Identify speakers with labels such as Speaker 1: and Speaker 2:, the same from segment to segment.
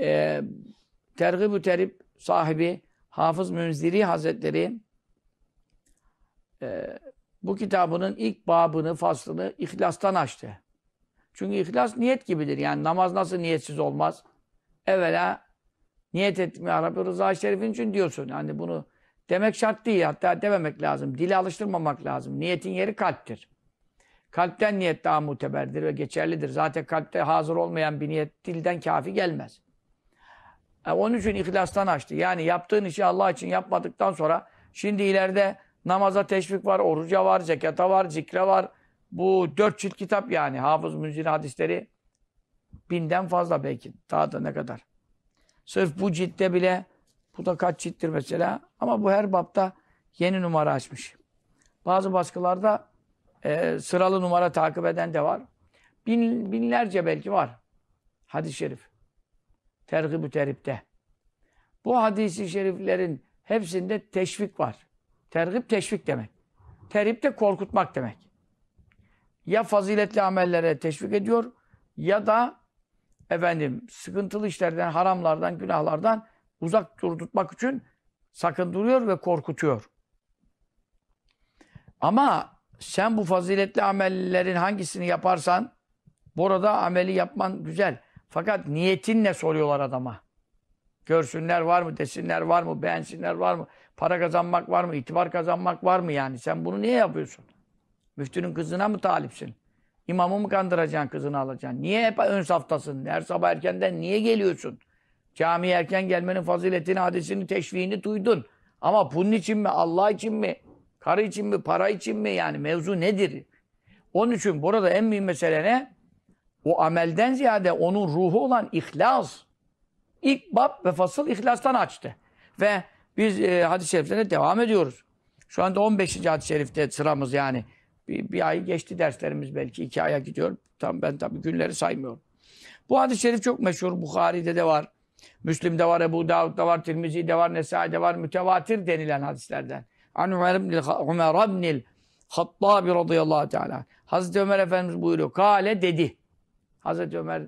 Speaker 1: e, Tergib-ü Terip sahibi Hafız Münziri Hazretleri e, bu kitabının ilk babını, faslını ihlastan açtı. Çünkü ihlas niyet gibidir. Yani namaz nasıl niyetsiz olmaz? Evvela niyet etme Rabbi rıza şerifin için diyorsun. Yani bunu demek şart değil. Hatta dememek lazım. Dile alıştırmamak lazım. Niyetin yeri kalptir. Kalpten niyet daha muteberdir ve geçerlidir. Zaten kalpte hazır olmayan bir niyet dilden kafi gelmez. E, onun için ihlastan açtı. Yani yaptığın işi Allah için yapmadıktan sonra şimdi ileride namaza teşvik var, oruca var, zekata var, zikre var. Bu dört cilt kitap yani hafız münzir hadisleri binden fazla belki. Daha da ne kadar. Sırf bu ciltte bile bu da kaç cilttir mesela. Ama bu her bapta yeni numara açmış. Bazı baskılarda e, sıralı numara takip eden de var. Bin, binlerce belki var. Hadis-i şerif tergib teripte. Bu hadisi şeriflerin hepsinde teşvik var. Tergib teşvik demek. Terip de korkutmak demek. Ya faziletli amellere teşvik ediyor ya da efendim sıkıntılı işlerden, haramlardan, günahlardan uzak durdurtmak için sakındırıyor ve korkutuyor. Ama sen bu faziletli amellerin hangisini yaparsan burada ameli yapman güzel. Fakat niyetinle soruyorlar adama. Görsünler var mı, desinler var mı, beğensinler var mı, para kazanmak var mı, itibar kazanmak var mı yani? Sen bunu niye yapıyorsun? Müftünün kızına mı talipsin? İmamı mı kandıracaksın, kızını alacaksın? Niye hep ön saftasın? Her sabah erkenden niye geliyorsun? Camiye erken gelmenin faziletini, hadisini, teşviğini duydun. Ama bunun için mi, Allah için mi, karı için mi, para için mi? Yani mevzu nedir? Onun için burada en büyük mesele ne? O amelden ziyade onun ruhu olan ihlas. İlk bab ve fasıl ihlastan açtı. Ve biz e, hadis-i şeriflere devam ediyoruz. Şu anda 15. hadis-i şerifte sıramız yani. Bir, bir ay geçti derslerimiz belki. iki aya gidiyor. Tam ben tabii günleri saymıyorum. Bu hadis-i şerif çok meşhur. Bukhari'de de var. Müslim'de var, Ebu Davud'da var, Tirmizi'de var, Nesai'de var. Mütevatir denilen hadislerden. An Ömer ibnil Hattabi radıyallahu teala. Hazreti Ömer Efendimiz buyuruyor. Kale dedi. Hazreti Ömer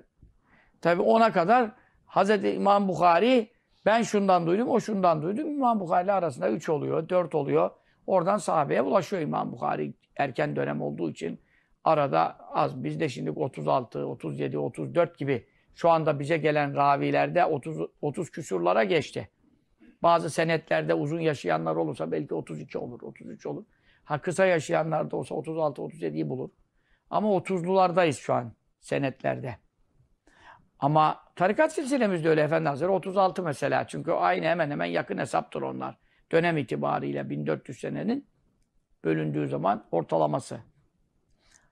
Speaker 1: tabi ona kadar Hazreti İmam Bukhari ben şundan duydum, o şundan duydum. İmam Bukhari ile arasında üç oluyor, dört oluyor. Oradan sahabeye bulaşıyor İmam Bukhari erken dönem olduğu için. Arada az. biz de şimdi 36, 37, 34 gibi şu anda bize gelen ravilerde 30, 30 küsurlara geçti. Bazı senetlerde uzun yaşayanlar olursa belki 32 olur, 33 olur. Ha kısa yaşayanlar da olsa 36, 37'yi bulur. Ama 30'lulardayız şu an senetlerde. Ama tarikat silsilemizde öyle Efendi Hazretleri 36 mesela. Çünkü aynı hemen hemen yakın hesaptır onlar. Dönem itibariyle 1400 senenin bölündüğü zaman ortalaması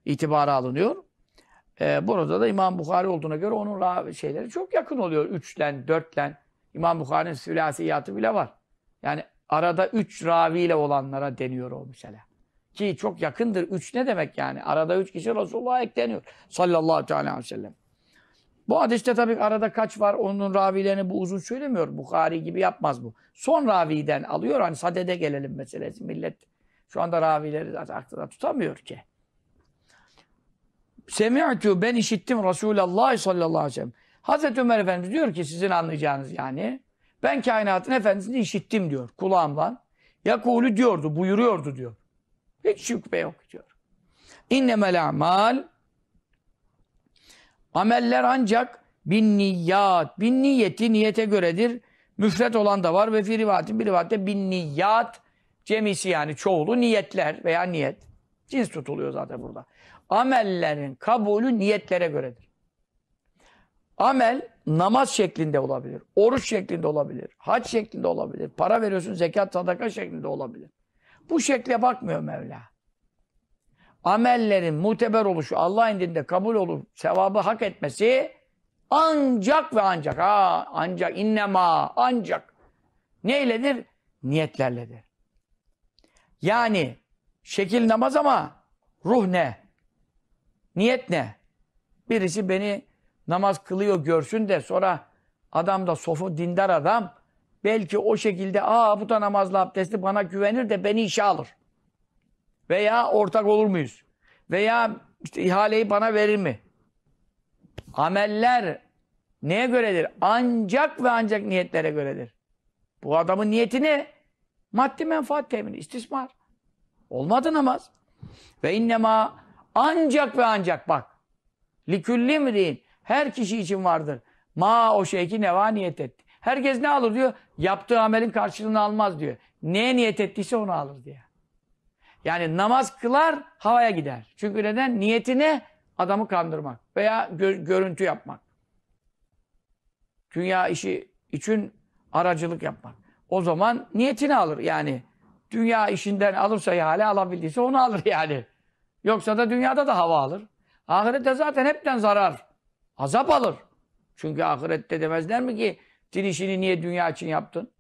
Speaker 1: itibara alınıyor. Ee, burada da İmam Bukhari olduğuna göre onun şeyleri çok yakın oluyor. Üçlen, dörtlen. İmam Bukhari'nin sülasiyatı bile var. Yani arada üç raviyle olanlara deniyor o mesela. Ki çok yakındır. Üç ne demek yani? Arada üç kişi Resulullah'a ekleniyor. Sallallahu aleyhi ve sellem. Bu hadiste tabii arada kaç var onun ravilerini bu uzun söylemiyor. Bukhari gibi yapmaz bu. Son raviden alıyor. Hani sadede gelelim meselesi. Millet şu anda ravileri zaten aklına tutamıyor ki. Semi'tu ben işittim Resulallah sallallahu aleyhi ve sellem. Hazreti Ömer Efendimiz diyor ki sizin anlayacağınız yani. Ben kainatın efendisini işittim diyor kulağımdan. Ya kulu diyordu, buyuruyordu diyor. Hiç şüphe yok diyor. İnnemel amal ameller ancak bin niyat, bin niyeti niyete göredir. Müfret olan da var ve fi rivayetin bir rivatte bin niyat cemisi yani çoğulu niyetler veya niyet. Cins tutuluyor zaten burada. Amellerin kabulü niyetlere göredir. Amel namaz şeklinde olabilir, oruç şeklinde olabilir, hac şeklinde olabilir, para veriyorsun zekat sadaka şeklinde olabilir. Bu şekle bakmıyor Mevla. Amellerin muteber oluşu, Allah indinde kabul olup sevabı hak etmesi ancak ve ancak, ha ancak, innema, ancak neyledir? Niyetlerledir. Yani şekil namaz ama ruh ne? Niyet ne? Birisi beni namaz kılıyor görsün de sonra adam da sofu dindar adam Belki o şekilde aa bu da namazla abdesti bana güvenir de beni işe alır. Veya ortak olur muyuz? Veya işte ihaleyi bana verir mi? Ameller neye göredir? Ancak ve ancak niyetlere göredir. Bu adamın niyeti ne? Maddi menfaat temini, istismar. Olmadı namaz. Ve innema ancak ve ancak bak. Liküllimri'in her kişi için vardır. Ma o şey ki neva niyet etti. Herkes ne alır diyor? Yaptığı amelin karşılığını almaz diyor. Neye niyet ettiyse onu alır diyor. Yani namaz kılar havaya gider. Çünkü neden? Niyetine adamı kandırmak veya gö görüntü yapmak. Dünya işi için aracılık yapmak. O zaman niyetini alır yani. Dünya işinden alırsa hale alabildiyse onu alır yani. Yoksa da dünyada da hava alır. Ahirette zaten hepten zarar. Azap alır. Çünkü ahirette demezler mi ki Din işini niye dünya için yaptın?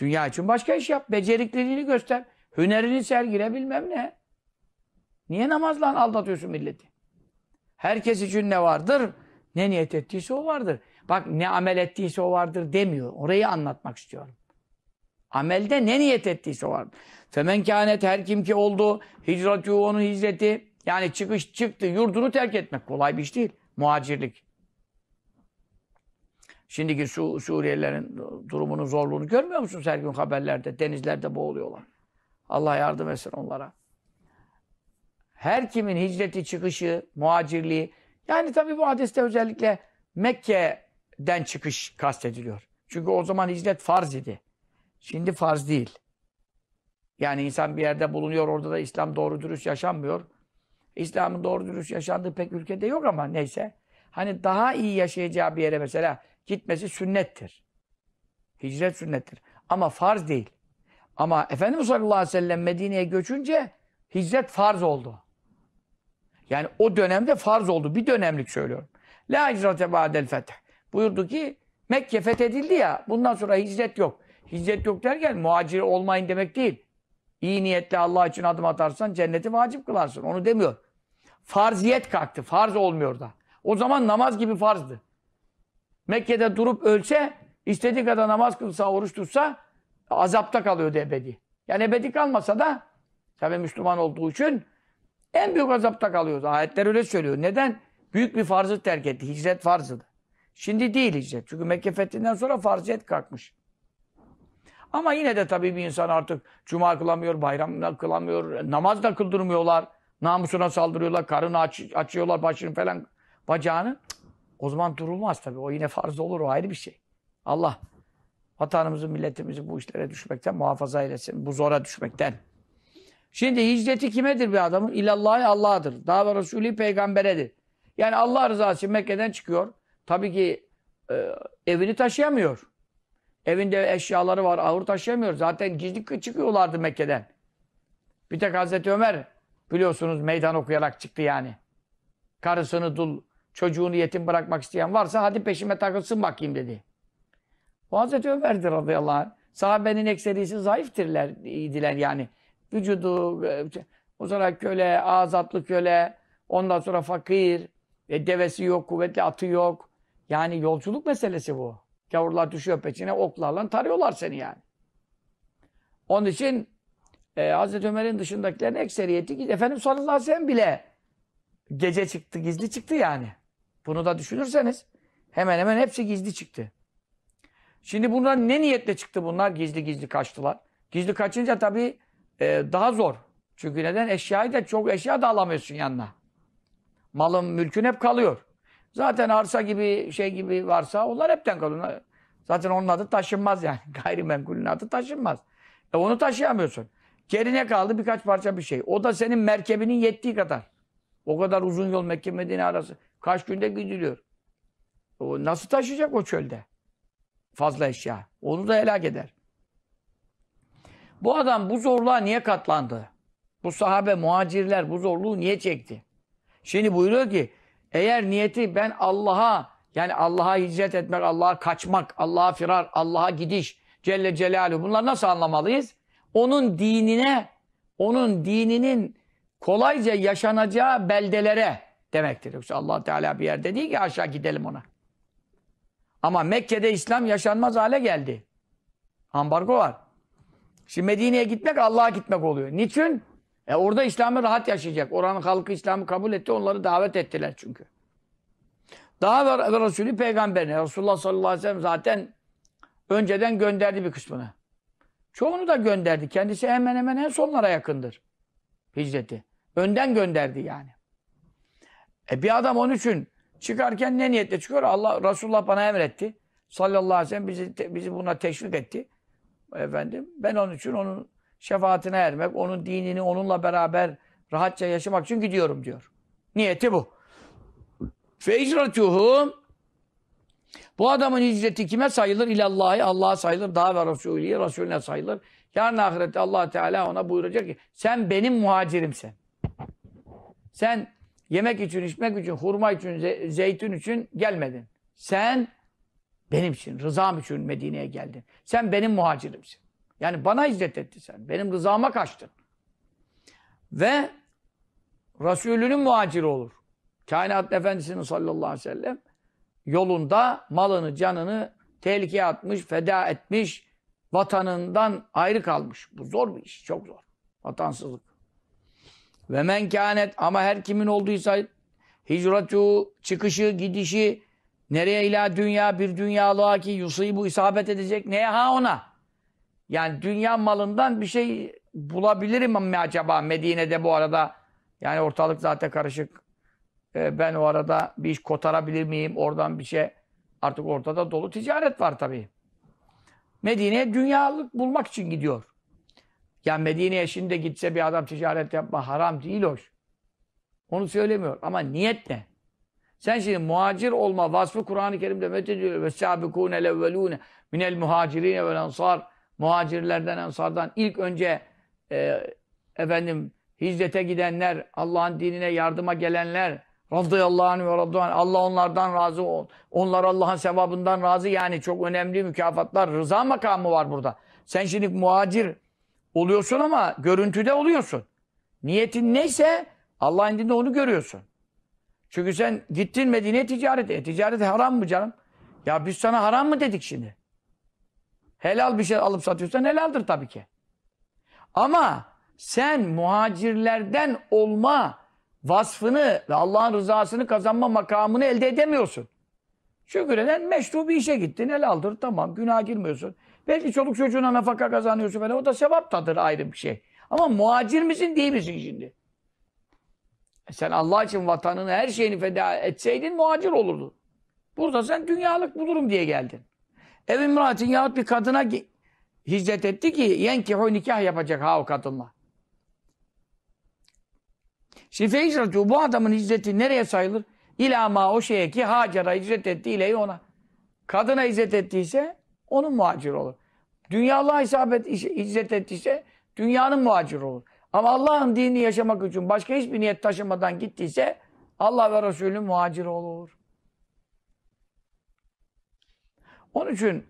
Speaker 1: Dünya için başka iş yap. Becerikliliğini göster. Hünerini sergile bilmem ne. Niye namazla aldatıyorsun milleti? Herkes için ne vardır? Ne niyet ettiyse o vardır. Bak ne amel ettiyse o vardır demiyor. Orayı anlatmak istiyorum. Amelde ne niyet ettiyse o vardır. Femen kânet her kim ki oldu. Hicratü onun hicreti. Yani çıkış çıktı. Yurdunu terk etmek kolay bir iş değil. Muhacirlik. Şimdiki Su Suriyelilerin durumunun zorluğunu görmüyor musunuz her gün haberlerde? Denizlerde boğuluyorlar. Allah yardım etsin onlara. Her kimin hicreti, çıkışı, muhacirliği. Yani tabii bu hadiste özellikle Mekke'den çıkış kastediliyor. Çünkü o zaman hicret farz idi. Şimdi farz değil. Yani insan bir yerde bulunuyor, orada da İslam doğru dürüst yaşanmıyor. İslam'ın doğru dürüst yaşandığı pek ülkede yok ama neyse. Hani daha iyi yaşayacağı bir yere mesela gitmesi sünnettir. Hicret sünnettir. Ama farz değil. Ama Efendimiz sallallahu aleyhi ve sellem Medine'ye göçünce hicret farz oldu. Yani o dönemde farz oldu. Bir dönemlik söylüyorum. La hicrate ba'del feth. Buyurdu ki Mekke fethedildi ya bundan sonra hicret yok. Hicret yok derken muhacir olmayın demek değil. İyi niyetle Allah için adım atarsan cenneti vacip kılarsın. Onu demiyor. Farziyet kalktı. Farz olmuyor da. O zaman namaz gibi farzdı. Mekke'de durup ölse, istediği kadar namaz kılsa, oruç tutsa azapta kalıyordu ebedi. Yani ebedi kalmasa da tabi Müslüman olduğu için en büyük azapta kalıyordu. Ayetler öyle söylüyor. Neden? Büyük bir farzı terk etti. Hicret farzıydı. Şimdi değil hicret. Çünkü Mekke fethinden sonra farziyet kalkmış. Ama yine de tabii bir insan artık cuma kılamıyor, bayram da kılamıyor, namaz da kıldırmıyorlar. Namusuna saldırıyorlar, karını aç, açıyorlar başını falan, bacağını. O zaman durulmaz tabii. O yine farz olur. O ayrı bir şey. Allah vatanımızı, milletimizi bu işlere düşmekten muhafaza eylesin. Bu zora düşmekten. Şimdi hicreti kimedir bir adamın? İlallahi Allah'dır. Daha ve Resulü peygamberedir. Yani Allah rızası için Mekke'den çıkıyor. Tabii ki e, evini taşıyamıyor. Evinde eşyaları var, ağır taşıyamıyor. Zaten gizli çıkıyorlardı Mekke'den. Bir tek Hazreti Ömer biliyorsunuz meydan okuyarak çıktı yani. Karısını dul çocuğunu yetim bırakmak isteyen varsa hadi peşime takılsın bakayım dedi. O Hazreti Ömer'dir radıyallahu anh. Sahabenin ekserisi zayıftırlar idiler yani. Vücudu, e, o sonra köle, azatlı köle, ondan sonra fakir, e, devesi yok, kuvvetli atı yok. Yani yolculuk meselesi bu. Gavurlar düşüyor peçine, oklarla tarıyorlar seni yani. Onun için e, Hazreti Ömer'in dışındakilerin ekseriyeti, Efendimiz sallallahu aleyhi ve sellem bile gece çıktı, gizli çıktı yani. Bunu da düşünürseniz hemen hemen hepsi gizli çıktı. Şimdi bunlar ne niyetle çıktı bunlar? Gizli gizli kaçtılar. Gizli kaçınca tabii e, daha zor. Çünkü neden? Eşyayı da çok eşya da alamıyorsun yanına. Malın, mülkün hep kalıyor. Zaten arsa gibi, şey gibi varsa onlar hepten kalıyor. Zaten onun adı taşınmaz yani. Gayrimenkulün adı taşınmaz. E onu taşıyamıyorsun. Gerine kaldı birkaç parça bir şey. O da senin merkebinin yettiği kadar. O kadar uzun yol Mekke Medine arası. Kaç günde gidiliyor. O nasıl taşıyacak o çölde? Fazla eşya. Onu da helak eder. Bu adam bu zorluğa niye katlandı? Bu sahabe, muhacirler bu zorluğu niye çekti? Şimdi buyuruyor ki eğer niyeti ben Allah'a yani Allah'a hicret etmek, Allah'a kaçmak, Allah'a firar, Allah'a gidiş Celle Celaluhu bunlar nasıl anlamalıyız? Onun dinine, onun dininin kolayca yaşanacağı beldelere demektir. Yoksa allah Teala bir yerde değil ki aşağı gidelim ona. Ama Mekke'de İslam yaşanmaz hale geldi. Ambargo var. Şimdi Medine'ye gitmek Allah'a gitmek oluyor. Niçin? E orada İslam'ı rahat yaşayacak. Oranın halkı İslam'ı kabul etti. Onları davet ettiler çünkü. Daha ve Resulü peygamberine. Resulullah sallallahu aleyhi ve sellem zaten önceden gönderdi bir kısmını. Çoğunu da gönderdi. Kendisi hemen hemen en sonlara yakındır. Hicreti. Önden gönderdi yani. E bir adam onun için çıkarken ne niyetle çıkıyor? Allah Resulullah bana emretti. Sallallahu aleyhi ve sellem bizi, te, bizi buna teşvik etti. Efendim ben onun için onun şefaatine ermek, onun dinini onunla beraber rahatça yaşamak için gidiyorum diyor. Niyeti bu. Fecratuhum bu adamın hicreti kime sayılır? İlallahı, Allah'a sayılır. Daha ve Resulü'ye, Resulüne sayılır. Yarın ahirette allah Teala ona buyuracak ki sen benim muhacirimsin. Sen yemek için, içmek için, hurma için, ze zeytin için gelmedin. Sen benim için, rızam için Medine'ye geldin. Sen benim muhacirimsin. Yani bana hizmet etti sen. Benim rızama kaçtın. Ve Resulünün muhaciri olur. Kainat Efendisi'nin sallallahu aleyhi ve sellem yolunda malını, canını tehlikeye atmış, feda etmiş, vatanından ayrı kalmış. Bu zor bir iş, çok zor. Vatansızlık. Ve men kânet ama her kimin olduysa hicratu çıkışı, gidişi nereye ila dünya bir dünyalığa ki bu isabet edecek neye ha ona. Yani dünya malından bir şey bulabilirim mi acaba Medine'de bu arada? Yani ortalık zaten karışık. Ee, ben o arada bir iş kotarabilir miyim? Oradan bir şey. Artık ortada dolu ticaret var tabii. Medine'ye dünyalık bulmak için gidiyor. Ya Medine'ye şimdi gitse bir adam ticaret yapma haram değil hoş. Onu söylemiyor ama niyet ne? Sen şimdi muhacir olma vasfı Kur'an-ı Kerim'de methediyor. Ve sabikûne levvelûne minel muhacirine vel ansar. Muhacirlerden, ansardan ilk önce e, efendim hicrete gidenler, Allah'ın dinine yardıma gelenler, radıyallahu anh ve radıyallahu anh, Allah onlardan razı ol. Onlar Allah'ın sevabından razı yani çok önemli mükafatlar, rıza makamı var burada. Sen şimdi muhacir oluyorsun ama görüntüde oluyorsun. Niyetin neyse Allah indinde onu görüyorsun. Çünkü sen gittin Medine'ye ticaret. E, ticaret haram mı canım? Ya biz sana haram mı dedik şimdi? Helal bir şey alıp satıyorsan helaldir tabii ki. Ama sen muhacirlerden olma vasfını ve Allah'ın rızasını kazanma makamını elde edemiyorsun. Şüküreden meşru bir işe gittin, el aldır, tamam günah girmiyorsun. Belki çoluk çocuğuna nafaka kazanıyorsun falan, o da sevap tadır ayrı bir şey. Ama muacir misin değil misin şimdi? E sen Allah için vatanını, her şeyini feda etseydin muacir olurdu. Burada sen dünyalık bulurum diye geldin. Ev imratin yahut bir kadına hicret etti ki o nikah yapacak ha o kadınla. Şimdi bu adamın hicreti nereye sayılır? İlama o şeye ki Hacer'a icret etti ileyi ona. Kadına icret ettiyse onun muhacir olur. Dünyalığa isabet, icret ettiyse dünyanın muhacir olur. Ama Allah'ın dinini yaşamak için başka hiçbir niyet taşımadan gittiyse Allah ve Resulü muhacir olur. Onun için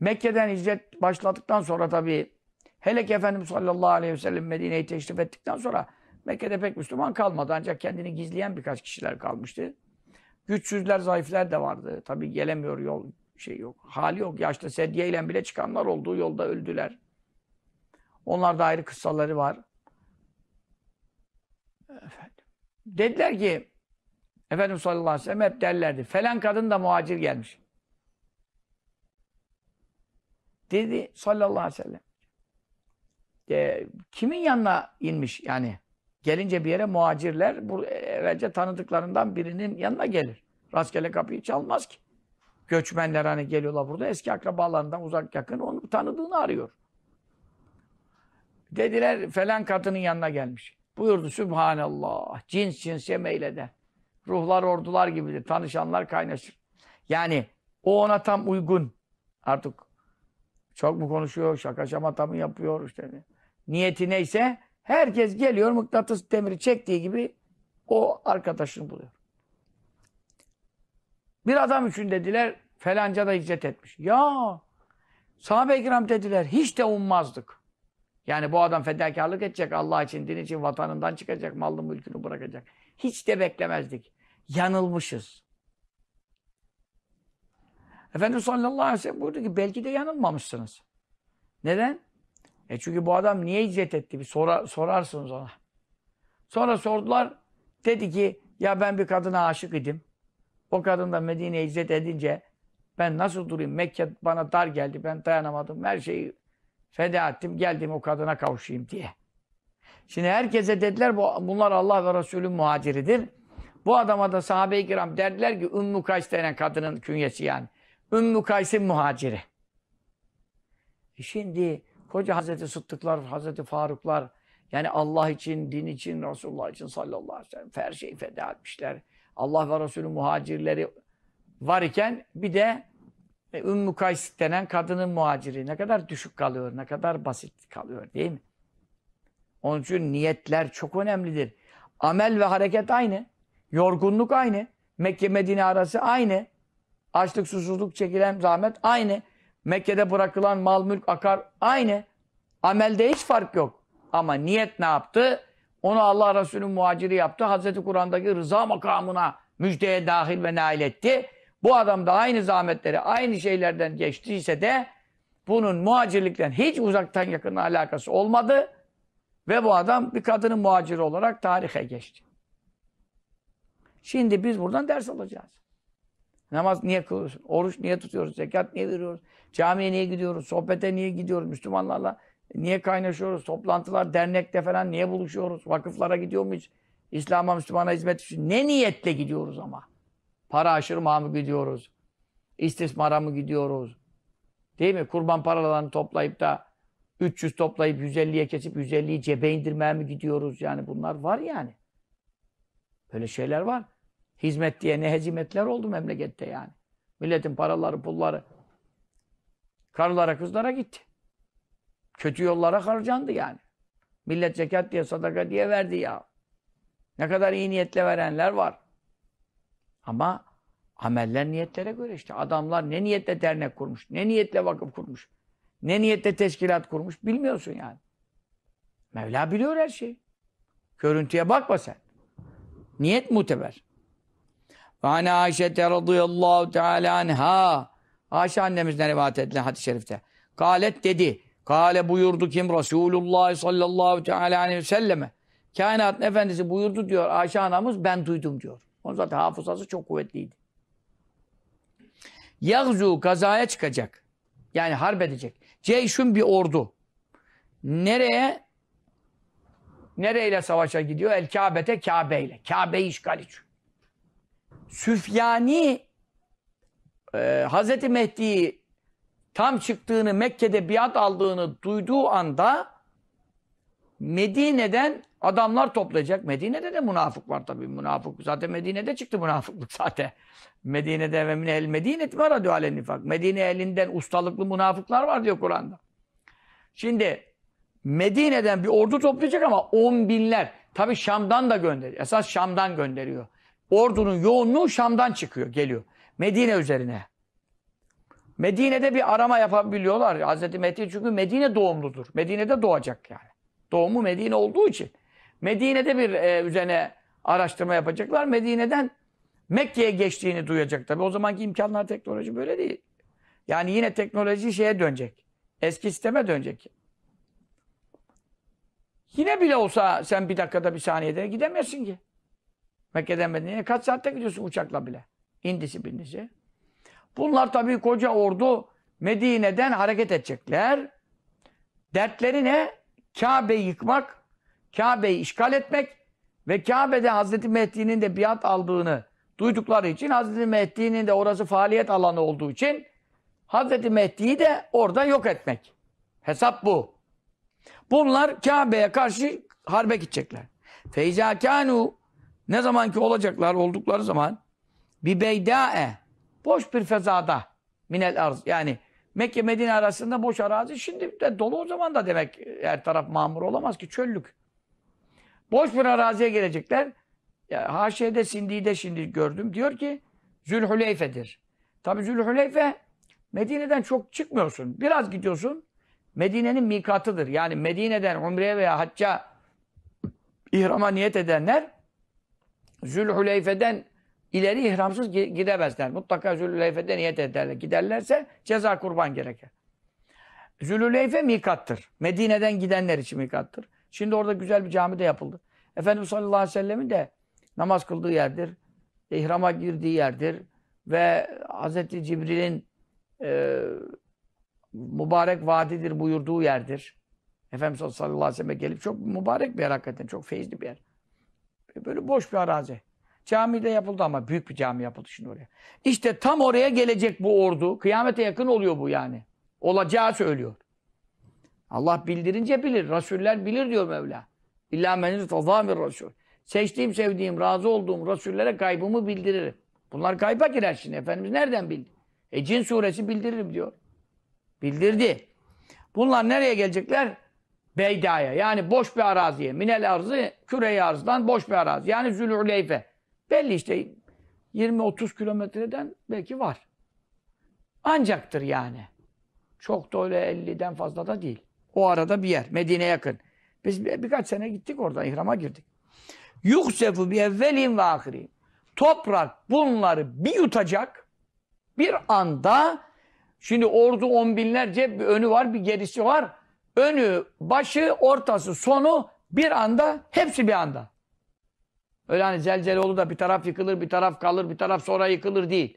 Speaker 1: Mekke'den hicret başladıktan sonra tabii hele ki Efendimiz sallallahu aleyhi ve sellem Medine'yi teşrif ettikten sonra Mekke'de pek Müslüman kalmadı ancak kendini gizleyen birkaç kişiler kalmıştı. Güçsüzler, zayıflar da vardı. Tabii gelemiyor yol şey yok. Hali yok. Yaşta sedyeyle bile çıkanlar olduğu yolda öldüler. Onlar da ayrı kıssaları var. Efendim. Dediler ki Efendimiz sallallahu aleyhi ve sellem hep derlerdi. Felan kadın da muhacir gelmiş. Dedi sallallahu aleyhi ve sellem. E, kimin yanına inmiş yani? Gelince bir yere muacirler, bu evvelce tanıdıklarından birinin yanına gelir. Rastgele kapıyı çalmaz ki. Göçmenler hani geliyorlar burada eski akrabalarından uzak yakın onu tanıdığını arıyor. Dediler falan katının yanına gelmiş. Buyurdu Sübhanallah. Cins cinsiye de, Ruhlar ordular gibidir. Tanışanlar kaynaşır. Yani o ona tam uygun. Artık çok mu konuşuyor, şaka şamata mı yapıyor işte. Niyeti neyse Herkes geliyor mıknatıs demiri çektiği gibi o arkadaşını buluyor. Bir adam için dediler felanca da hicret etmiş. Ya sahabe-i kiram dediler hiç de ummazdık. Yani bu adam fedakarlık edecek Allah için, din için, vatanından çıkacak, mallı mülkünü bırakacak. Hiç de beklemezdik. Yanılmışız. Efendimiz sallallahu aleyhi ve sellem buyurdu ki belki de yanılmamışsınız. Neden? E çünkü bu adam niye hicret etti? Bir sora, sorarsınız ona. Sonra sordular. Dedi ki ya ben bir kadına aşık idim. O kadın da Medine'ye hicret edince ben nasıl durayım? Mekke bana dar geldi. Ben dayanamadım. Her şeyi feda ettim. Geldim o kadına kavuşayım diye. Şimdi herkese dediler bu, bunlar Allah ve Resul'ün muhaciridir. Bu adama da sahabe-i kiram derdiler ki Ümmü Kays denen kadının künyesi yani. Ümmü Kays'in muhaciri. E şimdi Koca Hazreti Sıddıklar, Hazreti Faruklar yani Allah için, din için, Resulullah için sallallahu aleyhi ve sellem her şeyi feda etmişler. Allah ve Resulü muhacirleri var iken bir de e, Ümmü Kays denen kadının muhaciri ne kadar düşük kalıyor, ne kadar basit kalıyor değil mi? Onun için niyetler çok önemlidir. Amel ve hareket aynı. Yorgunluk aynı. Mekke Medine arası aynı. Açlık susuzluk çekilen zahmet aynı. Mekke'de bırakılan mal mülk akar aynı. Amelde hiç fark yok. Ama niyet ne yaptı? Onu Allah Resulü muhaciri yaptı. Hazreti Kur'an'daki rıza makamına müjdeye dahil ve nail etti. Bu adam da aynı zahmetleri, aynı şeylerden geçtiyse de bunun muhacirlikten hiç uzaktan yakın alakası olmadı. Ve bu adam bir kadının muhaciri olarak tarihe geçti. Şimdi biz buradan ders alacağız. Namaz niye kılıyoruz? Oruç niye tutuyoruz? Zekat niye veriyoruz? Camiye niye gidiyoruz? Sohbete niye gidiyoruz? Müslümanlarla niye kaynaşıyoruz? Toplantılar, dernekte falan niye buluşuyoruz? Vakıflara gidiyor muyuz? İslam'a, Müslümana hizmet için ne niyetle gidiyoruz ama? Para aşırı mı gidiyoruz? İstismara mı gidiyoruz? Değil mi? Kurban paralarını toplayıp da 300 toplayıp 150'ye kesip 150'yi cebe indirmeye mi gidiyoruz? Yani bunlar var yani. Böyle şeyler var. Hizmet diye ne hezimetler oldu memlekette yani. Milletin paraları, pulları karılara, kızlara gitti. Kötü yollara harcandı yani. Millet zekat diye, sadaka diye verdi ya. Ne kadar iyi niyetle verenler var. Ama ameller niyetlere göre işte. Adamlar ne niyetle dernek kurmuş, ne niyetle vakıf kurmuş, ne niyetle teşkilat kurmuş bilmiyorsun yani. Mevla biliyor her şeyi. Görüntüye bakma sen. Niyet muteber. Ve ana Ayşe'te radıyallahu teala anha. Ayşe annemizden rivayet edilen hadis-i şerifte. Kalet dedi. Kale buyurdu kim? Resulullah sallallahu teala aleyhi ve selleme. Kainatın efendisi buyurdu diyor Ayşe anamız ben duydum diyor. Onun zaten hafızası çok kuvvetliydi. Yagzu kazaya çıkacak. Yani harp edecek. Ceyşun bir ordu. Nereye? Nereyle savaşa gidiyor? El Kabe'te Kabe ile. Kabe'yi işgal ediyor. Süfyani e, Hazreti Mehdi'yi tam çıktığını, Mekke'de biat aldığını duyduğu anda Medine'den adamlar toplayacak. Medine'de de münafık var tabii. Münafık zaten Medine'de çıktı münafıklık zaten. Medine'de ve minel Medine var adı alen nifak. Medine elinden ustalıklı münafıklar var diyor Kur'an'da. Şimdi Medine'den bir ordu toplayacak ama on binler. Tabi Şam'dan da gönderiyor. Esas Şam'dan gönderiyor ordunun yoğunluğu Şam'dan çıkıyor, geliyor. Medine üzerine. Medine'de bir arama yapabiliyorlar. Hazreti Mehdi çünkü Medine doğumludur. Medine'de doğacak yani. Doğumu Medine olduğu için. Medine'de bir e, üzerine araştırma yapacaklar. Medine'den Mekke'ye geçtiğini duyacak tabi. O zamanki imkanlar teknoloji böyle değil. Yani yine teknoloji şeye dönecek. Eski sisteme dönecek. Yine bile olsa sen bir dakikada bir saniyede gidemezsin ki. Mekke'den Medine'ye e, kaç saatte gidiyorsun uçakla bile. İndisi bindisi. Bunlar tabii koca ordu Medine'den hareket edecekler. Dertleri ne? Kabe'yi yıkmak, Kabe'yi işgal etmek ve Kabe'de Hazreti Mehdi'nin de biat aldığını duydukları için Hazreti Mehdi'nin de orası faaliyet alanı olduğu için Hazreti Mehdi'yi de orada yok etmek. Hesap bu. Bunlar Kabe'ye karşı harbe gidecekler. Feyza kanu ne zaman ki olacaklar, oldukları zaman bir beyda'e, boş bir fezada minel arz. Yani Mekke Medine arasında boş arazi. Şimdi de dolu o zaman da demek her taraf mamur olamaz ki çöllük. Boş bir araziye gelecekler. Ya, haşiyede Sindi'de şimdi gördüm. Diyor ki Zülhüleyfe'dir. Tabi Zülhüleyfe Medine'den çok çıkmıyorsun. Biraz gidiyorsun. Medine'nin mikatıdır. Yani Medine'den umreye veya hacca ihrama niyet edenler Zülhüleyfe'den ileri ihramsız gidemezler. Mutlaka Zülhüleyfe'de niyet ederler. Giderlerse ceza kurban gerekir. Zülhüleyfe mikattır. Medine'den gidenler için mikattır. Şimdi orada güzel bir cami de yapıldı. Efendimiz sallallahu aleyhi ve sellemin de namaz kıldığı yerdir. İhrama girdiği yerdir. Ve Hazreti Cibril'in e, mübarek vadidir buyurduğu yerdir. Efendimiz sallallahu aleyhi ve sellem'e gelip çok mübarek bir yer hakikaten. Çok feyizli bir yer. Böyle boş bir arazi. Cami de yapıldı ama büyük bir cami yapıldı şimdi oraya. İşte tam oraya gelecek bu ordu. Kıyamete yakın oluyor bu yani. Olacağı söylüyor. Allah bildirince bilir. Rasuller bilir diyor Mevla. İlla menir tazamir rasul. Seçtiğim, sevdiğim, razı olduğum rasullere kaybımı bildiririm. Bunlar kayba girer şimdi. Efendimiz nereden bildi? E cin suresi bildiririm diyor. Bildirdi. Bunlar nereye gelecekler? Beyda'ya yani boş bir araziye. Minel arzı küre arzdan boş bir arazi. Yani Zülüleyfe. Belli işte 20-30 kilometreden belki var. Ancaktır yani. Çok da öyle 50'den fazla da değil. O arada bir yer. Medine yakın. Biz bir, birkaç sene gittik orada ihrama girdik. Yuksefu bi evvelin ve ahirin. Toprak bunları bir yutacak. Bir anda şimdi ordu on binlerce bir önü var bir gerisi var önü, başı, ortası, sonu bir anda, hepsi bir anda. Öyle hani zelzele olur da bir taraf yıkılır, bir taraf kalır, bir taraf sonra yıkılır değil.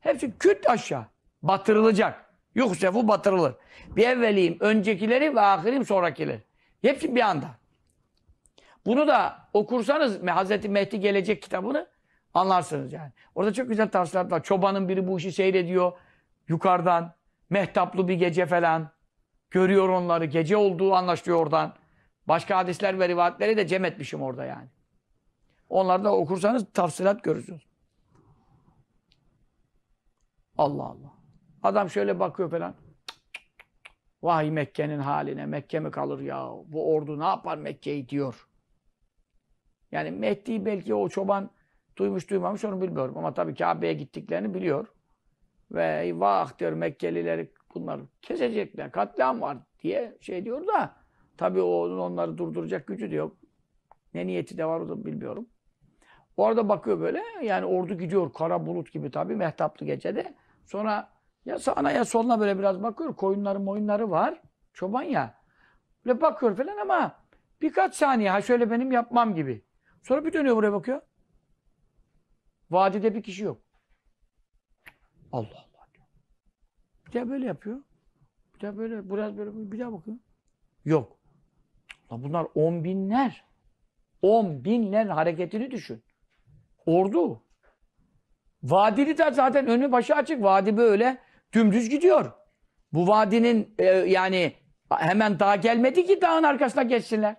Speaker 1: Hepsi küt aşağı. Batırılacak. Yoksa bu batırılır. Bir evveliyim öncekileri ve ahirim sonrakiler. Hepsi bir anda. Bunu da okursanız Hz. Mehdi gelecek kitabını anlarsınız yani. Orada çok güzel tavsiyeler var. Çobanın biri bu işi seyrediyor yukarıdan. Mehtaplı bir gece falan. Görüyor onları. Gece olduğu anlaşılıyor oradan. Başka hadisler ve rivayetleri de cem etmişim orada yani. Onları da okursanız tafsilat görürsünüz. Allah Allah. Adam şöyle bakıyor falan. Vay Mekke'nin haline. Mekke mi kalır ya? Bu ordu ne yapar Mekke'yi diyor. Yani Mehdi belki o çoban duymuş duymamış onu bilmiyorum. Ama tabii Kabe'ye gittiklerini biliyor. Ve vah diyor Mekkelileri Bunlar kesecekler, katliam var diye şey diyor da tabii onun onları durduracak gücü de yok. Ne niyeti de var o da bilmiyorum. Orada bakıyor böyle yani ordu gidiyor kara bulut gibi tabii mehtaplı gecede. Sonra ya sağına ya soluna böyle biraz bakıyor. koyunların moyunları var. Çoban ya. Böyle bakıyor falan ama birkaç saniye ha şöyle benim yapmam gibi. Sonra bir dönüyor buraya bakıyor. Vadide bir kişi yok. Allah bir daha böyle yapıyor. Bir daha böyle, biraz böyle, bir daha bakıyor. Yok. Lan bunlar on binler. On binler hareketini düşün. Ordu. Vadili de zaten önü başı açık. Vadi böyle dümdüz gidiyor. Bu vadinin e, yani hemen dağ gelmedi ki dağın arkasına geçsinler.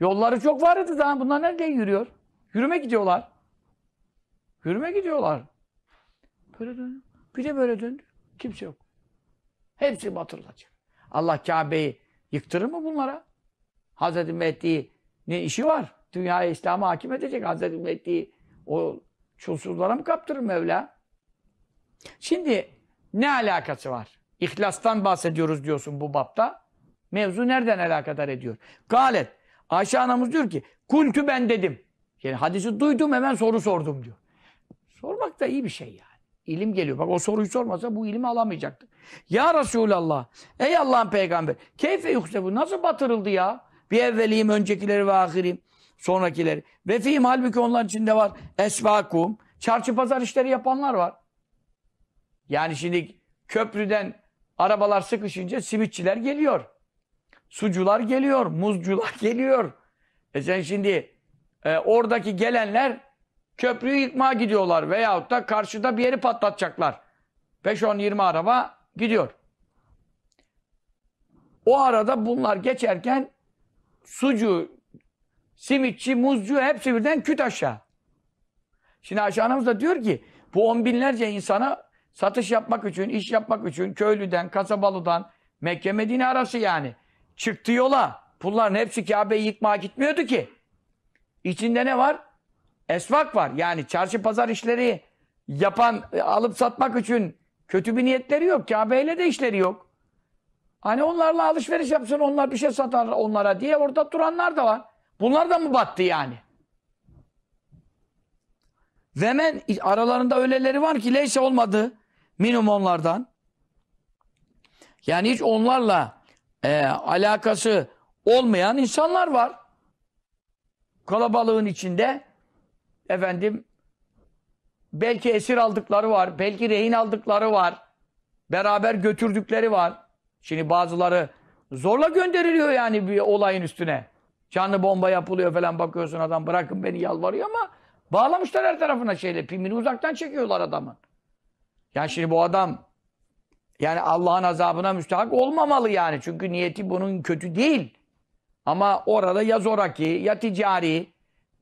Speaker 1: Yolları çok vardı dağın. Bunlar nerede yürüyor? Yürüme gidiyorlar. Yürüme gidiyorlar. Böyle döndü. Bir de böyle döndü. Kimse yok. Hepsi batırılacak. Allah Kabe'yi yıktırır mı bunlara? Hazreti Mehdi'nin işi var. Dünyaya İslam'a hakim edecek. Hazreti Mehdi'yi o çulsuzlara mı kaptırır Mevla? Şimdi ne alakası var? İhlastan bahsediyoruz diyorsun bu bapta. Mevzu nereden alakadar ediyor? Galet. Ayşe anamız diyor ki kultü ben dedim. Yani hadisi duydum hemen soru sordum diyor. Sormak da iyi bir şey yani. İlim geliyor. Bak o soruyu sormasa bu ilimi alamayacaktı. Ya Resulallah. Ey Allah'ın peygamber. Keyfe yukse bu. Nasıl batırıldı ya? Bir evveliyim öncekileri ve ahirim. Sonrakileri. Ve fihim halbuki onların içinde var. Esvakum. Çarşı pazar işleri yapanlar var. Yani şimdi köprüden arabalar sıkışınca simitçiler geliyor. Sucular geliyor. Muzcular geliyor. E sen şimdi e, oradaki gelenler köprüyü yıkmaya gidiyorlar veyahut da karşıda bir yeri patlatacaklar. 5-10-20 araba gidiyor. O arada bunlar geçerken sucu, simitçi, muzcu hepsi birden küt aşağı. Şimdi Ayşe anamız da diyor ki bu on binlerce insana satış yapmak için, iş yapmak için köylüden, kasabalıdan, Mekke Medine arası yani çıktı yola. Bunların hepsi Kabe'yi yıkmaya gitmiyordu ki. İçinde ne var? esvak var. Yani çarşı pazar işleri yapan, e, alıp satmak için kötü bir niyetleri yok. Kabe'yle de işleri yok. Hani onlarla alışveriş yapsın, onlar bir şey satar onlara diye orada duranlar da var. Bunlar da mı battı yani? Ve aralarında öleleri var ki leyse olmadı. Minimum onlardan. Yani hiç onlarla e, alakası olmayan insanlar var. Kalabalığın içinde efendim belki esir aldıkları var, belki rehin aldıkları var, beraber götürdükleri var. Şimdi bazıları zorla gönderiliyor yani bir olayın üstüne. Canlı bomba yapılıyor falan bakıyorsun adam bırakın beni yalvarıyor ama bağlamışlar her tarafına şeyle. Pimini uzaktan çekiyorlar adamın. Yani şimdi bu adam yani Allah'ın azabına müstahak olmamalı yani. Çünkü niyeti bunun kötü değil. Ama orada ya zoraki, ya ticari,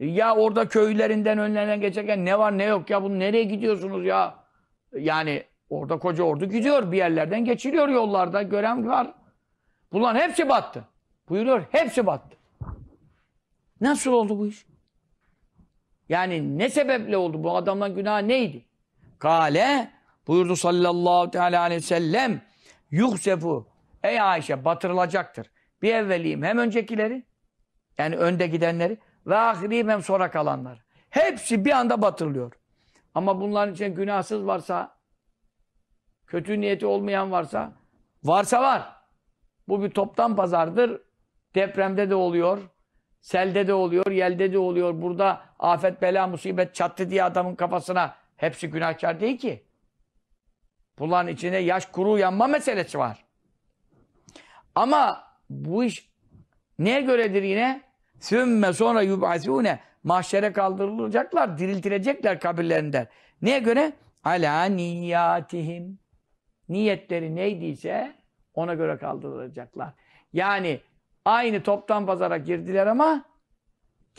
Speaker 1: ya orada köylerinden önlerine geçerken ne var ne yok ya bunu nereye gidiyorsunuz ya? Yani orada koca ordu gidiyor bir yerlerden geçiliyor yollarda gören var. Bunların hepsi battı. Buyuruyor hepsi battı. Nasıl oldu bu iş? Yani ne sebeple oldu? Bu adamdan günah neydi? Kale buyurdu sallallahu teala aleyhi ve sellem yuhsefu ey Ayşe batırılacaktır. Bir evveliyim hem öncekileri yani önde gidenleri ve ahirihim hem sonra kalanlar. Hepsi bir anda batırılıyor. Ama bunların için günahsız varsa, kötü niyeti olmayan varsa, varsa var. Bu bir toptan pazardır. Depremde de oluyor, selde de oluyor, yelde de oluyor. Burada afet, bela, musibet çattı diye adamın kafasına hepsi günahkar değil ki. Bunların içine yaş kuru yanma meselesi var. Ama bu iş neye göredir yine? Sümme sonra yub'asûne. Mahşere kaldırılacaklar, diriltilecekler kabirlerinden. Neye göre? Ala niyatihim. Niyetleri neydiyse ona göre kaldırılacaklar. Yani aynı toptan pazara girdiler ama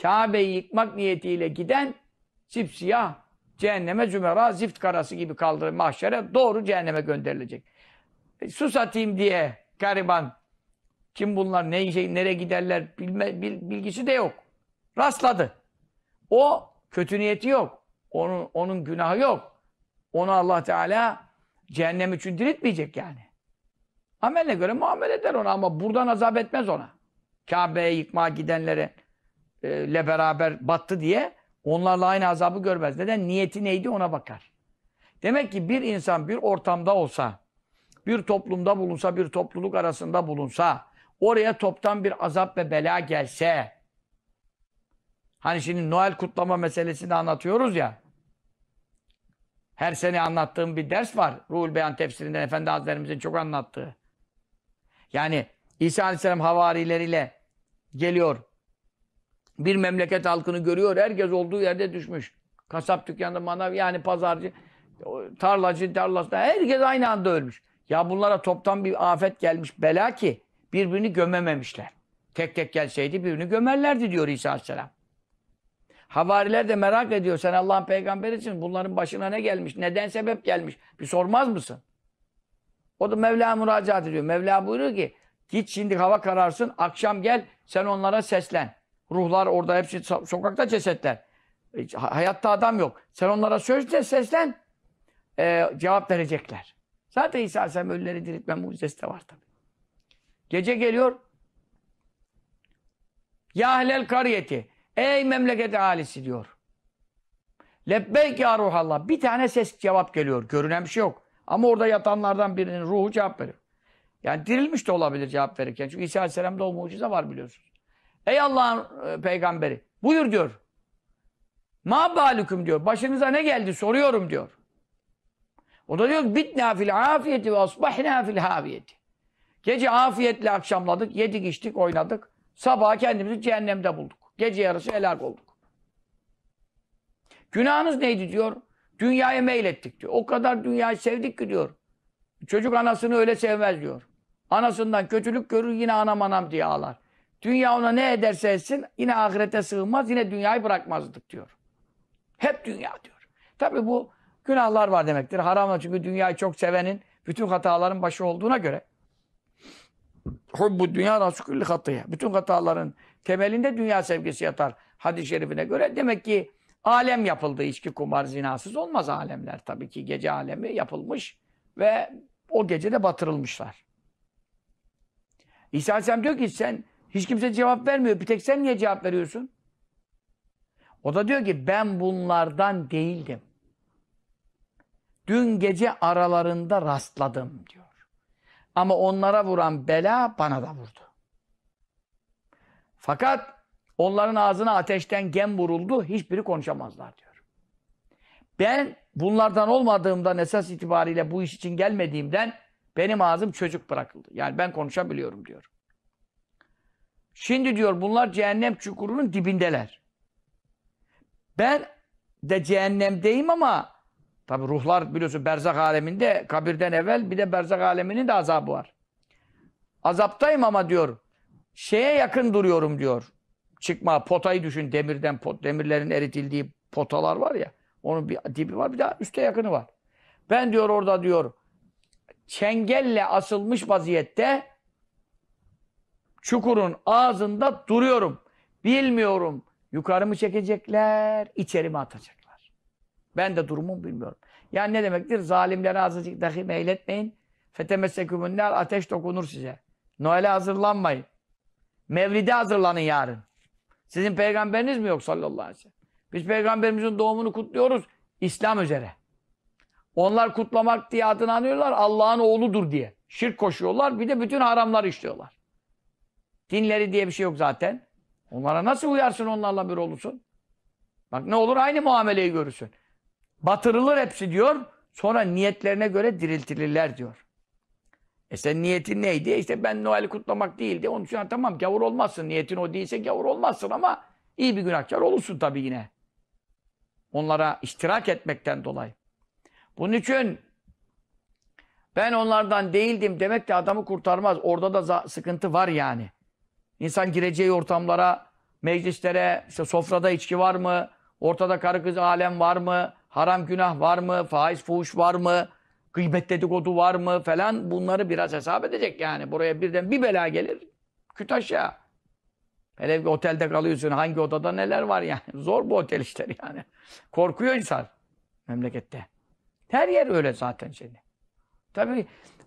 Speaker 1: Kabe'yi yıkmak niyetiyle giden sipsiyah cehenneme cümera, zift karası gibi kaldırır mahşere doğru cehenneme gönderilecek. E, Su satayım diye gariban kim bunlar, ne şey, nereye giderler bilme, bil, bilgisi de yok. Rastladı. O kötü niyeti yok. Onun, onun günahı yok. Onu Allah Teala cehennem için diriltmeyecek yani. Ameline göre muamele eder ona ama buradan azap etmez ona. Kabe'ye yıkma gidenlere e, ile beraber battı diye onlarla aynı azabı görmez. Neden? Niyeti neydi ona bakar. Demek ki bir insan bir ortamda olsa, bir toplumda bulunsa, bir topluluk arasında bulunsa, oraya toptan bir azap ve bela gelse hani şimdi Noel kutlama meselesini anlatıyoruz ya her sene anlattığım bir ders var. Ruhul Beyan tefsirinden Efendi Hazretlerimizin çok anlattığı. Yani İsa Aleyhisselam havarileriyle geliyor. Bir memleket halkını görüyor. Herkes olduğu yerde düşmüş. Kasap dükkanında manav yani pazarcı, tarlacı, tarlasında herkes aynı anda ölmüş. Ya bunlara toptan bir afet gelmiş bela ki birbirini gömememişler. Tek tek gelseydi birbirini gömerlerdi diyor İsa Aleyhisselam. Havariler de merak ediyor. Sen Allah'ın peygamberisin. Bunların başına ne gelmiş? Neden sebep gelmiş? Bir sormaz mısın? O da Mevla müracaat ediyor. Mevla buyuruyor ki git şimdi hava kararsın. Akşam gel sen onlara seslen. Ruhlar orada hepsi sokakta cesetler. Hayatta adam yok. Sen onlara sözle seslen. E, cevap verecekler. Zaten İsa Aleyhisselam ölüleri diriltme mucizesi de var tabii. Gece geliyor. Ya ehlel kariyeti. Ey memleket ahalisi diyor. Lebbeyk ya ruhallah. Bir tane ses cevap geliyor. Görünen bir şey yok. Ama orada yatanlardan birinin ruhu cevap veriyor. Yani dirilmiş de olabilir cevap verirken. Çünkü İsa Aleyhisselam'da o mucize var biliyorsunuz. Ey Allah'ın e, peygamberi. Buyur diyor. Ma balüküm diyor. Başınıza ne geldi soruyorum diyor. O da diyor bitna fil afiyeti ve asbahna fil haviyeti. Gece afiyetle akşamladık, yedik içtik, oynadık. Sabaha kendimizi cehennemde bulduk. Gece yarısı helak olduk. Günahınız neydi diyor. Dünyaya meylettik diyor. O kadar dünyayı sevdik ki diyor. Çocuk anasını öyle sevmez diyor. Anasından kötülük görür yine anam anam diye ağlar. Dünya ona ne ederse etsin yine ahirete sığınmaz yine dünyayı bırakmazdık diyor. Hep dünya diyor. Tabi bu günahlar var demektir. Haram çünkü dünyayı çok sevenin bütün hataların başı olduğuna göre hubbu dünya rasukülli hatıya. Bütün hataların temelinde dünya sevgisi yatar hadis-i şerifine göre. Demek ki alem yapıldı. içki, kumar, zinasız olmaz alemler. Tabii ki gece alemi yapılmış ve o gece de batırılmışlar. İsa Aleyhisselam diyor ki sen hiç kimse cevap vermiyor. Bir tek sen niye cevap veriyorsun? O da diyor ki ben bunlardan değildim. Dün gece aralarında rastladım diyor. Ama onlara vuran bela bana da vurdu. Fakat onların ağzına ateşten gem vuruldu. Hiçbiri konuşamazlar diyor. Ben bunlardan olmadığımdan esas itibariyle bu iş için gelmediğimden benim ağzım çocuk bırakıldı. Yani ben konuşabiliyorum diyor. Şimdi diyor bunlar cehennem çukurunun dibindeler. Ben de cehennemdeyim ama Tabi ruhlar biliyorsun berzak aleminde kabirden evvel bir de berzak aleminin de azabı var. Azaptayım ama diyor şeye yakın duruyorum diyor. Çıkma potayı düşün demirden pot, demirlerin eritildiği potalar var ya. Onun bir dibi var bir daha üste yakını var. Ben diyor orada diyor çengelle asılmış vaziyette çukurun ağzında duruyorum. Bilmiyorum yukarı mı çekecekler, içeri mi atacaklar. Ben de durumu bilmiyorum. Yani ne demektir? Zalimlere azıcık dahi meyletmeyin. Fetemessekümünler ateş dokunur size. Noel'e hazırlanmayın. Mevlid'e hazırlanın yarın. Sizin peygamberiniz mi yok sallallahu aleyhi ve sellem? Biz peygamberimizin doğumunu kutluyoruz İslam üzere. Onlar kutlamak diye adını anıyorlar Allah'ın oğludur diye. Şirk koşuyorlar bir de bütün haramlar işliyorlar. Dinleri diye bir şey yok zaten. Onlara nasıl uyarsın onlarla bir olursun? Bak ne olur aynı muameleyi görürsün. Batırılır hepsi diyor. Sonra niyetlerine göre diriltilirler diyor. E sen niyetin neydi? E işte ben Noel'i kutlamak değildi. Onun için tamam gavur olmazsın. Niyetin o değilse gavur olmazsın ama iyi bir günahkar olursun tabii yine. Onlara iştirak etmekten dolayı. Bunun için ben onlardan değildim demek de adamı kurtarmaz. Orada da sıkıntı var yani. İnsan gireceği ortamlara, meclislere, işte sofrada içki var mı? Ortada karı kız alem var mı? haram günah var mı, faiz fuhuş var mı, gıybet dedikodu var mı falan bunları biraz hesap edecek yani. Buraya birden bir bela gelir, küt aşağı. Hele bir otelde kalıyorsun, hangi odada neler var yani. Zor bu otel işleri yani. Korkuyor insan memlekette. Her yer öyle zaten şimdi. Tabii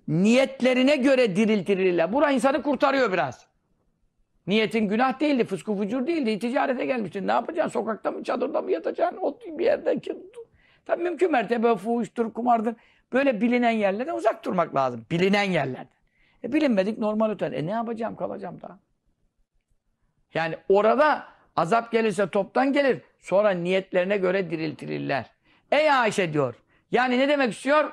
Speaker 1: niyetlerine göre diriltirirler. Bura insanı kurtarıyor biraz. Niyetin günah değildi, fıskı fucur değildi. Ticarete gelmiştin. Ne yapacaksın? Sokakta mı, çadırda mı yatacaksın? o bir yerde Tabii mümkün mertebe fuhuştur, kumardır. Böyle bilinen yerlerden uzak durmak lazım. Bilinen yerlerden. E bilinmedik normal öten. E ne yapacağım? Kalacağım daha. Yani orada azap gelirse toptan gelir. Sonra niyetlerine göre diriltirirler. Ey Ayşe diyor. Yani ne demek istiyor?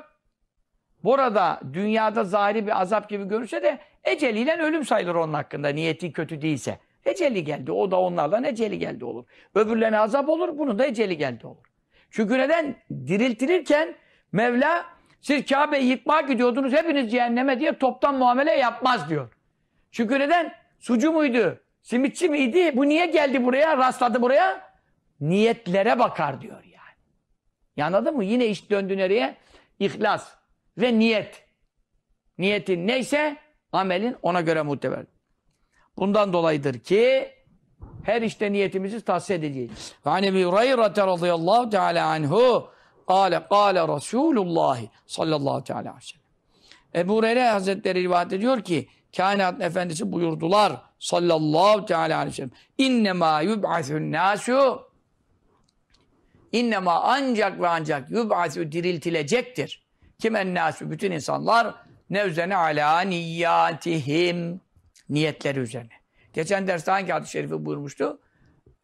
Speaker 1: Burada dünyada zahiri bir azap gibi görünse de eceliyle ölüm sayılır onun hakkında niyeti kötü değilse. Eceli geldi. O da onlardan eceli geldi olur. Öbürlerine azap olur. bunu da eceli geldi olur. Çünkü neden? Diriltilirken Mevla siz Kabe'yi yıkmaya gidiyordunuz hepiniz cehenneme diye toptan muamele yapmaz diyor. Çünkü neden? Sucu muydu? Simitçi miydi? Bu niye geldi buraya? Rastladı buraya? Niyetlere bakar diyor yani. Ya anladın mı? Yine iş döndü nereye? İhlas ve niyet. Niyetin neyse amelin ona göre muhteber. Bundan dolayıdır ki her işte niyetimizi tahsis edeceğiz. Ve Ebi Hureyre radıyallahu teala anhu kâle kâle Resulullah sallallahu teala aleyhi ve sellem. Ebu Hureyre Hazretleri rivayet ediyor ki kainat efendisi buyurdular sallallahu teala aleyhi ve sellem. İnnemâ yub'asün nâsû İnnemâ ancak ve ancak yub'asü diriltilecektir. Kimen ennâsû? Bütün insanlar ne üzerine? Alâ niyyatihim. Niyetleri üzerine. Geçen derste hangi hadis-i şerifi buyurmuştu?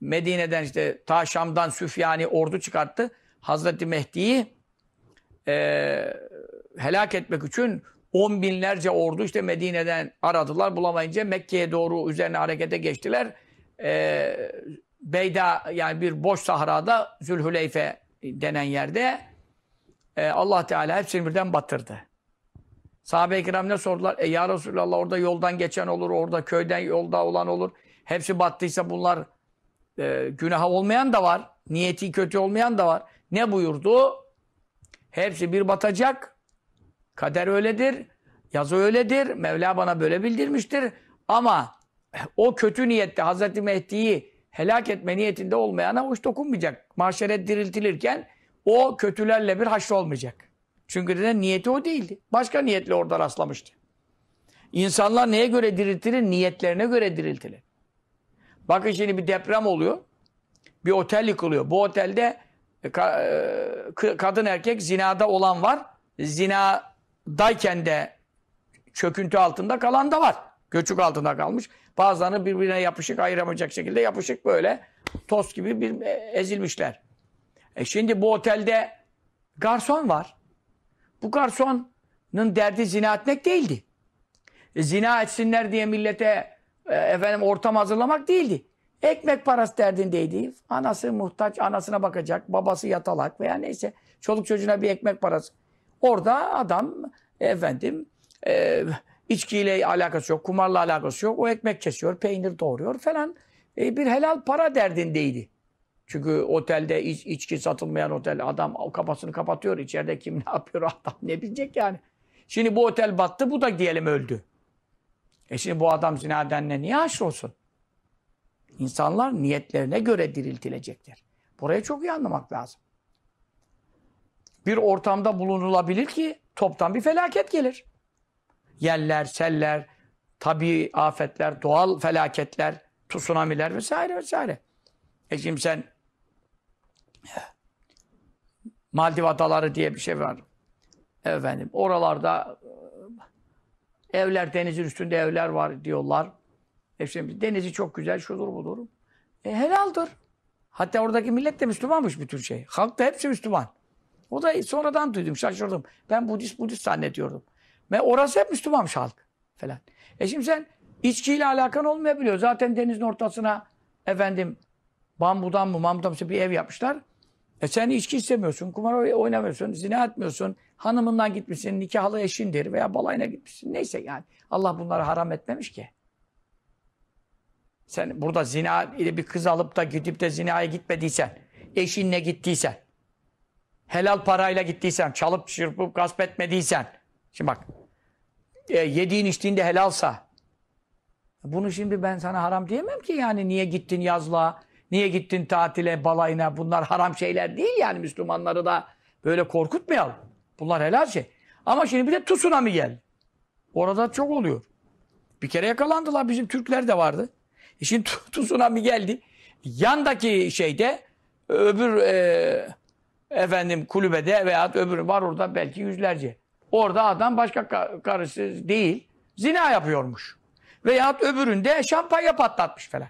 Speaker 1: Medine'den işte ta Şam'dan Süfyani ordu çıkarttı. Hazreti Mehdi'yi e, helak etmek için on binlerce ordu işte Medine'den aradılar. Bulamayınca Mekke'ye doğru üzerine harekete geçtiler. E, Beyda yani bir boş sahrada Zülhüleyfe denen yerde e, Allah Teala hepsini birden batırdı. Sahabe-i kiram ne sordular? E ya Resulallah orada yoldan geçen olur, orada köyden yolda olan olur. Hepsi battıysa bunlar e, günaha olmayan da var. Niyeti kötü olmayan da var. Ne buyurdu? Hepsi bir batacak. Kader öyledir. Yazı öyledir. Mevla bana böyle bildirmiştir. Ama o kötü niyette Hazreti Mehdi'yi helak etme niyetinde olmayana hoş dokunmayacak. Mahşere diriltilirken o kötülerle bir haşr olmayacak. Çünkü neden? Niyeti o değildi. Başka niyetle orada rastlamıştı. İnsanlar neye göre diriltilir? Niyetlerine göre diriltilir. Bakın şimdi bir deprem oluyor. Bir otel yıkılıyor. Bu otelde e, e, kadın erkek zinada olan var. Zinadayken de çöküntü altında kalan da var. Göçük altında kalmış. Bazılarını birbirine yapışık ayıramayacak şekilde yapışık böyle toz gibi bir e, ezilmişler. E şimdi bu otelde garson var. Bu garsonun derdi zina etmek değildi. E, zina etsinler diye millete e, efendim ortam hazırlamak değildi. Ekmek parası derdindeydi. Anası muhtaç, anasına bakacak. Babası yatalak veya neyse. Çoluk çocuğuna bir ekmek parası. Orada adam efendim e, içkiyle alakası yok, kumarla alakası yok. O ekmek kesiyor, peynir doğuruyor falan. E, bir helal para derdindeydi. Çünkü otelde iç, içki satılmayan otel adam kafasını kapatıyor. içeride kim ne yapıyor adam ne bilecek yani. Şimdi bu otel battı bu da diyelim öldü. E şimdi bu adam zinadenle niye haşrolsun? İnsanlar niyetlerine göre diriltilecekler Burayı çok iyi anlamak lazım. Bir ortamda bulunulabilir ki toptan bir felaket gelir. Yeller, seller, tabi afetler, doğal felaketler, tsunamiler vesaire vesaire. E şimdi sen Maldiv Adaları diye bir şey var. Efendim oralarda e, evler denizin üstünde evler var diyorlar. Efendim, denizi çok güzel şudur budur. E, helaldir. Hatta oradaki millet de Müslümanmış bir tür şey. Halk da hepsi Müslüman. O da sonradan duydum şaşırdım. Ben Budist Budist zannediyordum. Ve orası hep Müslümanmış halk falan. E şimdi sen içkiyle alakan olmayabiliyor. Zaten denizin ortasına efendim bambudan mı mambudan mı bir ev yapmışlar. E sen içki istemiyorsun, kumar oynamıyorsun, zina etmiyorsun. Hanımından gitmişsin, nikahlı eşindir veya balayına gitmişsin. Neyse yani. Allah bunları haram etmemiş ki. Sen burada zina ile bir kız alıp da gidip de zinaya gitmediysen, eşinle gittiysen, helal parayla gittiysen, çalıp çırpıp gasp etmediysen, şimdi bak, e, yediğin içtiğin de helalsa, bunu şimdi ben sana haram diyemem ki yani niye gittin yazlığa, Niye gittin tatile, balayına? Bunlar haram şeyler değil yani Müslümanları da böyle korkutmayalım. Bunlar helal şey. Ama şimdi bir de tsunami geldi. Orada çok oluyor. Bir kere yakalandılar. Bizim Türkler de vardı. E şimdi tsunami geldi. Yandaki şeyde öbür e, efendim kulübede veya öbür var orada belki yüzlerce. Orada adam başka karısı değil zina yapıyormuş. Veyahut öbüründe şampanya patlatmış falan.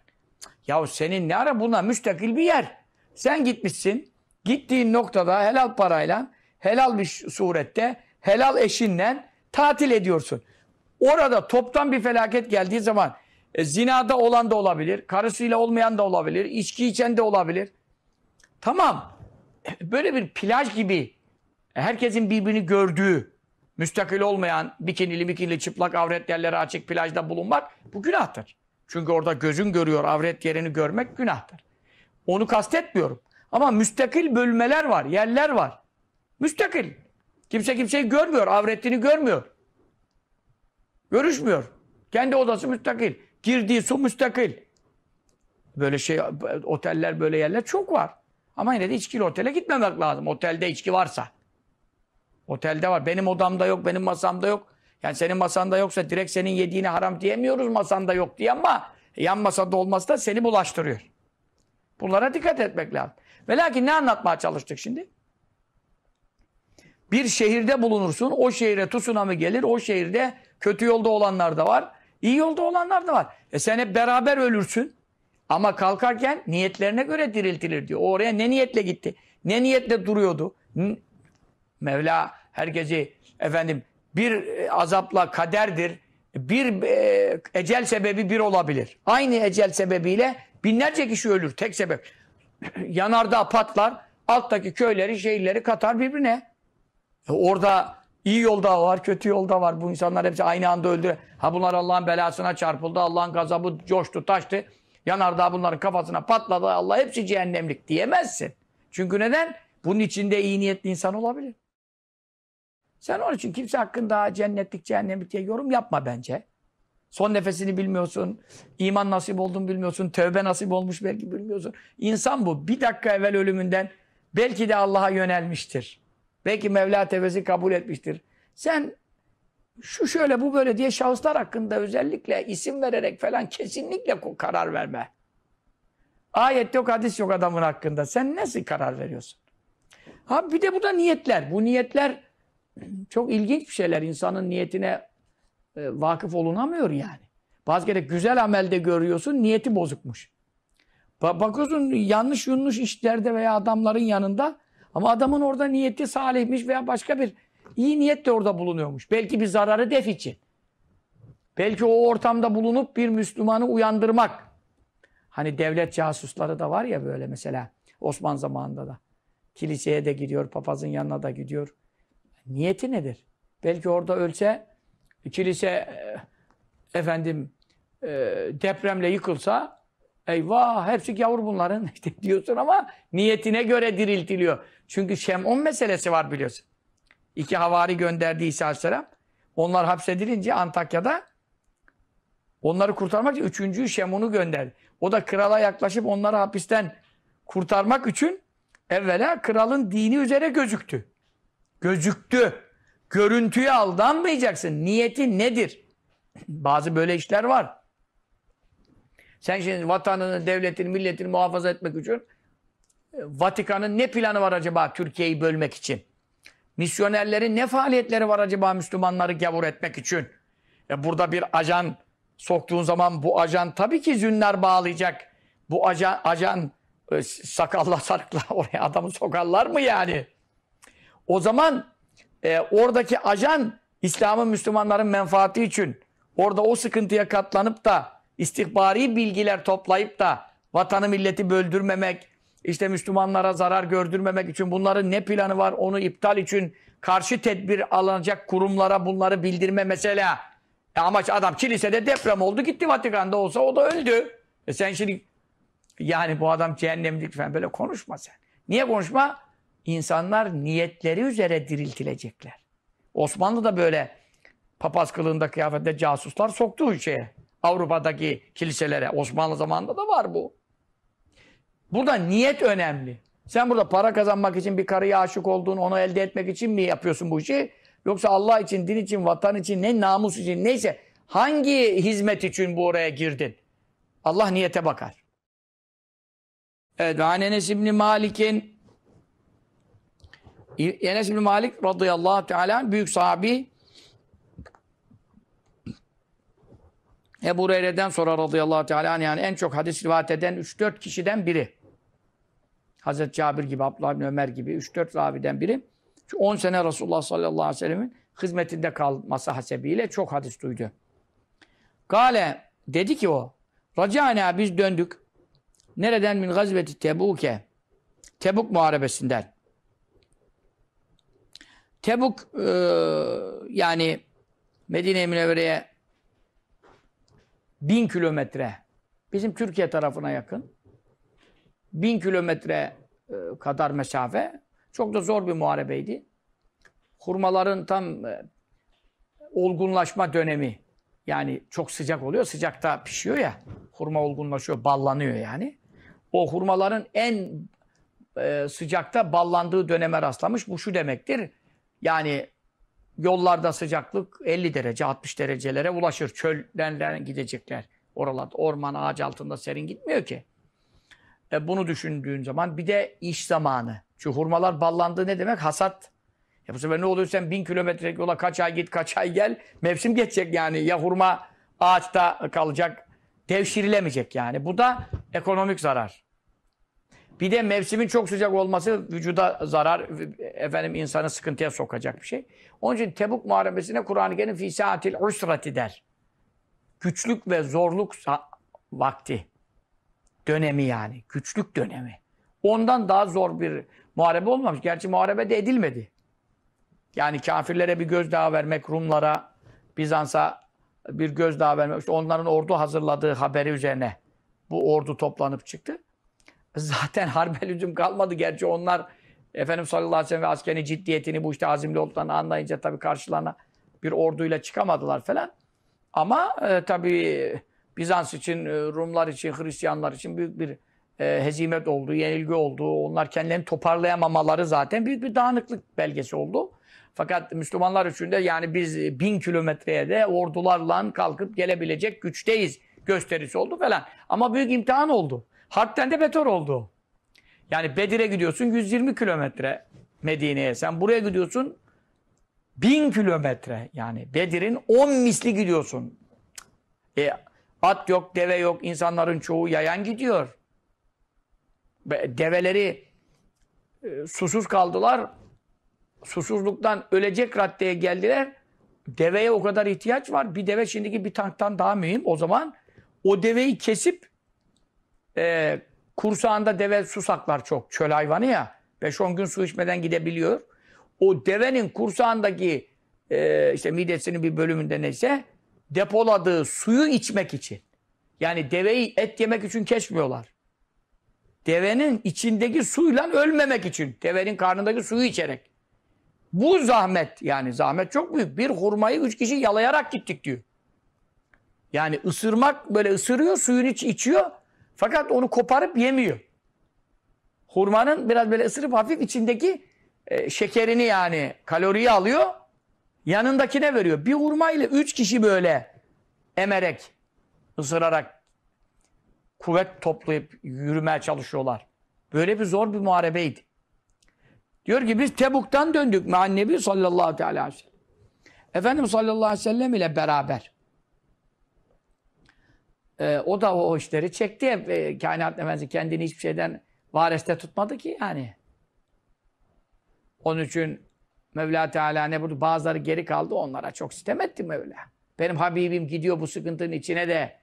Speaker 1: Ya senin ne ara buna müstakil bir yer. Sen gitmişsin. Gittiğin noktada helal parayla, helal bir surette, helal eşinle tatil ediyorsun. Orada toptan bir felaket geldiği zaman e, zinada olan da olabilir, karısıyla olmayan da olabilir, içki içen de olabilir. Tamam. E, böyle bir plaj gibi e, herkesin birbirini gördüğü, müstakil olmayan bikinili bikinili çıplak avret yerlere açık plajda bulunmak bu günahtır. Çünkü orada gözün görüyor, avret yerini görmek günahtır. Onu kastetmiyorum. Ama müstakil bölmeler var, yerler var. Müstakil. Kimse kimseyi görmüyor, avretini görmüyor. Görüşmüyor. Kendi odası müstakil. Girdiği su müstakil. Böyle şey, oteller böyle yerler çok var. Ama yine de içkili otele gitmemek lazım. Otelde içki varsa. Otelde var. Benim odamda yok, benim masamda yok. Yani senin masanda yoksa direkt senin yediğini haram diyemiyoruz masanda yok diye ama yan masada olması da seni bulaştırıyor. Bunlara dikkat etmek lazım. Ve lakin ne anlatmaya çalıştık şimdi? Bir şehirde bulunursun, o şehire tsunami gelir, o şehirde kötü yolda olanlar da var, iyi yolda olanlar da var. E sen hep beraber ölürsün ama kalkarken niyetlerine göre diriltilir diyor. oraya ne niyetle gitti, ne niyetle duruyordu. Mevla herkesi efendim bir e, azapla kaderdir. Bir e, ecel sebebi bir olabilir. Aynı ecel sebebiyle binlerce kişi ölür tek sebep. Yanarda patlar, alttaki köyleri, şehirleri katar birbirine. E, orada iyi yolda var, kötü yolda var. Bu insanlar hepsi aynı anda öldü. Ha bunlar Allah'ın belasına çarpıldı, Allah'ın gazabı coştu, taştı. Yanardağ bunların kafasına patladı. Allah hepsi cehennemlik diyemezsin. Çünkü neden? Bunun içinde iyi niyetli insan olabilir. Sen onun için kimse hakkında cennetlik cehennemlik diye yorum yapma bence. Son nefesini bilmiyorsun. iman nasip olduğunu bilmiyorsun. Tövbe nasip olmuş belki bilmiyorsun. İnsan bu. Bir dakika evvel ölümünden belki de Allah'a yönelmiştir. Belki Mevla tevesi kabul etmiştir. Sen şu şöyle bu böyle diye şahıslar hakkında özellikle isim vererek falan kesinlikle karar verme. Ayet yok, hadis yok adamın hakkında. Sen nasıl karar veriyorsun? Ha bir de bu da niyetler. Bu niyetler çok ilginç bir şeyler. insanın niyetine e, vakıf olunamıyor yani. Bazı kere güzel amelde görüyorsun, niyeti bozukmuş. Bakıyorsun yanlış yunluş işlerde veya adamların yanında ama adamın orada niyeti salihmiş veya başka bir iyi niyet de orada bulunuyormuş. Belki bir zararı def için. Belki o ortamda bulunup bir Müslümanı uyandırmak. Hani devlet casusları da var ya böyle mesela Osman zamanında da. Kiliseye de giriyor, papazın yanına da gidiyor. Niyeti nedir? Belki orada ölse, kilise e, efendim e, depremle yıkılsa eyvah hepsi yavur bunların işte diyorsun ama niyetine göre diriltiliyor. Çünkü şem'on meselesi var biliyorsun. İki havari gönderdi İsa Aleyhisselam. Onlar hapsedilince Antakya'da onları kurtarmak için üçüncü Şemun'u gönderdi. O da krala yaklaşıp onları hapisten kurtarmak için evvela kralın dini üzere gözüktü gözüktü. Görüntüye aldanmayacaksın. Niyeti nedir? Bazı böyle işler var. Sen şimdi vatanını, devletini, milletini muhafaza etmek için e, Vatikan'ın ne planı var acaba Türkiye'yi bölmek için? Misyonerlerin ne faaliyetleri var acaba Müslümanları gavur etmek için? E burada bir ajan soktuğun zaman bu ajan tabii ki zünler bağlayacak. Bu ajan, ajan e, sakallar sarıklar oraya adamı sokarlar mı yani? O zaman e, oradaki ajan İslam'ın Müslümanların menfaati için orada o sıkıntıya katlanıp da istihbari bilgiler toplayıp da vatanı milleti böldürmemek, işte Müslümanlara zarar gördürmemek için bunların ne planı var onu iptal için karşı tedbir alınacak kurumlara bunları bildirme mesela. E ama adam kilisede deprem oldu gitti Vatikan'da olsa o da öldü. E sen şimdi yani bu adam cehennemlik falan böyle konuşma sen. Niye konuşma? insanlar niyetleri üzere diriltilecekler. Osmanlı da böyle papaz kılığında kıyafette casuslar soktu şeye. Avrupa'daki kiliselere. Osmanlı zamanında da var bu. Burada niyet önemli. Sen burada para kazanmak için bir karıya aşık olduğun, onu elde etmek için mi yapıyorsun bu işi? Yoksa Allah için, din için, vatan için, ne namus için, neyse hangi hizmet için bu oraya girdin? Allah niyete bakar. Evet, Anenes İbni Malik'in Enes bin Malik radıyallahu teala büyük sahabi Ebu Reyre'den sonra radıyallahu teala yani en çok hadis rivayet eden 3-4 kişiden biri. Hazreti Cabir gibi, Abdullah bin Ömer gibi 3-4 raviden biri. 10 sene Resulullah sallallahu aleyhi ve sellemin hizmetinde kalması hasebiyle çok hadis duydu. Gale dedi ki o, Racana biz döndük. Nereden min gazveti Tebuk'e? Tebuk muharebesinden. Tebuk e, yani Medine-i Münevvere'ye bin kilometre bizim Türkiye tarafına yakın bin kilometre e, kadar mesafe çok da zor bir muharebeydi. Hurmaların tam e, olgunlaşma dönemi yani çok sıcak oluyor. Sıcakta pişiyor ya. Hurma olgunlaşıyor, ballanıyor yani. O hurmaların en e, sıcakta ballandığı döneme rastlamış. Bu şu demektir yani yollarda sıcaklık 50 derece, 60 derecelere ulaşır. Çölden gidecekler. Oralarda orman, ağaç altında serin gitmiyor ki. E, bunu düşündüğün zaman bir de iş zamanı. Şu hurmalar ballandı ne demek? Hasat. E bu sefer ne oluyor? Sen bin kilometre yola kaç ay git, kaç ay gel. Mevsim geçecek yani. Ya hurma ağaçta kalacak, devşirilemeyecek yani. Bu da ekonomik zarar. Bir de mevsimin çok sıcak olması vücuda zarar, efendim insanı sıkıntıya sokacak bir şey. Onun için Tebuk Muharebesi'ne Kur'an-ı Kerim fisaatil usrati der. Güçlük ve zorluk vakti. Dönemi yani. Güçlük dönemi. Ondan daha zor bir muharebe olmamış. Gerçi muharebe de edilmedi. Yani kafirlere bir göz daha vermek, Rumlara, Bizans'a bir göz daha vermek, işte onların ordu hazırladığı haberi üzerine bu ordu toplanıp çıktı zaten harbe lüzum kalmadı. Gerçi onlar Efendim sallallahu aleyhi ve sellem ve askerin ciddiyetini bu işte azimli olduklarını anlayınca tabii karşılarına bir orduyla çıkamadılar falan. Ama e, tabii Bizans için, e, Rumlar için, Hristiyanlar için büyük bir e, hezimet oldu, yenilgi oldu. onlar kendilerini toparlayamamaları zaten büyük bir dağınıklık belgesi oldu. Fakat Müslümanlar için de yani biz bin kilometreye de ordularla kalkıp gelebilecek güçteyiz gösterisi oldu falan. Ama büyük imtihan oldu. Harpten de beter oldu. Yani Bedir'e gidiyorsun 120 kilometre Medine'ye. Sen buraya gidiyorsun 1000 kilometre. Yani Bedir'in 10 misli gidiyorsun. E, at yok, deve yok. insanların çoğu yayan gidiyor. Develeri e, susuz kaldılar. Susuzluktan ölecek raddeye geldiler. Deveye o kadar ihtiyaç var. Bir deve şimdiki bir tanktan daha mühim. O zaman o deveyi kesip e, kursağında deve su saklar çok. Çöl hayvanı ya. 5-10 gün su içmeden gidebiliyor. O devenin kursağındaki e, işte midesinin bir bölümünde neyse depoladığı suyu içmek için. Yani deveyi et yemek için kesmiyorlar. Devenin içindeki suyla ölmemek için. Devenin karnındaki suyu içerek. Bu zahmet yani zahmet çok büyük. Bir hurmayı üç kişi yalayarak gittik diyor. Yani ısırmak böyle ısırıyor suyun iç içiyor. Fakat onu koparıp yemiyor. Hurmanın biraz böyle ısırıp hafif içindeki e, şekerini yani kaloriyi alıyor. Yanındakine veriyor. Bir hurma ile üç kişi böyle emerek, ısırarak kuvvet toplayıp yürümeye çalışıyorlar. Böyle bir zor bir muharebeydi. Diyor ki biz Tebuk'tan döndük. Muhannebi sallallahu aleyhi ve sellem. Efendimiz sallallahu aleyhi ve sellem ile beraber. E, o da o işleri çekti hep. E, kainat efendisi kendini hiçbir şeyden vareste tutmadı ki yani. Onun için Mevla Teala ne burada bazıları geri kaldı onlara çok sitem etti Mevla. Benim Habibim gidiyor bu sıkıntının içine de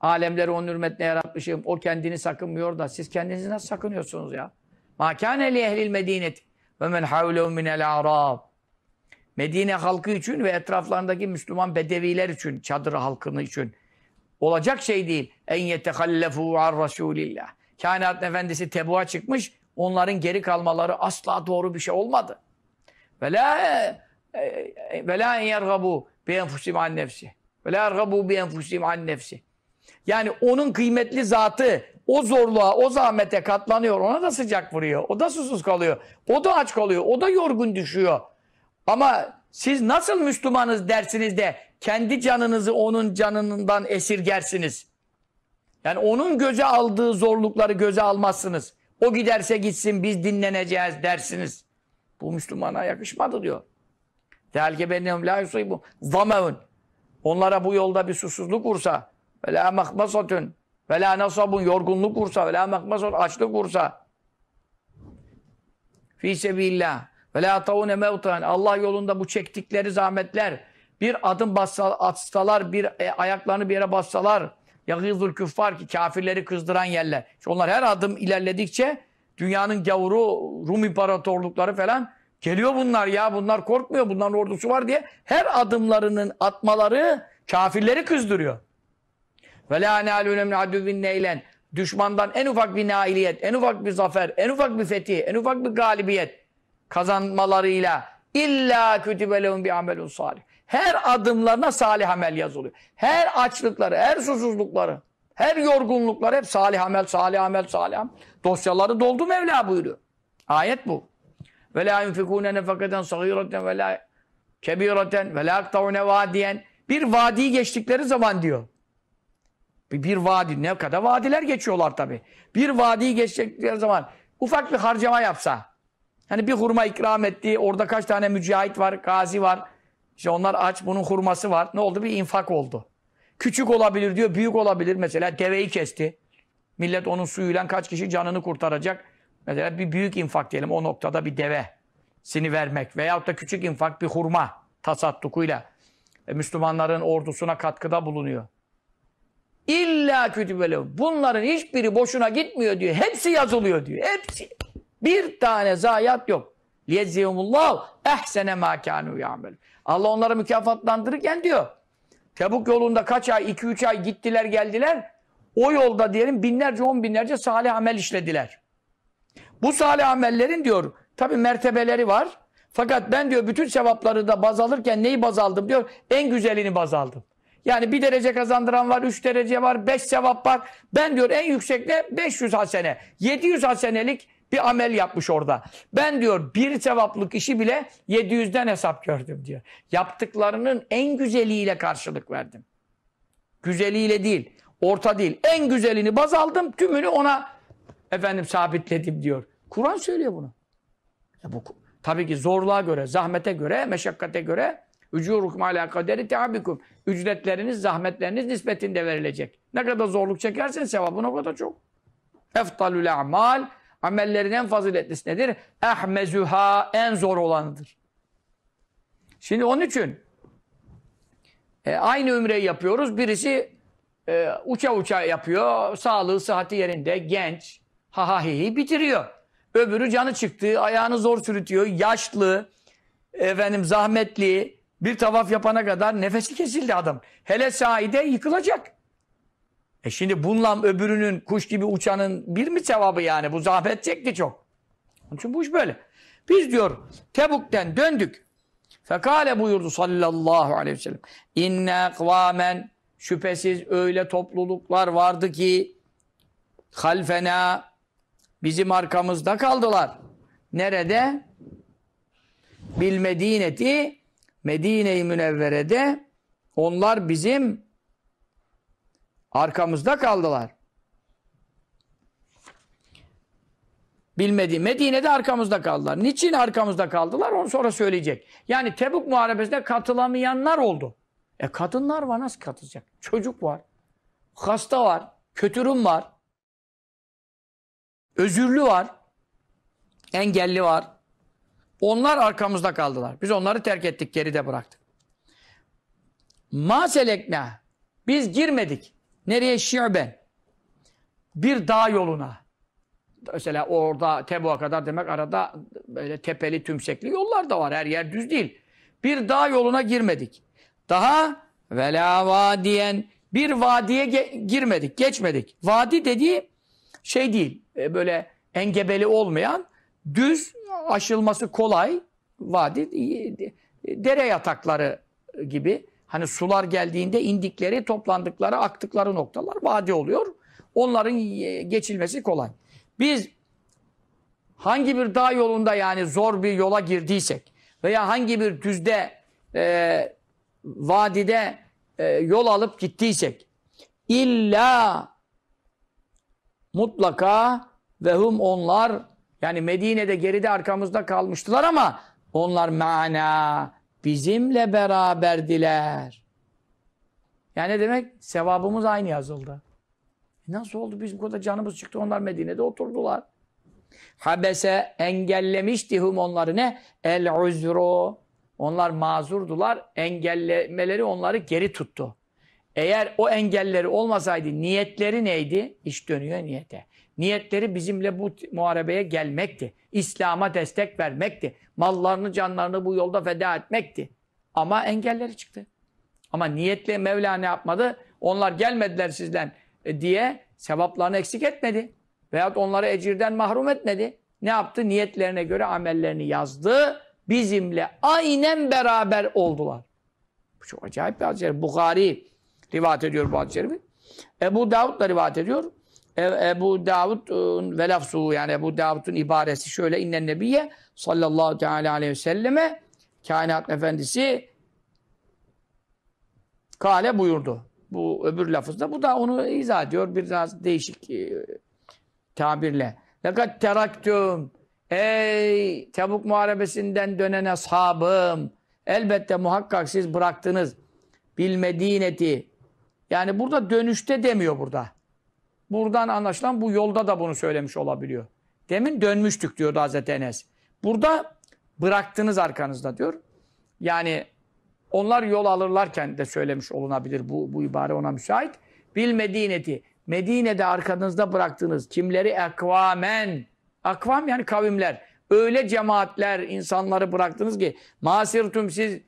Speaker 1: alemleri onun hürmetine yaratmışım. O kendini sakınmıyor da siz kendinizi nasıl sakınıyorsunuz ya? Ma kâne li ehlil medinet ve men havlev minel arab. Medine halkı için ve etraflarındaki Müslüman bedeviler için, çadır halkını için Olacak şey değil. En yetehallefu ar Resulillah. Kainat efendisi tebuğa çıkmış. Onların geri kalmaları asla doğru bir şey olmadı. Ve la e, e, ve la en yergabu bi enfusim an nefsi. Ve la yergabu bi enfusim an nefsi. Yani onun kıymetli zatı o zorluğa, o zahmete katlanıyor. Ona da sıcak vuruyor. O da susuz kalıyor. O da aç kalıyor. O da yorgun düşüyor. Ama siz nasıl Müslümanız dersiniz de kendi canınızı onun canından esirgersiniz. Yani onun göze aldığı zorlukları göze almazsınız. O giderse gitsin biz dinleneceğiz dersiniz. Bu Müslümana yakışmadı diyor. Tehlike bennehum la bu. zamevun. Onlara bu yolda bir susuzluk vursa ve la mahmasatun ve la nasabun yorgunluk vursa ve la mahmasat açlık vursa fi sebillah ve la tavune mevtan Allah yolunda bu çektikleri zahmetler bir adım bassa, atsalar, bir e, ayaklarını bir yere bassalar, yagizul küffar ki kafirleri kızdıran yerler. İşte onlar her adım ilerledikçe dünyanın gavuru, Rum imparatorlukları falan geliyor bunlar ya bunlar korkmuyor bunların ordusu var diye her adımlarının atmaları kafirleri kızdırıyor. Ve la nalûne min aduvin neylen düşmandan en ufak bir nailiyet, en ufak bir zafer, en ufak bir fetih, en ufak bir galibiyet kazanmalarıyla illa kütübe lehum bi amelun salih. Her adımlarına salih amel yazılıyor. Her açlıkları, her susuzlukları, her yorgunlukları hep salih amel, salih amel, salih amel. Dosyaları doldu Mevla buyuruyor. Ayet bu. Ve la yunfikune nefaketen sagireten ve la kebireten ve la aktavune vadiyen. Bir vadiyi geçtikleri zaman diyor. Bir, bir vadi, ne kadar vadiler geçiyorlar tabii. Bir vadiyi geçtikleri zaman ufak bir harcama yapsa, Hani bir hurma ikram etti. Orada kaç tane mücahit var, gazi var. İşte onlar aç, bunun hurması var. Ne oldu? Bir infak oldu. Küçük olabilir diyor, büyük olabilir. Mesela deveyi kesti. Millet onun suyuyla kaç kişi canını kurtaracak. Mesela bir büyük infak diyelim o noktada bir deve sini vermek veyahut da küçük infak bir hurma tasattukuyla e, Müslümanların ordusuna katkıda bulunuyor. İlla kütübelev. Bunların hiçbiri boşuna gitmiyor diyor. Hepsi yazılıyor diyor. Hepsi. Bir tane zayiat yok. Liyeziyumullah ehsene mâ kânû Allah onları mükafatlandırırken diyor. Tebuk yolunda kaç ay, iki üç ay gittiler geldiler. O yolda diyelim binlerce, on binlerce salih amel işlediler. Bu salih amellerin diyor, tabi mertebeleri var. Fakat ben diyor bütün sevapları da baz alırken neyi baz aldım diyor, en güzelini baz aldım. Yani bir derece kazandıran var, üç derece var, beş sevap var. Ben diyor en yüksekte 500 hasene, 700 hasenelik bir amel yapmış orada. Ben diyor bir cevaplık işi bile 700'den hesap gördüm diyor. Yaptıklarının en güzeliyle karşılık verdim. Güzeliyle değil, orta değil. En güzelini baz aldım, tümünü ona efendim sabitledim diyor. Kur'an söylüyor bunu. Ya bu tabii ki zorluğa göre, zahmete göre, meşakkate göre Ücurukum ala kaderi teabikum. Ücretleriniz, zahmetleriniz nispetinde verilecek. Ne kadar zorluk çekersen sevabın o kadar çok. Eftalül amal Amellerin en faziletlisi nedir? Ehmezuha en zor olanıdır. Şimdi onun için e, aynı ümreyi yapıyoruz. Birisi e, uça uça yapıyor. Sağlığı, sıhhati yerinde, genç. Ha ha hi bitiriyor. Öbürü canı çıktı, ayağını zor sürütüyor. Yaşlı, efendim zahmetli. Bir tavaf yapana kadar nefesi kesildi adam. Hele saide yıkılacak. E şimdi bununla öbürünün kuş gibi uçanın bir mi cevabı yani? Bu zahmet çekti çok. Onun için bu iş böyle. Biz diyor Tebuk'ten döndük. Fekale buyurdu sallallahu aleyhi ve sellem. İnne kvamen şüphesiz öyle topluluklar vardı ki halfena bizim arkamızda kaldılar. Nerede? Bil Medine'ti Medine-i Münevvere'de onlar bizim Arkamızda kaldılar. Bilmedi. Medine'de arkamızda kaldılar. Niçin arkamızda kaldılar? Onu sonra söyleyecek. Yani Tebuk Muharebesi'ne katılamayanlar oldu. E kadınlar var nasıl katılacak? Çocuk var. Hasta var. Kötürüm var. Özürlü var. Engelli var. Onlar arkamızda kaldılar. Biz onları terk ettik, geride bıraktık. Ma selekna. Biz girmedik. Nereye? Şi'ben. Bir dağ yoluna. Mesela orada Tebu'a kadar demek arada böyle tepeli tümsekli yollar da var. Her yer düz değil. Bir dağ yoluna girmedik. Daha vela vadiyen bir vadiye ge girmedik, geçmedik. Vadi dediği şey değil. E, böyle engebeli olmayan, düz aşılması kolay vadi dere yatakları gibi hani sular geldiğinde indikleri, toplandıkları, aktıkları noktalar vadi oluyor. Onların e, geçilmesi kolay. Biz hangi bir dağ yolunda yani zor bir yola girdiysek veya hangi bir düzde e, vadide e, yol alıp gittiysek illa mutlaka vehum onlar yani Medine'de geride arkamızda kalmıştılar ama onlar mana bizimle beraberdiler. Yani ne demek? Sevabımız aynı yazıldı. E nasıl oldu? Bizim kadar canımız çıktı. Onlar Medine'de oturdular. Habese engellemiştihum onları ne? El uzru. Onlar mazurdular. Engellemeleri onları geri tuttu. Eğer o engelleri olmasaydı niyetleri neydi? İş dönüyor niyete. Niyetleri bizimle bu muharebeye gelmekti. İslam'a destek vermekti. Mallarını, canlarını bu yolda feda etmekti. Ama engelleri çıktı. Ama niyetle Mevla ne yapmadı? Onlar gelmediler sizden e, diye sevaplarını eksik etmedi. Veyahut onları ecirden mahrum etmedi. Ne yaptı? Niyetlerine göre amellerini yazdı. Bizimle aynen beraber oldular. Bu çok acayip bir hadis-i şerif. Bukhari rivayet ediyor bu hadis-i şerifi. Ebu Davud da rivayet ediyor. Ebu e, Davud'un ve yani Ebu Davud'un ibaresi şöyle innen nebiye sallallahu teala aleyhi ve selleme kainat efendisi kale buyurdu. Bu öbür lafızda. Bu da onu izah ediyor. Biraz değişik e, tabirle. Lekat teraktüm Ey Tebuk Muharebesi'nden dönen ashabım! Elbette muhakkak siz bıraktınız. bilmediğin eti Yani burada dönüşte demiyor burada. Buradan anlaşılan bu yolda da bunu söylemiş olabiliyor. Demin dönmüştük diyordu Hazreti Enes. Burada bıraktınız arkanızda diyor. Yani onlar yol alırlarken de söylemiş olunabilir bu, bu ibare ona müsait. Bil Medine'ti. Medine'de arkanızda bıraktınız. Kimleri? Ekvamen. Akvam yani kavimler. Öyle cemaatler, insanları bıraktınız ki masirtum siz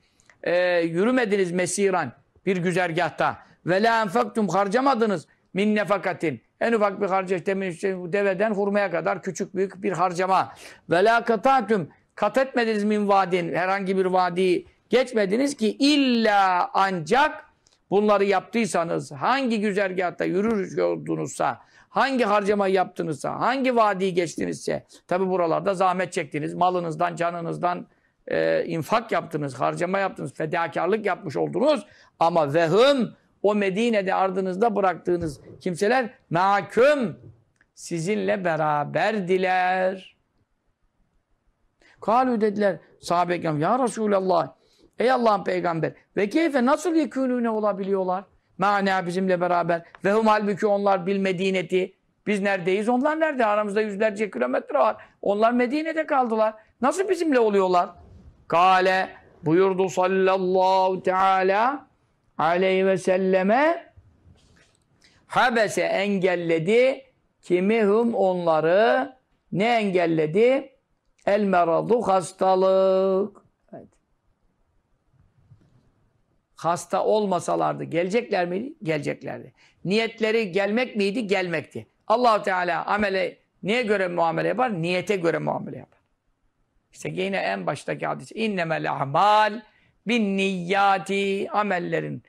Speaker 1: e, yürümediniz mesiran bir güzergahta. Ve la enfektum harcamadınız min nefakatin. En ufak bir harca demin işte deveden hurmaya kadar küçük büyük bir harcama. Ve la katatüm kat etmediniz min vadin herhangi bir vadiyi geçmediniz ki illa ancak bunları yaptıysanız hangi güzergahta yürür hangi harcama yaptınızsa hangi vadiyi geçtinizse tabi buralarda zahmet çektiniz malınızdan canınızdan e, infak yaptınız harcama yaptınız fedakarlık yapmış oldunuz ama vehim o Medine'de ardınızda bıraktığınız kimseler mahkum sizinle beraberdiler. Kalü dediler sahabe kiram ya Resulallah ey Allah'ın peygamber ve keyfe nasıl yekûnüne olabiliyorlar? Mana bizimle beraber ve hum halbuki onlar bil Medine'ti. Biz neredeyiz? Onlar nerede? Aramızda yüzlerce kilometre var. Onlar Medine'de kaldılar. Nasıl bizimle oluyorlar? Kale buyurdu sallallahu teala aleyhi ve selleme habese engelledi kimihum onları ne engelledi? El meradu hastalık. Evet. Hasta olmasalardı gelecekler miydi? Geleceklerdi. Niyetleri gelmek miydi? Gelmekti. allah Teala amele neye göre muamele yapar? Niyete göre muamele yapar. İşte yine en baştaki hadis. İnnemel amal bin niyyati amellerin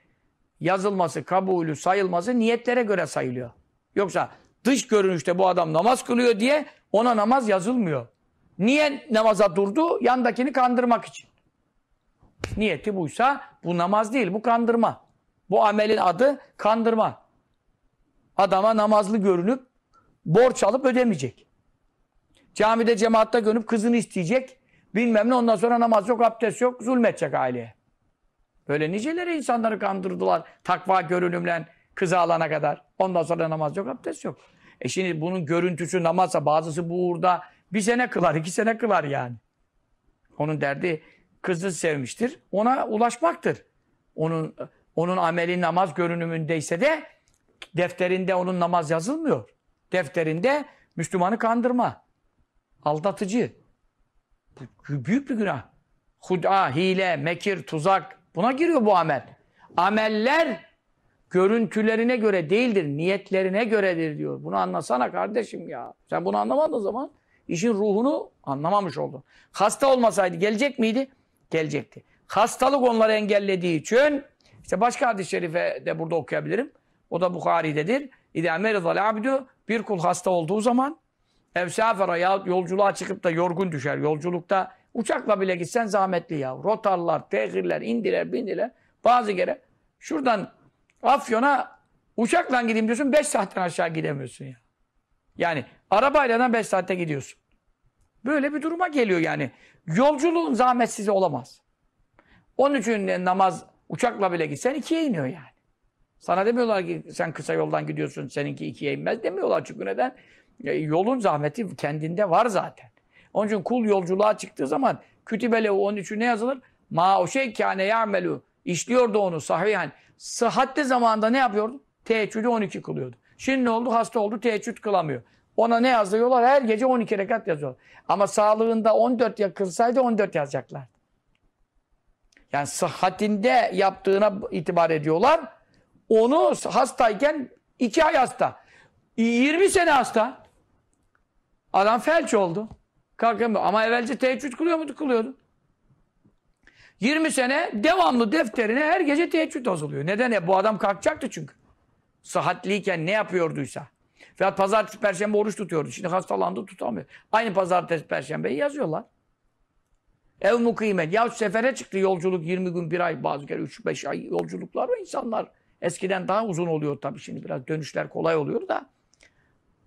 Speaker 1: yazılması, kabulü, sayılması niyetlere göre sayılıyor. Yoksa dış görünüşte bu adam namaz kılıyor diye ona namaz yazılmıyor. Niye namaza durdu? Yandakini kandırmak için. Niyeti buysa bu namaz değil, bu kandırma. Bu amelin adı kandırma. Adama namazlı görünüp borç alıp ödemeyecek. Camide cemaatta görünüp kızını isteyecek. Bilmem ne ondan sonra namaz yok, abdest yok, zulmedecek aileye. Böyle niceleri insanları kandırdılar. Takva görünümlen kızı alana kadar. Ondan sonra namaz yok, abdest yok. E şimdi bunun görüntüsü namazsa bazısı bu uğurda bir sene kılar, iki sene kılar yani. Onun derdi kızı sevmiştir. Ona ulaşmaktır. Onun onun ameli namaz görünümündeyse de defterinde onun namaz yazılmıyor. Defterinde Müslümanı kandırma. Aldatıcı. Büyük bir günah. Huda, hile, mekir, tuzak. Buna giriyor bu amel. Ameller görüntülerine göre değildir, niyetlerine göredir diyor. Bunu anlasana kardeşim ya. Sen bunu anlamadığın zaman işin ruhunu anlamamış oldun. Hasta olmasaydı gelecek miydi? Gelecekti. Hastalık onları engellediği için işte başka hadis-i şerife de burada okuyabilirim. O da Bukhari'dedir. İdâ merizal abdü bir kul hasta olduğu zaman Evsafera ya yolculuğa çıkıp da yorgun düşer. Yolculukta uçakla bile gitsen zahmetli ya. Rotarlar, tehirler, indiler, bindiler. Bazı kere şuradan Afyon'a uçakla gideyim diyorsun 5 saatten aşağı gidemiyorsun ya. Yani arabayla da 5 saatte gidiyorsun. Böyle bir duruma geliyor yani. Yolculuğun zahmetsiz olamaz. Onun için namaz uçakla bile gitsen ikiye iniyor yani. Sana demiyorlar ki sen kısa yoldan gidiyorsun seninki ikiye inmez demiyorlar çünkü neden? E, yolun zahmeti kendinde var zaten. Onun için kul yolculuğa çıktığı zaman kütübelehu 13'ü ne yazılır? Ma o şey kâne ya'melu. İşliyordu onu sahihen. Sıhhatli zamanda ne yapıyordu? Teheccüdü 12 kılıyordu. Şimdi ne oldu? Hasta oldu teheccüd kılamıyor. Ona ne yazıyorlar? Her gece 12 rekat yazıyorlar. Ama sağlığında 14 yakılsaydı 14 yazacaklar. Yani sıhhatinde yaptığına itibar ediyorlar. Onu hastayken 2 ay hasta. 20 sene hasta. Adam felç oldu. Kalkamıyor. Ama evvelce teheccüd kılıyor muydu? Kılıyordu. 20 sene devamlı defterine her gece teheccüd azalıyor. Neden? E, bu adam kalkacaktı çünkü. Sıhhatliyken ne yapıyorduysa. Veyahut pazartesi, perşembe oruç tutuyordu. Şimdi hastalandı tutamıyor. Aynı pazartesi, perşembeyi yazıyorlar. Ev mukimen. Ya sefere çıktı yolculuk 20 gün, bir ay bazı kere 3-5 ay yolculuklar ve insanlar eskiden daha uzun oluyor tabii şimdi biraz dönüşler kolay oluyor da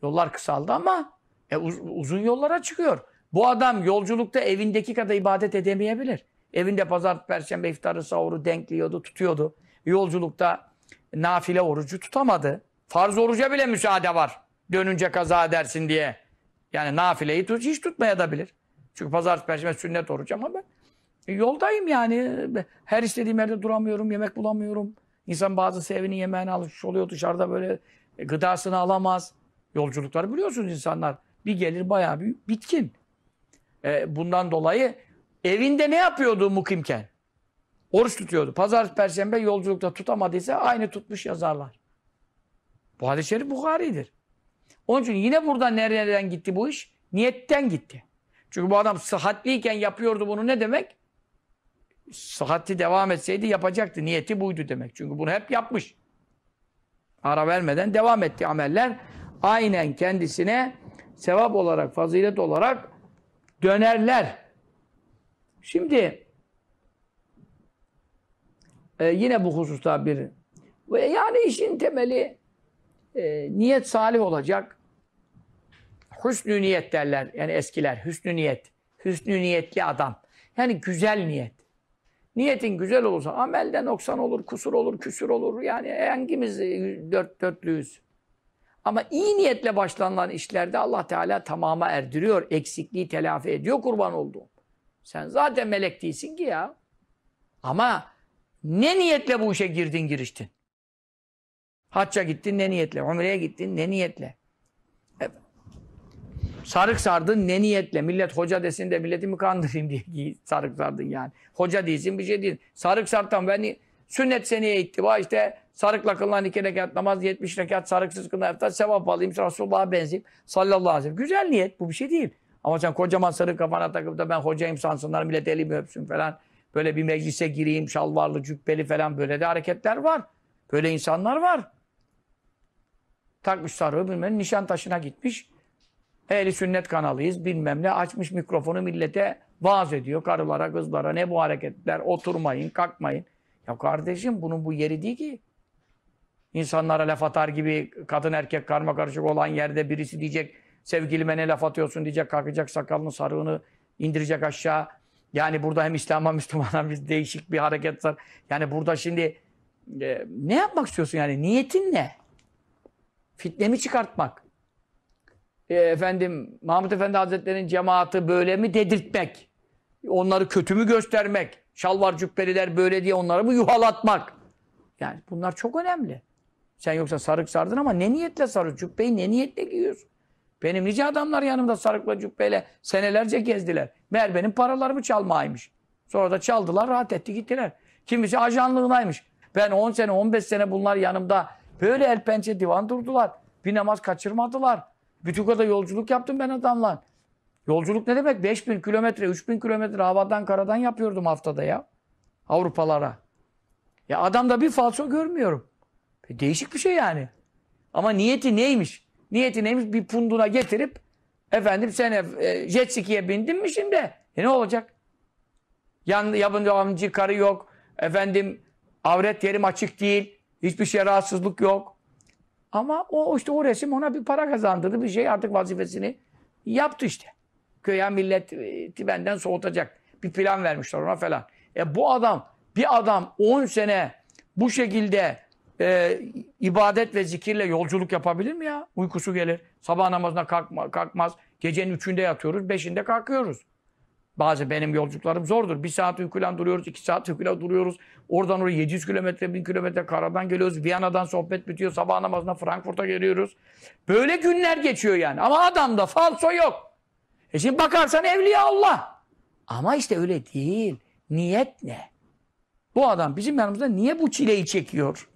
Speaker 1: yollar kısaldı ama e, uz uzun yollara çıkıyor. Bu adam yolculukta evindeki kadar ibadet edemeyebilir. Evinde pazar, perşembe iftarı, sahuru denkliyordu, tutuyordu. Yolculukta nafile orucu tutamadı. Farz oruca bile müsaade var. Dönünce kaza edersin diye. Yani nafileyi tut, hiç tutmayabilir. Çünkü pazar, perşembe sünnet orucu ama ben e, yoldayım yani. Her istediğim yerde duramıyorum, yemek bulamıyorum. İnsan bazı sevini yemeğine alışmış oluyor dışarıda böyle e, gıdasını alamaz. Yolculukları biliyorsunuz insanlar bir gelir bayağı bir bitkin. E, bundan dolayı evinde ne yapıyordu mukimken? Oruç tutuyordu. Pazar, perşembe yolculukta tutamadıysa aynı tutmuş yazarlar. Bu hadis-i şerif Bukhari'dir. Onun için yine burada nereden gitti bu iş? Niyetten gitti. Çünkü bu adam sıhhatliyken yapıyordu bunu ne demek? Sıhhati devam etseydi yapacaktı. Niyeti buydu demek. Çünkü bunu hep yapmış. Ara vermeden devam etti ameller. Aynen kendisine sevap olarak, fazilet olarak dönerler. Şimdi e, yine bu hususta bir ve yani işin temeli e, niyet salih olacak. Hüsnü niyet derler. Yani eskiler hüsnü niyet. Hüsnü niyetli adam. Yani güzel niyet. Niyetin güzel olursa amelde noksan olur, kusur olur, küsür olur. Yani hangimiz e, dört dörtlüyüz? Ama iyi niyetle başlanılan işlerde Allah Teala tamama erdiriyor. Eksikliği telafi ediyor kurban olduğum. Sen zaten melek değilsin ki ya. Ama ne niyetle bu işe girdin giriştin? Hacca gittin ne niyetle? Umre'ye gittin ne niyetle? E, sarık sardın ne niyetle? Millet hoca desin de milleti mi kandırayım diye sarık sardın yani. Hoca değilsin bir şey değil. Sarık sartan beni sünnet seneye ittiba işte Sarıkla kılınan iki rekat namaz, yetmiş rekat sarıksız kılınan iftar, sevap alayım, Resulullah'a benzeyeyim. Sallallahu aleyhi ve sellem. Güzel niyet. Bu bir şey değil. Ama sen kocaman sarık kafana takıp da ben hocayım sansınlar, millet elimi öpsün falan. Böyle bir meclise gireyim, şalvarlı, cübbeli falan böyle de hareketler var. Böyle insanlar var. Takmış sarığı bilmem nişan taşına gitmiş. Ehli sünnet kanalıyız bilmem ne. Açmış mikrofonu millete vaaz ediyor. Karılara, kızlara ne bu hareketler oturmayın, kalkmayın. Ya kardeşim bunun bu yeri değil ki insanlara laf atar gibi kadın erkek karma karışık olan yerde birisi diyecek sevgilime ne laf atıyorsun diyecek kalkacak sakalını sarığını indirecek aşağı. Yani burada hem İslam'a Müslüman'a biz değişik bir hareket var. Yani burada şimdi e, ne yapmak istiyorsun yani? Niyetin ne? Fitnemi çıkartmak. E, efendim Mahmut Efendi Hazretleri'nin cemaati böyle mi dedirtmek? Onları kötü mü göstermek? Şalvar cübbeliler böyle diye onları mı yuhalatmak? Yani bunlar çok önemli. Sen yoksa sarık sardın ama ne niyetle sarık? Cübbeyi ne niyetle giyiyorsun? Benim nice adamlar yanımda sarıkla cübbeyle senelerce gezdiler. Meğer benim paralarımı çalmaymış. Sonra da çaldılar rahat etti gittiler. Kimisi ajanlığınaymış. Ben 10 sene 15 sene bunlar yanımda böyle el pençe divan durdular. Bir namaz kaçırmadılar. Bituka'da yolculuk yaptım ben adamla. Yolculuk ne demek? 5000 kilometre, 3000 kilometre havadan karadan yapıyordum haftada ya. Avrupalara. Ya adamda bir falso görmüyorum. E, değişik bir şey yani. Ama niyeti neymiş? Niyeti neymiş? Bir punduna getirip efendim sen e, jet ski'ye bindin mi şimdi? E ne olacak? Yan, yabancı karı yok. Efendim avret yerim açık değil. Hiçbir şey rahatsızlık yok. Ama o işte o resim ona bir para kazandırdı. Bir şey artık vazifesini yaptı işte. Köye milleti benden soğutacak. Bir plan vermişler ona falan. E bu adam bir adam 10 sene bu şekilde e, ibadet ve zikirle yolculuk yapabilir mi ya? Uykusu gelir. Sabah namazına kalkma, kalkmaz. Gecenin üçünde yatıyoruz, beşinde kalkıyoruz. Bazı benim yolculuklarım zordur. Bir saat uykuyla duruyoruz, iki saat uykuyla duruyoruz. Oradan oraya 700 kilometre, 1000 kilometre karadan geliyoruz. Viyana'dan sohbet bitiyor. Sabah namazına Frankfurt'a geliyoruz. Böyle günler geçiyor yani. Ama adamda falso yok. E şimdi bakarsan evliya Allah. Ama işte öyle değil. Niyet ne? Bu adam bizim yanımızda niye bu çileyi çekiyor?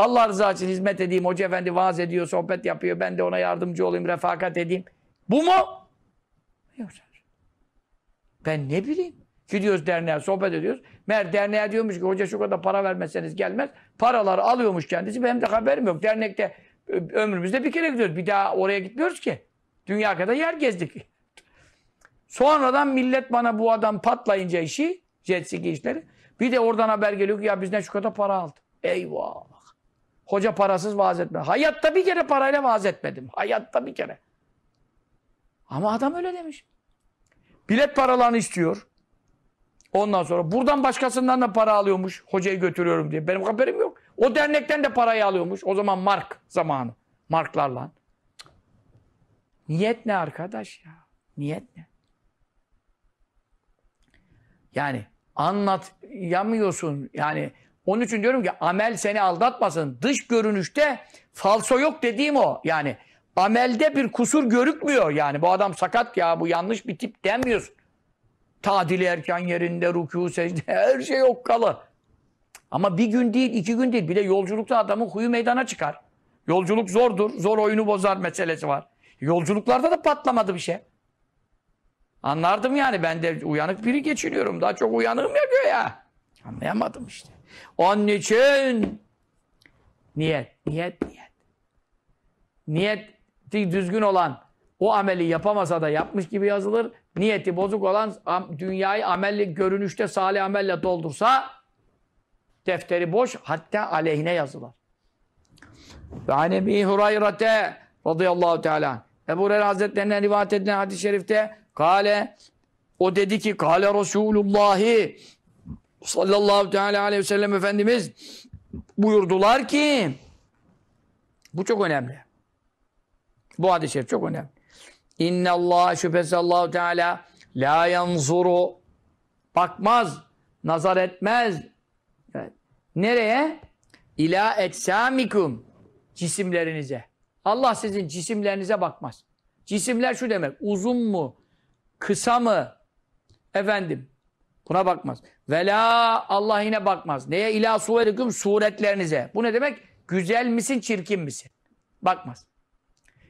Speaker 1: Allah rızası için hizmet edeyim. Hoca efendi vaaz ediyor, sohbet yapıyor. Ben de ona yardımcı olayım, refakat edeyim. Bu mu? Yok. Ben ne bileyim. Gidiyoruz derneğe sohbet ediyoruz. Mer derneğe diyormuş ki hoca şu kadar para vermezseniz gelmez. Paralar alıyormuş kendisi. Benim de haberim yok. Dernekte ömrümüzde bir kere gidiyoruz. Bir daha oraya gitmiyoruz ki. Dünya kadar yer gezdik. Sonradan millet bana bu adam patlayınca işi, jet ski işleri. Bir de oradan haber geliyor ki ya bizden şu kadar para aldı. Eyvah. Hoca parasız vaaz etme. Hayatta bir kere parayla vaaz etmedim. Hayatta bir kere. Ama adam öyle demiş. Bilet paralarını istiyor. Ondan sonra buradan başkasından da para alıyormuş. Hocayı götürüyorum diye. Benim haberim yok. O dernekten de parayı alıyormuş. O zaman mark zamanı. Marklarla. Niyet ne arkadaş ya? Niyet ne? Yani anlat yamıyorsun. Yani onun için diyorum ki amel seni aldatmasın. Dış görünüşte falso yok dediğim o. Yani amelde bir kusur görükmüyor. Yani bu adam sakat ya bu yanlış bir tip demiyorsun. Tadili erken yerinde, ruku, secde her şey okkalı. Ama bir gün değil, iki gün değil. Bir de yolculukta adamın huyu meydana çıkar. Yolculuk zordur. Zor oyunu bozar meselesi var. Yolculuklarda da patlamadı bir şey. Anlardım yani ben de uyanık biri geçiniyorum. Daha çok uyanığım yapıyor ya. Anlayamadım işte. Onun için niyet, niyet, niyet. Niyeti düzgün olan o ameli yapamasa da yapmış gibi yazılır. Niyeti bozuk olan dünyayı ameli görünüşte salih amelle doldursa defteri boş hatta aleyhine yazılır. Ve an Ebi Hurayrate radıyallahu teala Ebu Hureyre Hazretlerinden rivayet edilen hadis-i şerifte kale o dedi ki kale Resulullahi sallallahu teala aleyhi ve sellem Efendimiz buyurdular ki bu çok önemli. Bu hadis-i şerif çok önemli. İnne Allah şüphesiz Allahu Teala la yanzuru bakmaz, nazar etmez. Evet. Nereye? İla etsamikum cisimlerinize. Allah sizin cisimlerinize bakmaz. Cisimler şu demek. Uzun mu? Kısa mı? Efendim. Buna bakmaz. Ve la Allah yine bakmaz. Neye? ilah suverikum suretlerinize. Bu ne demek? Güzel misin, çirkin misin? Bakmaz.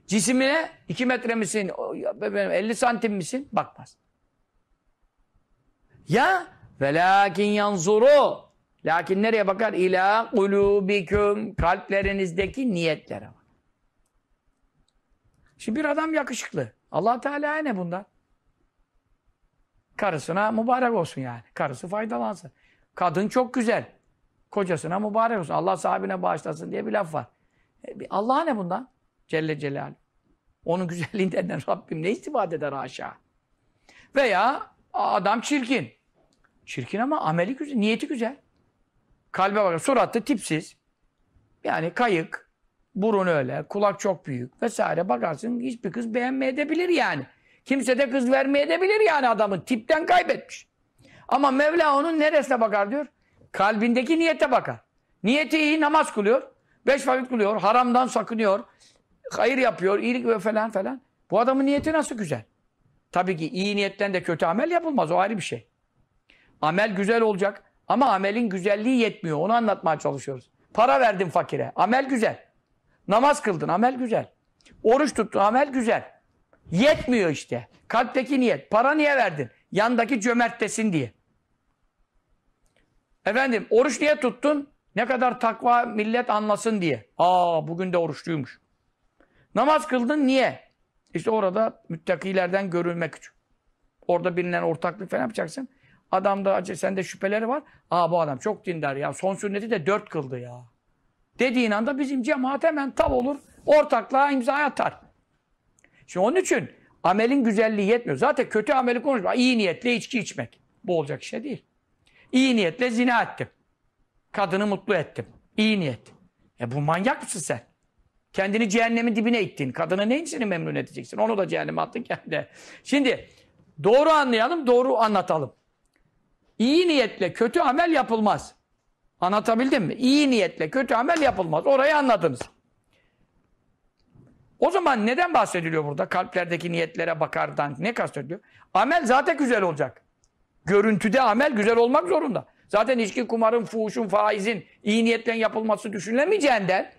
Speaker 1: Cisimine 2 metre misin, 50 santim misin? Bakmaz. Ya velakin yanzuru. Lakin nereye bakar? İla kulubiküm. Kalplerinizdeki niyetlere bak. Şimdi bir adam yakışıklı. allah Teala ne bundan? Karısına mübarek olsun yani. Karısı faydalansın. Kadın çok güzel. Kocasına mübarek olsun. Allah sahibine bağışlasın diye bir laf var. E, Allah'a ne bundan? Celle Celaluhu. Onun güzelliğinden Rabbim ne istifade eder aşağı? Veya adam çirkin. Çirkin ama ameli güzel, niyeti güzel. Kalbe bakın, suratı tipsiz. Yani kayık, burun öyle, kulak çok büyük vesaire bakarsın hiçbir kız beğenmeyebilir yani. Kimse de kız vermeye de bilir yani adamın. Tipten kaybetmiş. Ama Mevla onun neresine bakar diyor? Kalbindeki niyete bakar. Niyeti iyi namaz kılıyor. Beş vakit kılıyor. Haramdan sakınıyor. Hayır yapıyor. iyilik ve falan falan. Bu adamın niyeti nasıl güzel? Tabii ki iyi niyetten de kötü amel yapılmaz. O ayrı bir şey. Amel güzel olacak. Ama amelin güzelliği yetmiyor. Onu anlatmaya çalışıyoruz. Para verdin fakire. Amel güzel. Namaz kıldın. Amel güzel. Oruç tuttun. Amel güzel. Yetmiyor işte. Kalpteki niyet. Para niye verdin? Yandaki cömert desin diye. Efendim oruç niye tuttun? Ne kadar takva millet anlasın diye. Aa bugün de oruçluymuş. Namaz kıldın niye? İşte orada müttakilerden görülmek için. Orada bilinen ortaklık falan yapacaksın. Adamda sende şüpheleri var. Aa bu adam çok dindar ya. Son sünneti de dört kıldı ya. Dediğin anda bizim cemaat hemen tav olur. Ortaklığa imza atar. Şimdi onun için amelin güzelliği yetmiyor. Zaten kötü ameli konuşma. İyi niyetle içki içmek. Bu olacak şey değil. İyi niyetle zina ettim. Kadını mutlu ettim. İyi niyet. E bu manyak mısın sen? Kendini cehennemin dibine ittin. Kadını neyini memnun edeceksin? Onu da cehenneme attın kendine. Şimdi doğru anlayalım, doğru anlatalım. İyi niyetle kötü amel yapılmaz. Anlatabildim mi? İyi niyetle kötü amel yapılmaz. Orayı anladınız. O zaman neden bahsediliyor burada? Kalplerdeki niyetlere bakardan ne kastediliyor? Amel zaten güzel olacak. Görüntüde amel güzel olmak zorunda. Zaten içki, kumarın, fuhuşun, faizin iyi niyetle yapılması düşünülemeyeceğinden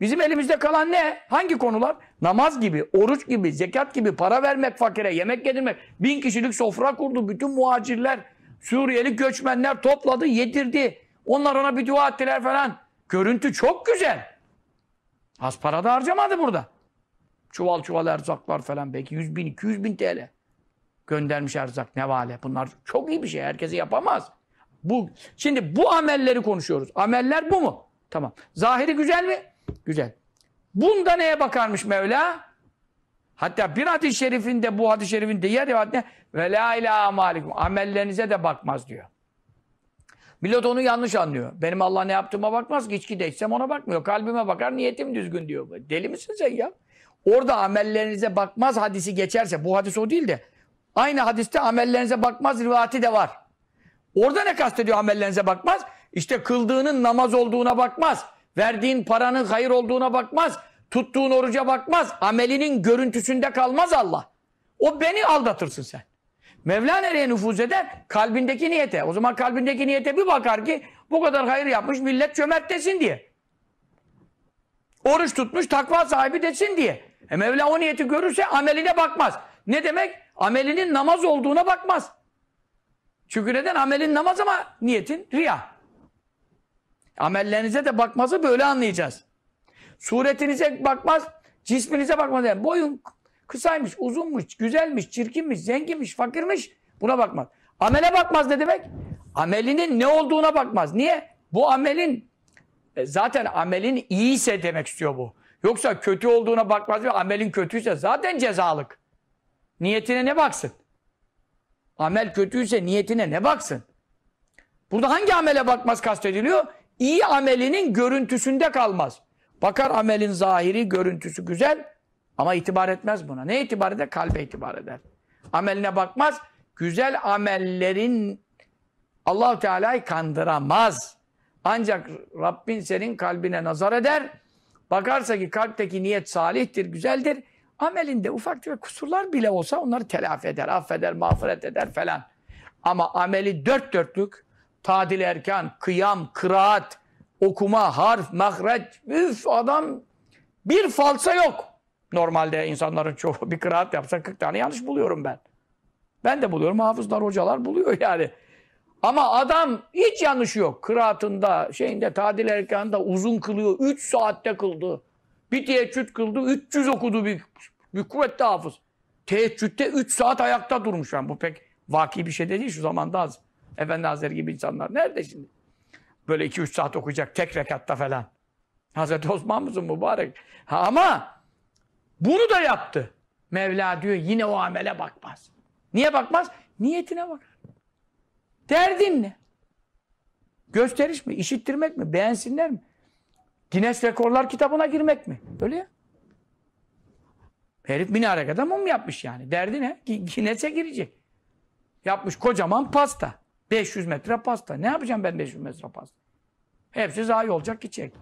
Speaker 1: bizim elimizde kalan ne? Hangi konular? Namaz gibi, oruç gibi, zekat gibi, para vermek fakire, yemek yedirmek. Bin kişilik sofra kurdu. Bütün muhacirler, Suriyeli göçmenler topladı, yedirdi. Onlar ona bir dua ettiler falan. Görüntü çok güzel. Az para da harcamadı burada. Çuval çuval erzaklar falan belki 100 bin, 200 bin TL göndermiş erzak ne vale. Bunlar çok iyi bir şey. Herkesi yapamaz. Bu Şimdi bu amelleri konuşuyoruz. Ameller bu mu? Tamam. Zahiri güzel mi? Güzel. Bunda neye bakarmış Mevla? Hatta bir hadis-i şerifinde bu hadis-i şerifin diğer rivayetinde ve la ilahe amalikum amellerinize de bakmaz diyor. Millet onu yanlış anlıyor. Benim Allah ne yaptığıma bakmaz ki. İçki de içsem ona bakmıyor. Kalbime bakar, niyetim düzgün diyor. Deli misin sen ya? Orada amellerinize bakmaz hadisi geçerse, bu hadis o değil de, aynı hadiste amellerinize bakmaz rivayeti de var. Orada ne kastediyor amellerinize bakmaz? İşte kıldığının namaz olduğuna bakmaz. Verdiğin paranın hayır olduğuna bakmaz. Tuttuğun oruca bakmaz. Amelinin görüntüsünde kalmaz Allah. O beni aldatırsın sen. Mevla nereye nüfuz eder? Kalbindeki niyete. O zaman kalbindeki niyete bir bakar ki bu kadar hayır yapmış millet çömert desin diye. Oruç tutmuş takva sahibi desin diye. E Mevla o niyeti görürse ameline bakmaz. Ne demek? Amelinin namaz olduğuna bakmaz. Çünkü neden? Amelin namaz ama niyetin riya. Amellerinize de bakması böyle anlayacağız. Suretinize bakmaz, cisminize bakmaz. Yani boyun Kısaymış, uzunmuş, güzelmiş, çirkinmiş, zenginmiş, fakirmiş. Buna bakmaz. Amele bakmaz ne demek? Amelinin ne olduğuna bakmaz. Niye? Bu amelin e, zaten amelin iyiyse demek istiyor bu. Yoksa kötü olduğuna bakmaz ve amelin kötüyse zaten cezalık. Niyetine ne baksın? Amel kötüyse niyetine ne baksın? Burada hangi amele bakmaz kastediliyor? İyi amelinin görüntüsünde kalmaz. Bakar amelin zahiri görüntüsü güzel, ama itibar etmez buna. Ne itibar eder? Kalbe itibar eder. Ameline bakmaz. Güzel amellerin Allahu Teala'yı kandıramaz. Ancak Rabbin senin kalbine nazar eder. Bakarsa ki kalpteki niyet salihtir, güzeldir. Amelinde ufak tefek kusurlar bile olsa onları telafi eder, affeder, mağfiret eder falan. Ama ameli dört dörtlük, tadil erkan, kıyam, kıraat, okuma, harf, mahreç, üf adam bir falsa yok. Normalde insanların çoğu bir kıraat yapsa 40 tane yanlış buluyorum ben. Ben de buluyorum. Hafızlar, hocalar buluyor yani. Ama adam hiç yanlış yok. Kıraatında, şeyinde, tadil erkanında uzun kılıyor. 3 saatte kıldı. Bir teheccüd kıldı. 300 okudu bir, bir kuvvetli hafız. Teheccüdde 3 saat ayakta durmuş. Yani bu pek vaki bir şey de değil. Şu zamanda az. Efendi Hazretleri gibi insanlar. Nerede şimdi? Böyle 2-3 saat okuyacak tek rekatta falan. Hazreti Osman mısın mübarek? Ha, ama bunu da yaptı. Mevla diyor yine o amele bakmaz. Niye bakmaz? Niyetine bakar. Derdin ne? Gösteriş mi? İşittirmek mi? Beğensinler mi? Guinness Rekorlar kitabına girmek mi? Öyle ya. Herif minare kadar mum yapmış yani. Derdi ne? Guinness'e girecek. Yapmış kocaman pasta. 500 metre pasta. Ne yapacağım ben 500 metre pasta? Hepsi zayi olacak gidecek.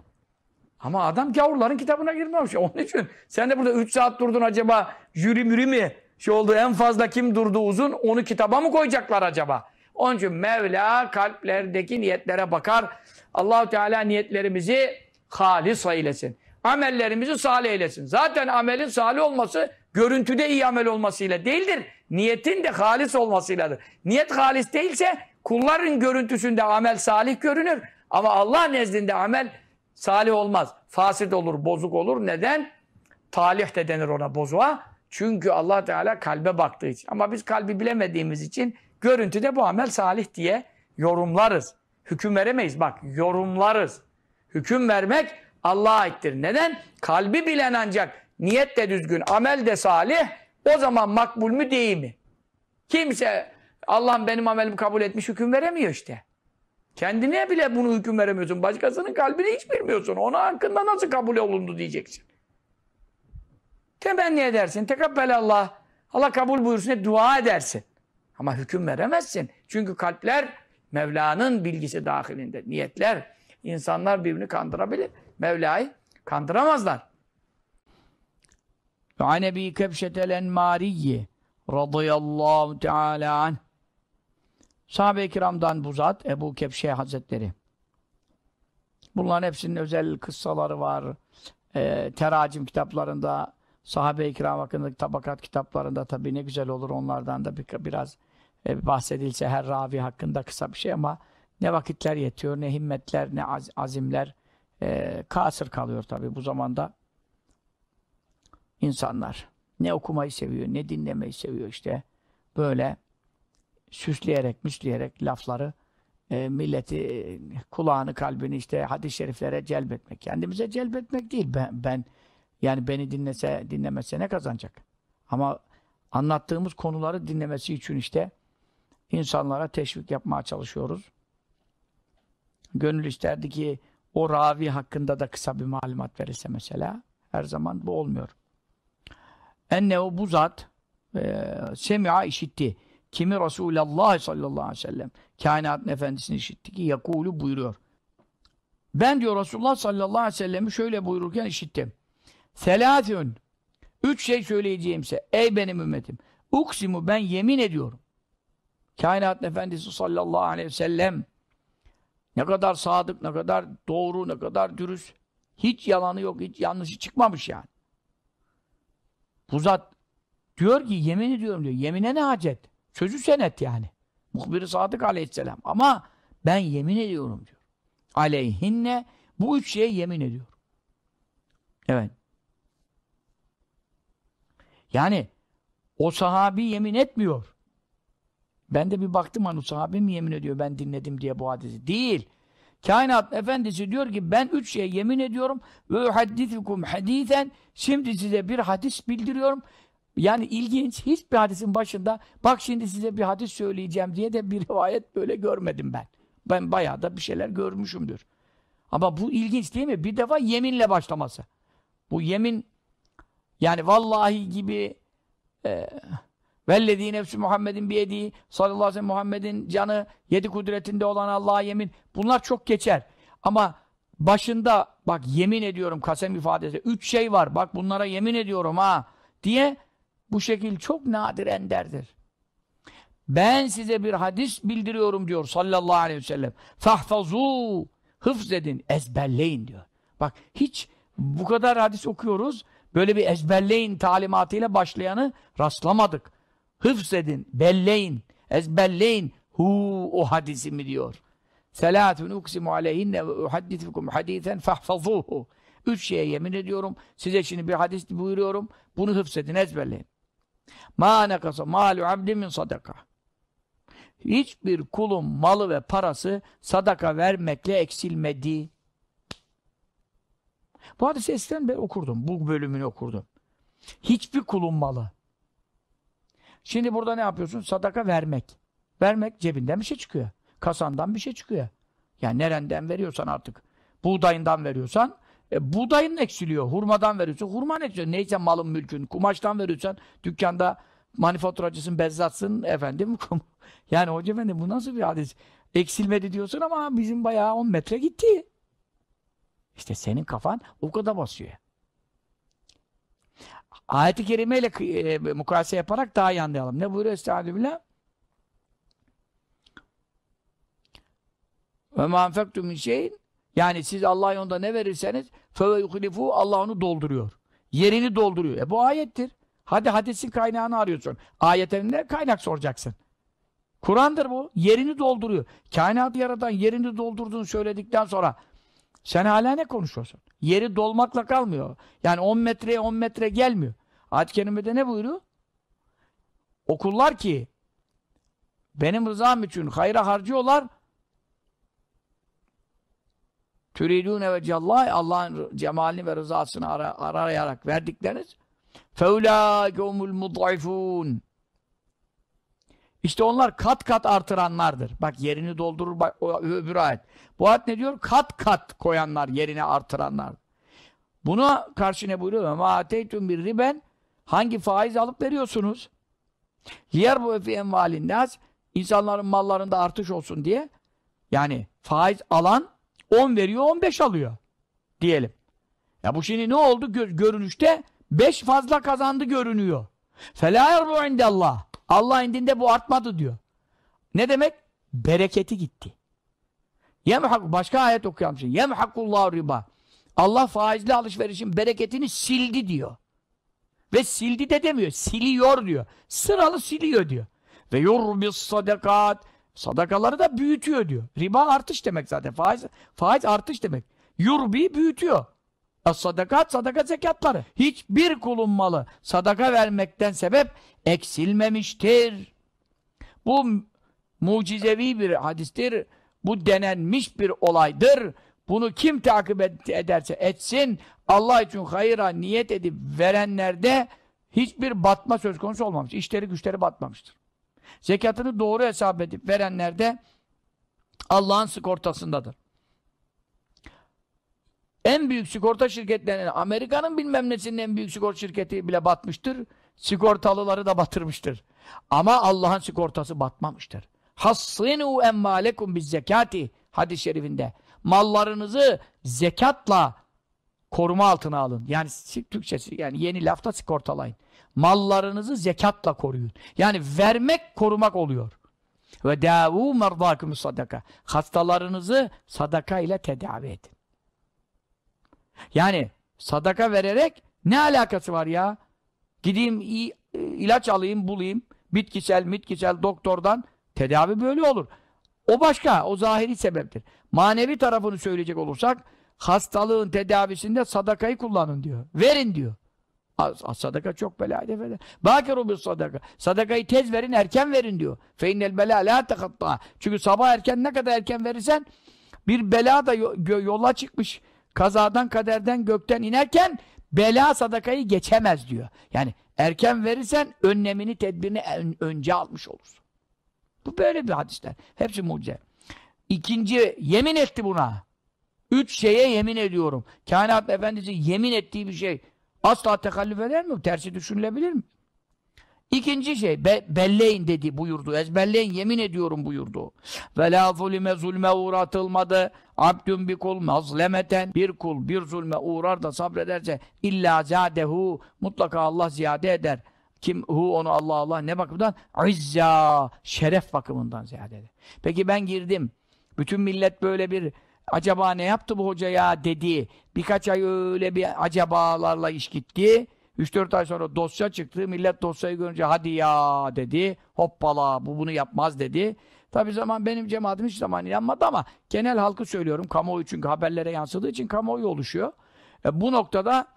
Speaker 1: Ama adam gavurların kitabına girmemiş. Onun için sen de burada 3 saat durdun acaba jüri müri mi? Şey oldu en fazla kim durdu uzun onu kitaba mı koyacaklar acaba? Onun için Mevla kalplerdeki niyetlere bakar. Allahu Teala niyetlerimizi halis eylesin. Amellerimizi salih eylesin. Zaten amelin salih olması görüntüde iyi amel olmasıyla değildir. Niyetin de halis olmasıyladır. Niyet halis değilse kulların görüntüsünde amel salih görünür. Ama Allah nezdinde amel Salih olmaz. Fasit olur, bozuk olur. Neden? Talih de denir ona bozuğa. Çünkü allah Teala kalbe baktığı için. Ama biz kalbi bilemediğimiz için görüntüde bu amel salih diye yorumlarız. Hüküm veremeyiz. Bak yorumlarız. Hüküm vermek Allah'a aittir. Neden? Kalbi bilen ancak niyet de düzgün, amel de salih o zaman makbul mü değil mi? Kimse Allah'ım benim amelimi kabul etmiş hüküm veremiyor işte. Kendine bile bunu hüküm veremiyorsun. Başkasının kalbini hiç bilmiyorsun. Ona hakkında nasıl kabul olundu diyeceksin. Temenni edersin. Tekabbelallah. Allah Allah kabul buyursun diye dua edersin. Ama hüküm veremezsin. Çünkü kalpler Mevla'nın bilgisi dahilinde. Niyetler. insanlar birbirini kandırabilir. Mevla'yı kandıramazlar. Ve anebi kebşetel enmariyye radıyallahu teala anh Sahabe-i kiramdan bu zat Ebu Kepşe Hazretleri. Bunların hepsinin özel kıssaları var. E, ee, teracim kitaplarında, sahabe-i kiram hakkındaki tabakat kitaplarında tabii ne güzel olur onlardan da bir, biraz e, bahsedilse her ravi hakkında kısa bir şey ama ne vakitler yetiyor, ne himmetler, ne az, azimler e, kasır kalıyor tabii bu zamanda insanlar. Ne okumayı seviyor, ne dinlemeyi seviyor işte. Böyle süsleyerek, müsleyerek lafları e, milleti, e, kulağını, kalbini işte hadis-i şeriflere celbetmek. Kendimize celbetmek değil. Ben, ben yani beni dinlese, dinlemese ne kazanacak? Ama anlattığımız konuları dinlemesi için işte insanlara teşvik yapmaya çalışıyoruz. Gönül isterdi ki o ravi hakkında da kısa bir malumat verilse mesela. Her zaman bu olmuyor. Enne o bu zat e, semi'a işitti. Kimi Resulullah sallallahu aleyhi ve sellem kainatın efendisini işitti ki yakulu buyuruyor. Ben diyor Resulullah sallallahu aleyhi ve sellemi şöyle buyururken işittim. Selâthün. Üç şey söyleyeceğimse ey benim ümmetim. Uksimu ben yemin ediyorum. Kainatın efendisi sallallahu aleyhi ve sellem ne kadar sadık, ne kadar doğru, ne kadar dürüst. Hiç yalanı yok, hiç yanlışı çıkmamış yani. Bu zat diyor ki yemin ediyorum diyor. Yemine ne hacet? Sözü senet yani. Muhbir-i Sadık aleyhisselam. Ama ben yemin ediyorum diyor. Aleyhinne bu üç şeye yemin ediyor. Evet. Yani o sahabi yemin etmiyor. Ben de bir baktım hani sahabi mi yemin ediyor ben dinledim diye bu hadisi. Değil. Kainat efendisi diyor ki ben üç şeye yemin ediyorum ve hadisikum hadisen şimdi size bir hadis bildiriyorum. Yani ilginç hiçbir hadisin başında bak şimdi size bir hadis söyleyeceğim diye de bir rivayet böyle görmedim ben. Ben bayağı da bir şeyler görmüşümdür. Ama bu ilginç değil mi? Bir defa yeminle başlaması. Bu yemin yani vallahi gibi e, vellediği nefsi Muhammed'in biyediği sallallahu aleyhi ve Muhammed'in canı yedi kudretinde olan Allah'a yemin. Bunlar çok geçer. Ama başında bak yemin ediyorum kasem ifadesi. Üç şey var. Bak bunlara yemin ediyorum ha diye bu şekil çok nadir enderdir. Ben size bir hadis bildiriyorum diyor sallallahu aleyhi ve sellem. Fahfazu hıfz edin, ezberleyin diyor. Bak hiç bu kadar hadis okuyoruz, böyle bir ezberleyin talimatıyla başlayanı rastlamadık. Hıfz edin, belleyin, ezberleyin. Hu o hadisi mi diyor. Selâtun uksimu aleyhinne ve uhaddithukum hadîten fahfazûhu. Üç şeye yemin ediyorum. Size şimdi bir hadis buyuruyorum. Bunu hıfzedin, ezberleyin. Ma nekasa malu abdin min sadaka. Hiçbir kulun malı ve parası sadaka vermekle eksilmedi. Bu hadisi eskiden ben okurdum. Bu bölümünü okurdum. Hiçbir kulun malı. Şimdi burada ne yapıyorsun? Sadaka vermek. Vermek cebinden bir şey çıkıyor. Kasandan bir şey çıkıyor. Yani nereden veriyorsan artık. Buğdayından veriyorsan e, buğdayın eksiliyor. Hurmadan veriyorsun. Hurman eksiliyor. Neyse malın mülkün. Kumaştan veriyorsan dükkanda manifaturacısın, bezzatsın efendim. yani hoca efendi bu nasıl bir hadis? Eksilmedi diyorsun ama bizim bayağı 10 metre gitti. İşte senin kafan o kadar basıyor. Ayet-i kerime ile e, mukayese yaparak daha iyi anlayalım. Ne buyuruyor Estağfirullah? Ve ma enfektum min şeyin yani siz Allah yolunda ne verirseniz feveyhlifu Allah onu dolduruyor. Yerini dolduruyor. E bu ayettir. Hadi hadisin kaynağını arıyorsun. Ayetlerinde kaynak soracaksın. Kur'an'dır bu. Yerini dolduruyor. Kainatı yaratan yerini doldurduğunu söyledikten sonra sen hala ne konuşuyorsun? Yeri dolmakla kalmıyor. Yani 10 metreye 10 metre gelmiyor. Ayet-i Kerime'de ne buyuruyor? Okullar ki benim rızam için hayra harcıyorlar Turidune ve cellâhi Allah'ın cemalini ve rızasını ara, arayarak verdikleriniz feulâke umul mud'ifûn işte onlar kat kat artıranlardır. Bak yerini doldurur bak, öbür ayet. Bu ayet ne diyor? Kat kat koyanlar yerine artıranlar. Buna karşı ne buyuruyor? Ma ateytum bir riben hangi faiz alıp veriyorsunuz? Yer bu fi envalin nas insanların mallarında artış olsun diye yani faiz alan 10 veriyor 15 alıyor diyelim. Ya bu şimdi ne oldu? görünüşte 5 fazla kazandı görünüyor. فَلَا bu indi Allah Allah indinde bu artmadı diyor. Ne demek? Bereketi gitti. Yemhak başka ayet okuyamışsın. Şey. Yemhakullahu riba. Allah faizli alışverişin bereketini sildi diyor. Ve sildi de demiyor. Siliyor diyor. Sıralı siliyor diyor. Ve yurbis sadakat Sadakaları da büyütüyor diyor. Riba artış demek zaten. Faiz, faiz artış demek. Yurbi büyütüyor. Ya sadakat, sadaka zekatları. Hiçbir kulun malı sadaka vermekten sebep eksilmemiştir. Bu mucizevi bir hadistir. Bu denenmiş bir olaydır. Bunu kim takip ederse etsin, Allah için hayıra niyet edip verenlerde hiçbir batma söz konusu olmamış. İşleri güçleri batmamıştır. Zekatını doğru hesap edip verenler de Allah'ın sigortasındadır. En büyük sigorta şirketlerinin, Amerika'nın bilmem nesinin en büyük sigorta şirketi bile batmıştır. Sigortalıları da batırmıştır. Ama Allah'ın sigortası batmamıştır. Hassinu emmalekum biz zekati hadis-i şerifinde. Mallarınızı zekatla koruma altına alın. Yani Türkçesi yani yeni lafta sigortalayın mallarınızı zekatla koruyun. Yani vermek korumak oluyor. Ve dâvû merdâkümü sadaka. Hastalarınızı sadaka ile tedavi edin. Yani sadaka vererek ne alakası var ya? Gideyim e, ilaç alayım bulayım. Bitkisel mitkisel doktordan tedavi böyle olur. O başka, o zahiri sebeptir. Manevi tarafını söyleyecek olursak, hastalığın tedavisinde sadakayı kullanın diyor. Verin diyor. Az, sadaka çok bela defeder. Bakiru bis sadaka. Sadakayı tez verin, erken verin diyor. Fe innel bela la Çünkü sabah erken ne kadar erken verirsen bir bela da yola çıkmış. Kazadan, kaderden, gökten inerken bela sadakayı geçemez diyor. Yani erken verirsen önlemini, tedbirini önce almış olursun. Bu böyle bir hadisler. Hepsi mucize. İkinci, yemin etti buna. Üç şeye yemin ediyorum. Kainat Efendisi yemin ettiği bir şey. Asla tekallüf eder mi? Tersi düşünülebilir mi? İkinci şey, be, belleyin dedi buyurdu. Ezberleyin, yemin ediyorum buyurdu. Ve la zulme zulme uğratılmadı. Abdün bir kul mazlemeten. Bir kul bir zulme uğrar da sabrederse illa zadehu. Mutlaka Allah ziyade eder. Kim hu onu Allah Allah ne bakımdan? İzza. Şeref bakımından ziyade eder. Peki ben girdim. Bütün millet böyle bir acaba ne yaptı bu hoca ya dedi. Birkaç ay öyle bir acabalarla iş gitti. 3-4 ay sonra dosya çıktı. Millet dosyayı görünce hadi ya dedi. Hoppala bu bunu yapmaz dedi. Tabi zaman benim cemaatim hiç zaman inanmadı ama genel halkı söylüyorum. Kamuoyu çünkü haberlere yansıdığı için kamuoyu oluşuyor. E, bu noktada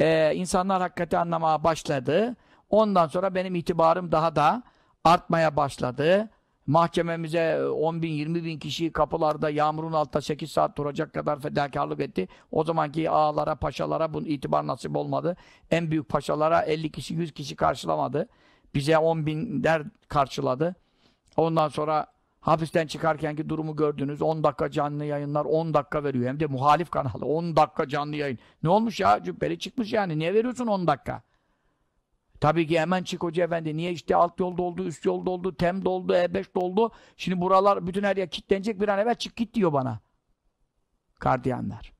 Speaker 1: e, insanlar hakikati anlamaya başladı. Ondan sonra benim itibarım daha da artmaya başladı mahkememize 10 e, bin, 20 bin kişi kapılarda yağmurun altında 8 saat duracak kadar fedakarlık etti. O zamanki ağalara, paşalara bunun itibar nasip olmadı. En büyük paşalara 50 kişi, 100 kişi karşılamadı. Bize 10 bin der karşıladı. Ondan sonra hapisten çıkarkenki durumu gördünüz. 10 dakika canlı yayınlar 10 dakika veriyor. Hem de muhalif kanalı 10 dakika canlı yayın. Ne olmuş ya? Cübbeli çıkmış yani. Niye veriyorsun 10 dakika? Tabii ki hemen çık hoca efendi. Niye işte alt yolda oldu, üst yolda oldu, tem doldu, E5 doldu. Şimdi buralar bütün her yer kilitlenecek bir an evvel çık git diyor bana. Gardiyanlar.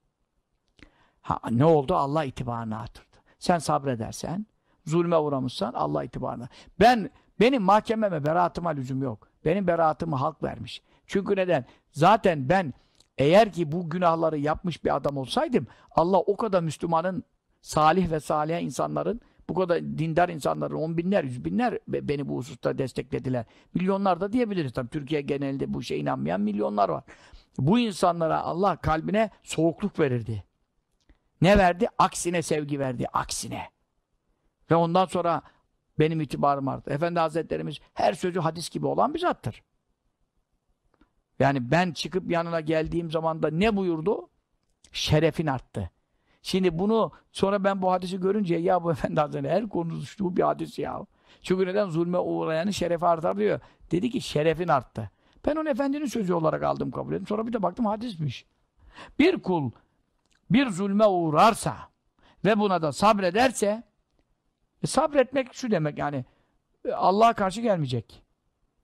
Speaker 1: Ha, ne oldu? Allah itibarını artırdı. Sen sabredersen, zulme uğramışsan Allah itibarını. Ben, benim mahkememe, beraatıma lüzum yok. Benim beraatımı halk vermiş. Çünkü neden? Zaten ben eğer ki bu günahları yapmış bir adam olsaydım Allah o kadar Müslümanın salih ve salih insanların bu kadar dindar insanların on binler, yüz binler beni bu hususta desteklediler. Milyonlar da diyebiliriz. Tabii Türkiye genelinde bu işe inanmayan milyonlar var. Bu insanlara Allah kalbine soğukluk verirdi. Ne verdi? Aksine sevgi verdi. Aksine. Ve ondan sonra benim itibarım arttı. Efendi Hazretlerimiz her sözü hadis gibi olan bir zattır. Yani ben çıkıp yanına geldiğim zaman da ne buyurdu? Şerefin arttı. Şimdi bunu sonra ben bu hadisi görünce ya bu efendi hazretleri her konuştuğu bir hadis ya. Çünkü neden zulme uğrayanın şerefi artar diyor. Dedi ki şerefin arttı. Ben onu efendinin sözü olarak aldım kabul ettim. Sonra bir de baktım hadismiş. Bir kul bir zulme uğrarsa ve buna da sabrederse e sabretmek şu demek yani e, Allah'a karşı gelmeyecek.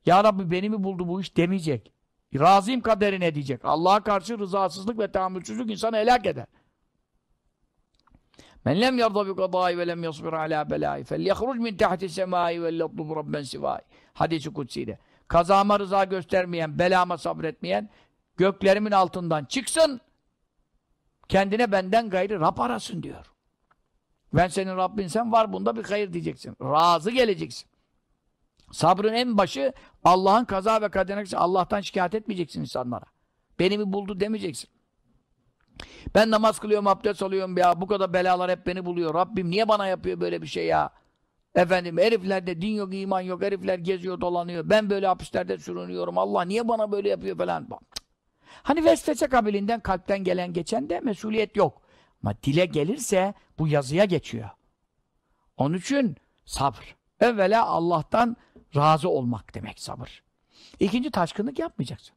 Speaker 1: Ya Rabbi beni mi buldu bu iş demeyecek. Razıyım kaderine diyecek. Allah'a karşı rızasızlık ve tahammülsüzlük insanı helak eder. Men lem yarda bi kadai ve lem yasbir ala belai fel yahruc min tahti semai ve yatlub rabben sivai. Hadisi kutsiyle. Kazama rıza göstermeyen, belama sabretmeyen göklerimin altından çıksın. Kendine benden gayrı Rab arasın diyor. Ben senin Rabbin sen var bunda bir hayır diyeceksin. Razı geleceksin. Sabrın en başı Allah'ın kaza ve kaderine Allah'tan şikayet etmeyeceksin insanlara. Beni mi buldu demeyeceksin. Ben namaz kılıyorum, abdest alıyorum ya. Bu kadar belalar hep beni buluyor. Rabbim niye bana yapıyor böyle bir şey ya? Efendim heriflerde din yok, iman yok. Herifler geziyor, dolanıyor. Ben böyle hapislerde sürünüyorum. Allah niye bana böyle yapıyor falan. Hani vesvese kabilinden kalpten gelen geçen de mesuliyet yok. Ama dile gelirse bu yazıya geçiyor. Onun için sabır. Evvela Allah'tan razı olmak demek sabır. İkinci taşkınlık yapmayacaksın.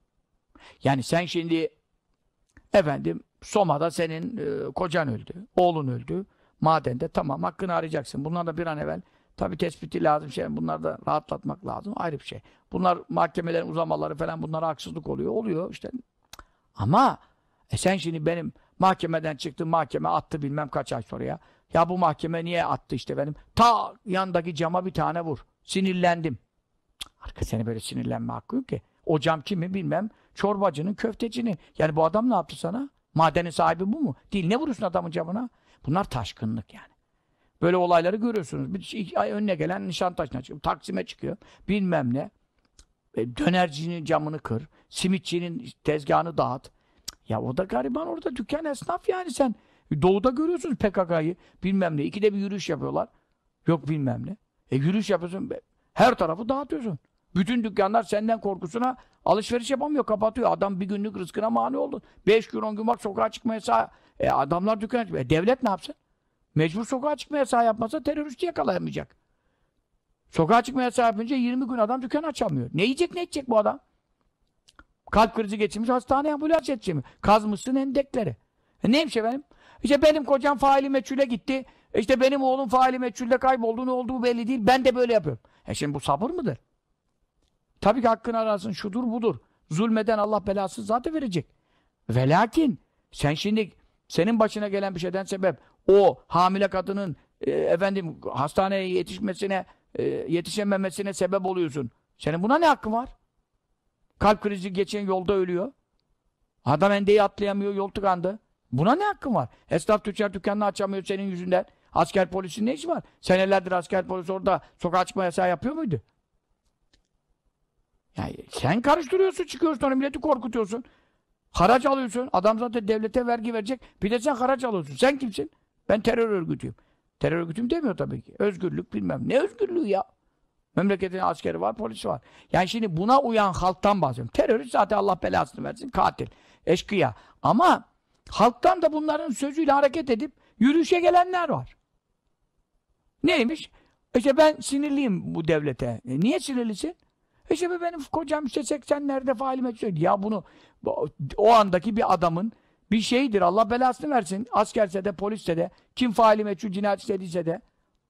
Speaker 1: Yani sen şimdi efendim Soma'da senin e, kocan öldü, oğlun öldü. Madende tamam hakkını arayacaksın. Bunlar da bir an evvel tabi tespiti lazım şey. Bunları da rahatlatmak lazım. Ayrı bir şey. Bunlar mahkemelerin uzamaları falan bunlara haksızlık oluyor. Oluyor işte. Ama e sen şimdi benim mahkemeden çıktım mahkeme attı bilmem kaç ay sonra ya. Ya bu mahkeme niye attı işte benim? Ta yandaki cama bir tane vur. Sinirlendim. Arka seni böyle sinirlenme hakkı yok ki. O cam kimi bilmem. Çorbacının, köftecinin. Yani bu adam ne yaptı sana? Madenin sahibi bu mu? Değil. Ne vurursun adamın camına? Bunlar taşkınlık yani. Böyle olayları görüyorsunuz. Bir şey, ay önüne gelen Nişantaşı'na çıkıyor. Taksim'e çıkıyor. Bilmem ne. E, dönercinin camını kır. Simitçinin tezgahını dağıt. Ya o da gariban orada dükkan esnaf yani sen. Doğuda görüyorsunuz PKK'yı. Bilmem ne. İkide bir yürüyüş yapıyorlar. Yok bilmem ne. E yürüyüş yapıyorsun. Her tarafı dağıtıyorsun. Bütün dükkanlar senden korkusuna Alışveriş yapamıyor, kapatıyor. Adam bir günlük rızkına mani oldu. Beş gün, on gün bak sokağa çıkma yasağı. E, adamlar dükkan açmıyor. E, devlet ne yapsın? Mecbur sokağa çıkma yasağı yapmasa teröristi yakalayamayacak. Sokağa çıkma yasağı yapınca 20 gün adam dükkan açamıyor. Ne yiyecek ne içecek bu adam? Kalp krizi geçirmiş hastaneye ambulans yetişecek mi? Kazmışsın endekleri. E, neymiş efendim? İşte benim kocam faili meçhule gitti. İşte benim oğlum faili meçhulde kayboldu. Ne olduğu belli değil. Ben de böyle yapıyorum. E şimdi bu sabır mıdır? Tabii ki hakkını ararsın şudur budur. Zulmeden Allah belasını zaten verecek. Ve sen şimdi senin başına gelen bir şeyden sebep o hamile kadının e, efendim hastaneye yetişmesine e, yetişememesine sebep oluyorsun. Senin buna ne hakkın var? Kalp krizi geçen yolda ölüyor. Adam endeyi atlayamıyor, yol tıkandı. Buna ne hakkın var? Esnaf tüccar dükkanını açamıyor senin yüzünden. Asker polisin ne işi var? Senelerdir asker polis orada sokağa çıkma yasağı yapıyor muydu? Yani sen karıştırıyorsun, çıkıyorsun sonra milleti korkutuyorsun. Haraç alıyorsun. Adam zaten devlete vergi verecek. Bir de sen haraç alıyorsun. Sen kimsin? Ben terör örgütüyüm. Terör örgütüm demiyor tabii ki. Özgürlük bilmem. Ne özgürlüğü ya? Memleketin askeri var, polisi var. Yani şimdi buna uyan halktan bahsediyorum. Terörist zaten Allah belasını versin. Katil, eşkıya. Ama halktan da bunların sözüyle hareket edip yürüyüşe gelenler var. Neymiş? İşte ben sinirliyim bu devlete. E niye sinirlisin? E şimdi benim kocam işte 80'lerde faalime söyledi. Ya bunu o andaki bir adamın bir şeyidir. Allah belasını versin. Askerse de polisse de kim faali meçhul cinayet işlediyse de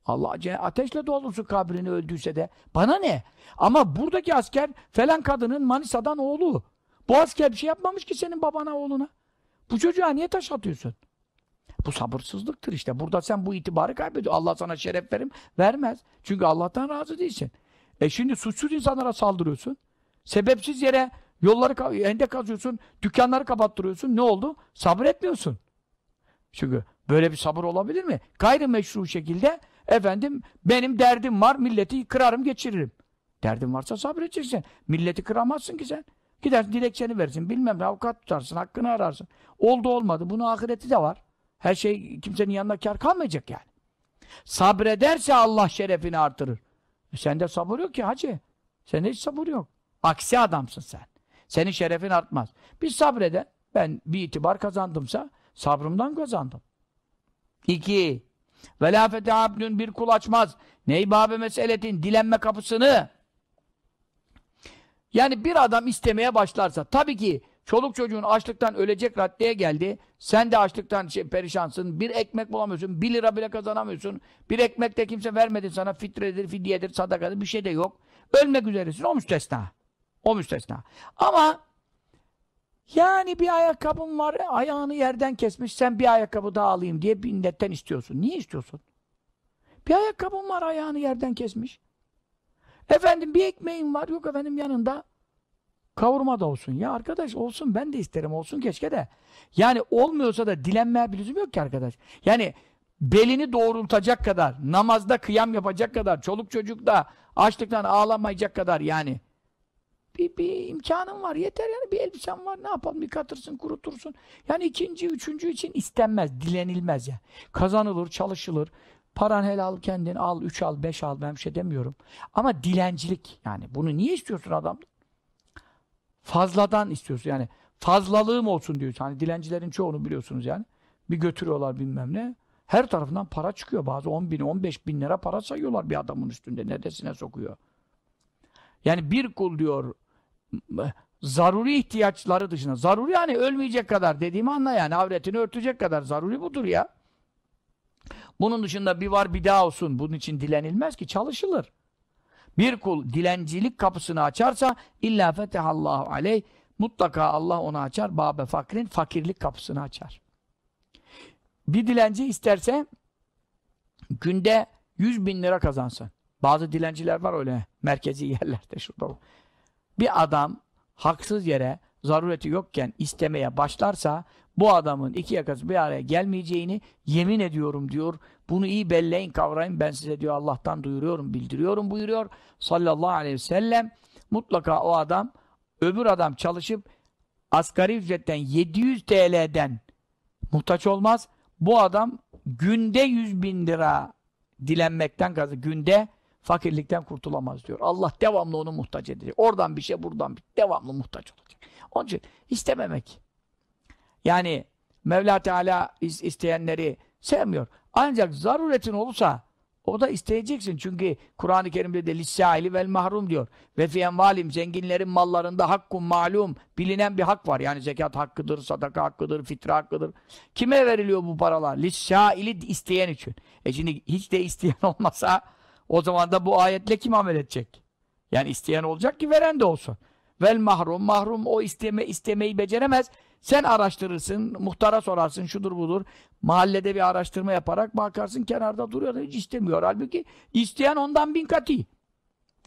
Speaker 1: Allah ateşle doldursun kabrini öldüyse de bana ne? Ama buradaki asker falan kadının Manisa'dan oğlu. Bu asker bir şey yapmamış ki senin babana oğluna. Bu çocuğa niye taş atıyorsun? Bu sabırsızlıktır işte. Burada sen bu itibarı kaybediyorsun. Allah sana şeref verim vermez. Çünkü Allah'tan razı değilsin. E şimdi suçsuz insanlara saldırıyorsun. Sebepsiz yere yolları ende kazıyorsun, dükkanları kapattırıyorsun. Ne oldu? Sabretmiyorsun. Çünkü böyle bir sabır olabilir mi? Gayri meşru şekilde efendim benim derdim var, milleti kırarım, geçiririm. Derdin varsa sabredeceksin. Milleti kıramazsın ki sen. Gidersin dilekçeni versin, bilmem ne avukat tutarsın, hakkını ararsın. Oldu olmadı, bunun ahireti de var. Her şey kimsenin yanına kar kalmayacak yani. Sabrederse Allah şerefini artırır. E sende sabır yok ki hacı. Sende hiç sabır yok. Aksi adamsın sen. Senin şerefin artmaz. Bir sabreden ben bir itibar kazandımsa sabrımdan kazandım. İki, velâfete abdün bir kul açmaz. Neybabe meseletin dilenme kapısını yani bir adam istemeye başlarsa tabii ki Çoluk çocuğun açlıktan ölecek raddeye geldi. Sen de açlıktan şey, perişansın. Bir ekmek bulamıyorsun. Bir lira bile kazanamıyorsun. Bir ekmek de kimse vermedi sana. Fitredir, fidyedir, sadakadır. Bir şey de yok. Ölmek üzeresin. O müstesna. O müstesna. Ama yani bir ayakkabın var. Ayağını yerden kesmiş. Sen bir ayakkabı daha alayım diye bindetten istiyorsun. Niye istiyorsun? Bir ayakkabın var. Ayağını yerden kesmiş. Efendim bir ekmeğin var. Yok efendim yanında Kavurma da olsun. Ya arkadaş olsun ben de isterim olsun keşke de. Yani olmuyorsa da dilenmeye bir lüzum yok ki arkadaş. Yani belini doğrultacak kadar, namazda kıyam yapacak kadar, çoluk çocuk da açlıktan ağlamayacak kadar yani. Bir, bir imkanın var yeter yani bir elbisen var ne yapalım yıkatırsın kurutursun. Yani ikinci üçüncü için istenmez dilenilmez ya. Yani. Kazanılır çalışılır paran helal kendin al üç al beş al ben bir şey demiyorum. Ama dilencilik yani bunu niye istiyorsun adam? Fazladan istiyorsun yani. Fazlalığım olsun diyor. Hani dilencilerin çoğunu biliyorsunuz yani. Bir götürüyorlar bilmem ne. Her tarafından para çıkıyor. Bazı 10 bin, 15 bin lira para sayıyorlar bir adamın üstünde. Neredesine sokuyor. Yani bir kul diyor zaruri ihtiyaçları dışında. Zaruri yani ölmeyecek kadar dediğimi anla yani. Avretini örtecek kadar. Zaruri budur ya. Bunun dışında bir var bir daha olsun. Bunun için dilenilmez ki çalışılır. Bir kul dilencilik kapısını açarsa illa fetehallahu aleyh mutlaka Allah ona açar. Babe fakrin fakirlik kapısını açar. Bir dilenci isterse günde 100 bin lira kazansın. Bazı dilenciler var öyle merkezi yerlerde şurada. Bir adam haksız yere zarureti yokken istemeye başlarsa bu adamın iki yakası bir araya gelmeyeceğini yemin ediyorum diyor. Bunu iyi belleyin kavrayın ben size diyor Allah'tan duyuruyorum bildiriyorum buyuruyor sallallahu aleyhi ve sellem. Mutlaka o adam öbür adam çalışıp asgari ücretten 700 TL'den muhtaç olmaz. Bu adam günde 100 bin lira dilenmekten kazı günde fakirlikten kurtulamaz diyor. Allah devamlı onu muhtaç edecek. Oradan bir şey buradan bir devamlı muhtaç olacak. Onun için istememek yani Mevla Teala isteyenleri sevmiyor. Ancak zaruretin olursa o da isteyeceksin. Çünkü Kur'an-ı Kerim'de de lissaili vel mahrum diyor. Ve fiyen valim zenginlerin mallarında hakkun malum bilinen bir hak var. Yani zekat hakkıdır, sadaka hakkıdır, fitre hakkıdır. Kime veriliyor bu paralar? Lissaili isteyen için. E şimdi hiç de isteyen olmasa o zaman da bu ayetle kim amel edecek? Yani isteyen olacak ki veren de olsun. Vel mahrum, mahrum o isteme istemeyi beceremez. Sen araştırırsın, muhtara sorarsın, şudur budur. Mahallede bir araştırma yaparak bakarsın kenarda duruyor hiç istemiyor. Halbuki isteyen ondan bin kat iyi.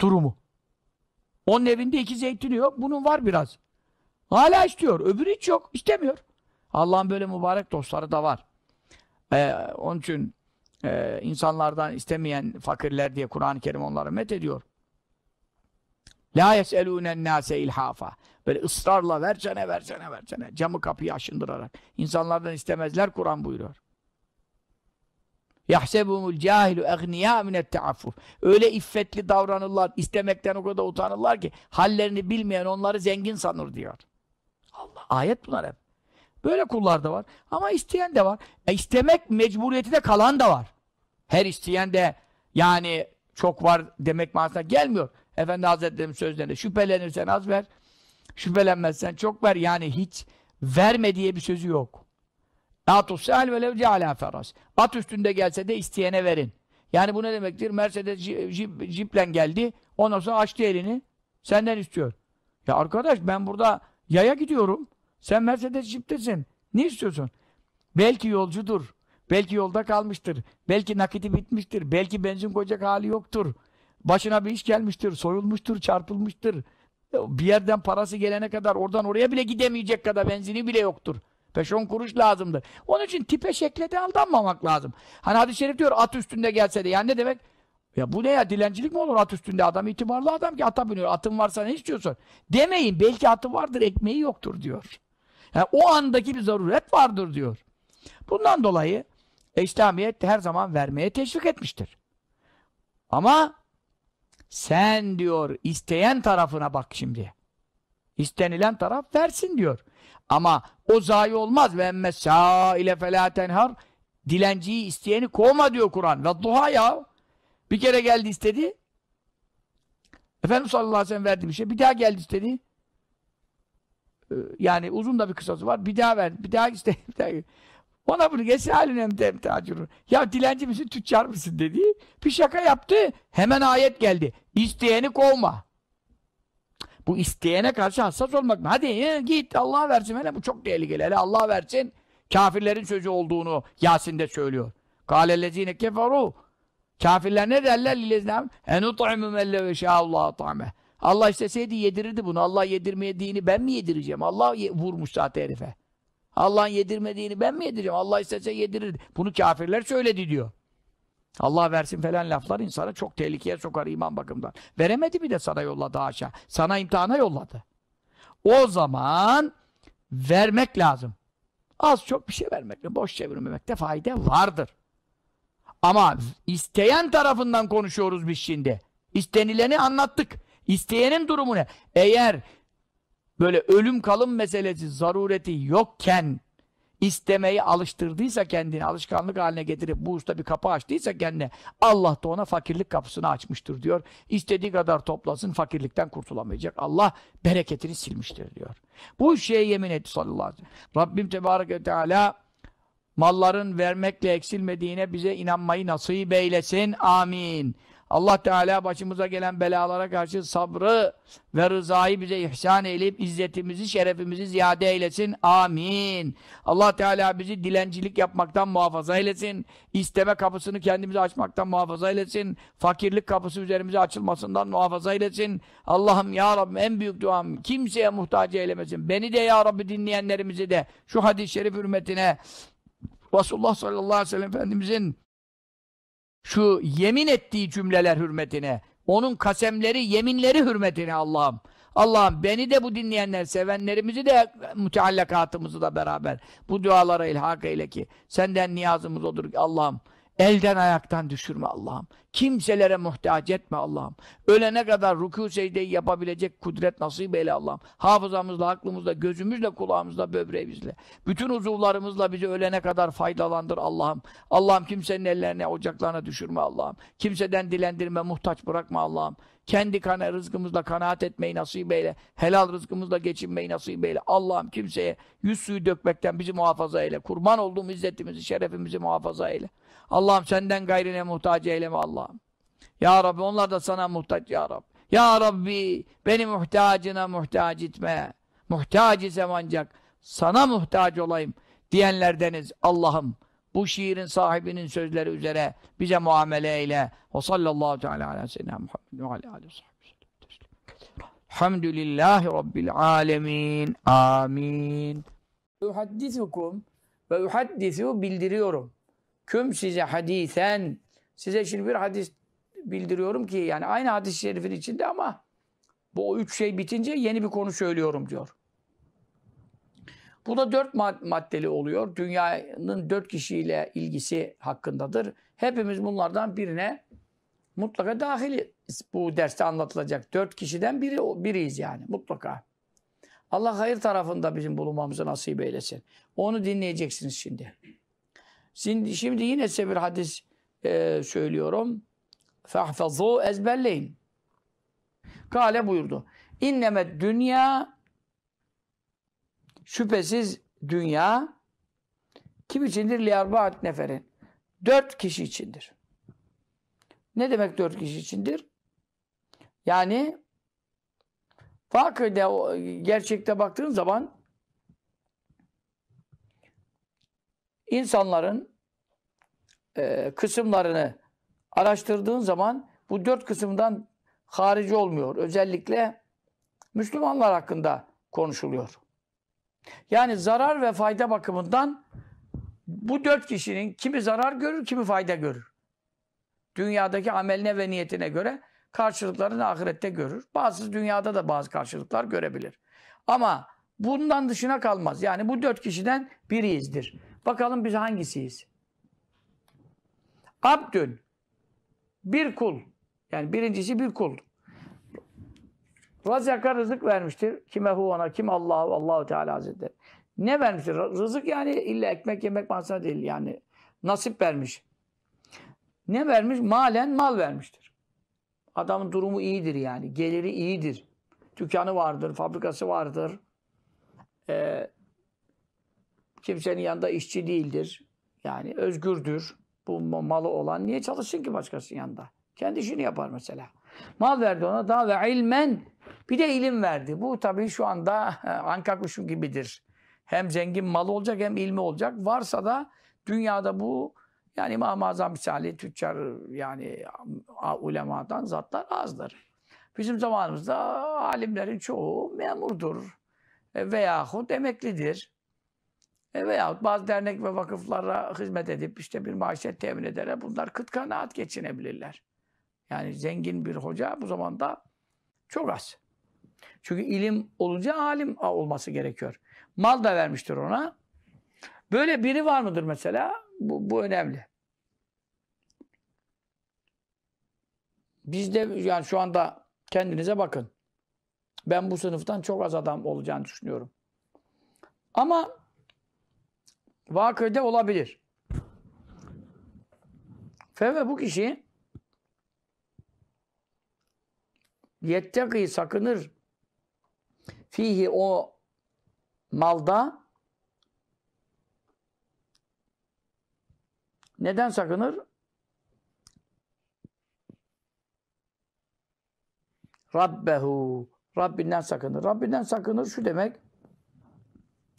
Speaker 1: durumu. Onun evinde iki zeytini yok, bunun var biraz. Hala istiyor, öbürü hiç yok, istemiyor. Allah'ın böyle mübarek dostları da var. Ee, onun için e, insanlardan istemeyen fakirler diye Kur'an-ı Kerim onları met ediyor. La yes'elûnen nâse ilhafa. Böyle ısrarla versene, versene, versene. Camı kapıyı aşındırarak. insanlardan istemezler Kur'an buyuruyor. يَحْسَبُهُمُ الْجَاهِلُ اَغْنِيَا مِنَ التَّعَفُّفِ Öyle iffetli davranırlar, istemekten o kadar utanırlar ki hallerini bilmeyen onları zengin sanır diyor. Allah, ayet bunlar hep. Böyle kullar da var. Ama isteyen de var. E istemek mecburiyeti de kalan da var. Her isteyen de yani çok var demek manasına gelmiyor. Efendi Hazretleri'nin sözlerine şüphelenirsen az ver şüphelenmezsen çok ver. Yani hiç verme diye bir sözü yok. Atusal ve levce ala feras. At üstünde gelse de isteyene verin. Yani bu ne demektir? Mercedes jip, jiple geldi. Ondan sonra açtı elini. Senden istiyor. Ya arkadaş ben burada yaya gidiyorum. Sen Mercedes jiptesin. Ne istiyorsun? Belki yolcudur. Belki yolda kalmıştır. Belki nakiti bitmiştir. Belki benzin koyacak hali yoktur. Başına bir iş gelmiştir. Soyulmuştur, çarpılmıştır bir yerden parası gelene kadar oradan oraya bile gidemeyecek kadar benzini bile yoktur. 5-10 kuruş lazımdır. Onun için tipe şekle de aldanmamak lazım. Hani hadis-i şerif diyor at üstünde gelse de. Yani ne demek? Ya bu ne ya dilencilik mi olur at üstünde adam itibarlı adam ki ata biniyor. Atın varsa ne istiyorsun? Demeyin belki atı vardır ekmeği yoktur diyor. Yani o andaki bir zaruret vardır diyor. Bundan dolayı İslamiyet her zaman vermeye teşvik etmiştir. Ama sen diyor isteyen tarafına bak şimdi. İstenilen taraf versin diyor. Ama o zayi olmaz. Ve emme ile felâ tenhar. Dilenciyi isteyeni kovma diyor Kur'an. Ve duha ya. Bir kere geldi istedi. Efendimiz sallallahu aleyhi ve sellem verdi bir şey. Bir daha geldi istedi. Ee, yani uzun da bir kısası var. Bir daha verdi. Bir daha istedi. Bir daha. Ona bunu geçse halinem temtacurun. Ya dilenci misin, tüccar mısın dedi. Bir şaka yaptı. Hemen ayet geldi. İsteyeni kovma. Bu isteyene karşı hassas olmak mı? Hadi e, git Allah versin. Hele bu çok tehlikeli. Hele Allah versin. Kafirlerin sözü olduğunu Yasin'de söylüyor. Kâlellezîne keferû. Kafirler ne derler? Lilleznâm. Enut'imü melle ve şâullâhu ta'me. Allah isteseydi yedirirdi bunu. Allah yedirmeye dini ben mi yedireceğim? Allah vurmuş zaten herife. Allah'ın yedirmediğini ben mi yedireceğim? Allah istese yedirir. Bunu kafirler söyledi diyor. Allah versin falan laflar insana çok tehlikeye sokar iman bakımından. Veremedi bir de sana yolladı aşağı? Sana imtihana yolladı. O zaman vermek lazım. Az çok bir şey vermekle, boş çevirmemekte fayda vardır. Ama isteyen tarafından konuşuyoruz biz şimdi. İstenileni anlattık. İsteyenin durumu ne? Eğer böyle ölüm kalım meselesi zarureti yokken istemeyi alıştırdıysa kendini, alışkanlık haline getirip bu usta bir kapı açtıysa kendine, Allah da ona fakirlik kapısını açmıştır diyor. İstediği kadar toplasın, fakirlikten kurtulamayacak. Allah bereketini silmiştir diyor. Bu şeye yemin etti sallallahu aleyhi ve sellem. Rabbim tebarek ve teala malların vermekle eksilmediğine bize inanmayı nasip eylesin. Amin. Allah Teala başımıza gelen belalara karşı sabrı ve rızayı bize ihsan eyleyip izzetimizi, şerefimizi ziyade eylesin. Amin. Allah Teala bizi dilencilik yapmaktan muhafaza eylesin. İsteme kapısını kendimize açmaktan muhafaza eylesin. Fakirlik kapısı üzerimize açılmasından muhafaza eylesin. Allah'ım ya Rabbim en büyük duam kimseye muhtaç eylemesin. Beni de ya Rabbi dinleyenlerimizi de şu hadis-i şerif hürmetine Resulullah sallallahu aleyhi ve sellem Efendimizin şu yemin ettiği cümleler hürmetine, onun kasemleri, yeminleri hürmetine Allah'ım. Allah'ım beni de bu dinleyenler, sevenlerimizi de müteallakatımızı da beraber bu dualara ilhak eyle ki senden niyazımız odur ki Allah'ım elden ayaktan düşürme Allah'ım. Kimselere muhtaç etme Allah'ım. Ölene kadar ruku secdeyi yapabilecek kudret nasip eyle Allah'ım. Hafızamızla, aklımızla, gözümüzle, kulağımızla, böbreğimizle. Bütün uzuvlarımızla bizi ölene kadar faydalandır Allah'ım. Allah'ım kimsenin ellerine, ocaklarına düşürme Allah'ım. Kimseden dilendirme, muhtaç bırakma Allah'ım. Kendi kana rızkımızla kanaat etmeyi nasip eyle. Helal rızkımızla geçinmeyi nasip eyle. Allah'ım kimseye yüz suyu dökmekten bizi muhafaza eyle. Kurban olduğum izzetimizi, şerefimizi muhafaza eyle. Allah'ım senden gayrine muhtaç eyleme Allah'ım. Ya Rabbi onlar da sana muhtaç ya Rabbi. Ya Rabbi beni muhtacına muhtaç etme. Muhtaç isem ancak sana muhtaç olayım diyenlerdeniz Allah'ım. Bu şiirin sahibinin sözleri üzere bize muamele eyle. Ve sallallahu teala ala seyyidina Muhammed ve ala aleyhi ve sellem. Elhamdülillahi Rabbil alemin. Amin. Uhaddisukum ve uhaddisu bildiriyorum. Küm size hadisen. Size şimdi bir hadis bildiriyorum ki yani aynı hadis-i şerifin içinde ama bu üç şey bitince yeni bir konu söylüyorum diyor. Bu da dört maddeli oluyor. Dünyanın dört kişiyle ilgisi hakkındadır. Hepimiz bunlardan birine mutlaka dahil Bu derste anlatılacak dört kişiden biri biriyiz yani mutlaka. Allah hayır tarafında bizim bulunmamızı nasip eylesin. Onu dinleyeceksiniz şimdi. Şimdi, şimdi yine size bir hadis e, söylüyorum. Fehfazû ezberleyin. Kale buyurdu. İnneme dünya şüphesiz dünya kim içindir? Liyarbaat neferin. Dört kişi içindir. Ne demek dört kişi içindir? Yani fakirde gerçekte baktığın zaman insanların e, kısımlarını araştırdığın zaman bu dört kısımdan harici olmuyor. Özellikle Müslümanlar hakkında konuşuluyor. Yani zarar ve fayda bakımından bu dört kişinin kimi zarar görür, kimi fayda görür. Dünyadaki ameline ve niyetine göre karşılıklarını ahirette görür. Bazı dünyada da bazı karşılıklar görebilir. Ama bundan dışına kalmaz. Yani bu dört kişiden biriyizdir. Bakalım biz hangisiyiz? Abdün bir kul. Yani birincisi bir kul. Razaka rızık vermiştir. Kime hu ona, kim Allah, Allahu Teala Hazretleri. Ne vermiştir? Rızık yani illa ekmek yemek manasına değil yani. Nasip vermiş. Ne vermiş? Malen mal vermiştir. Adamın durumu iyidir yani. Geliri iyidir. Dükkanı vardır, fabrikası vardır. Ee, kimsenin yanında işçi değildir. Yani özgürdür. Bu malı olan niye çalışsın ki başkasının yanında? Kendi işini yapar mesela. Mal verdi ona daha ve ilmen bir de ilim verdi. Bu tabii şu anda anka kuşu gibidir. Hem zengin mal olacak hem ilmi olacak. Varsa da dünyada bu yani İmam-ı Azam misali tüccar yani ulemadan zatlar azdır. Bizim zamanımızda alimlerin çoğu memurdur e, veyahut emeklidir. E veyahut bazı dernek ve vakıflara hizmet edip işte bir maaşet temin ederek bunlar kıt kanaat geçinebilirler. Yani zengin bir hoca bu zamanda çok az. Çünkü ilim olunca alim olması gerekiyor. Mal da vermiştir ona. Böyle biri var mıdır mesela? Bu, bu önemli. de yani şu anda kendinize bakın. Ben bu sınıftan çok az adam olacağını düşünüyorum. Ama vakıde olabilir. Feve bu kişi yettekî sakınır fihi o malda neden sakınır? Rabbehu Rabbinden sakınır. Rabbinden sakınır şu demek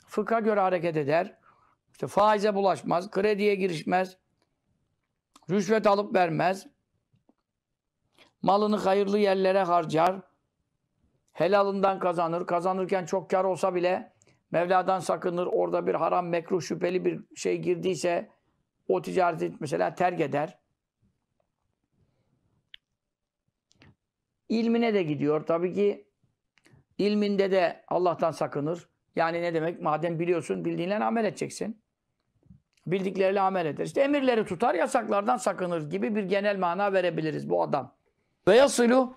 Speaker 1: fıkha göre hareket eder işte faize bulaşmaz, krediye girişmez, rüşvet alıp vermez, malını hayırlı yerlere harcar, helalından kazanır, kazanırken çok kar olsa bile Mevla'dan sakınır, orada bir haram, mekruh, şüpheli bir şey girdiyse o ticareti mesela terk eder. İlmine de gidiyor. Tabii ki ilminde de Allah'tan sakınır. Yani ne demek? Madem biliyorsun, bildiğinle amel edeceksin. Bildikleriyle amel eder. İşte emirleri tutar, yasaklardan sakınır gibi bir genel mana verebiliriz bu adam. Ve yasılu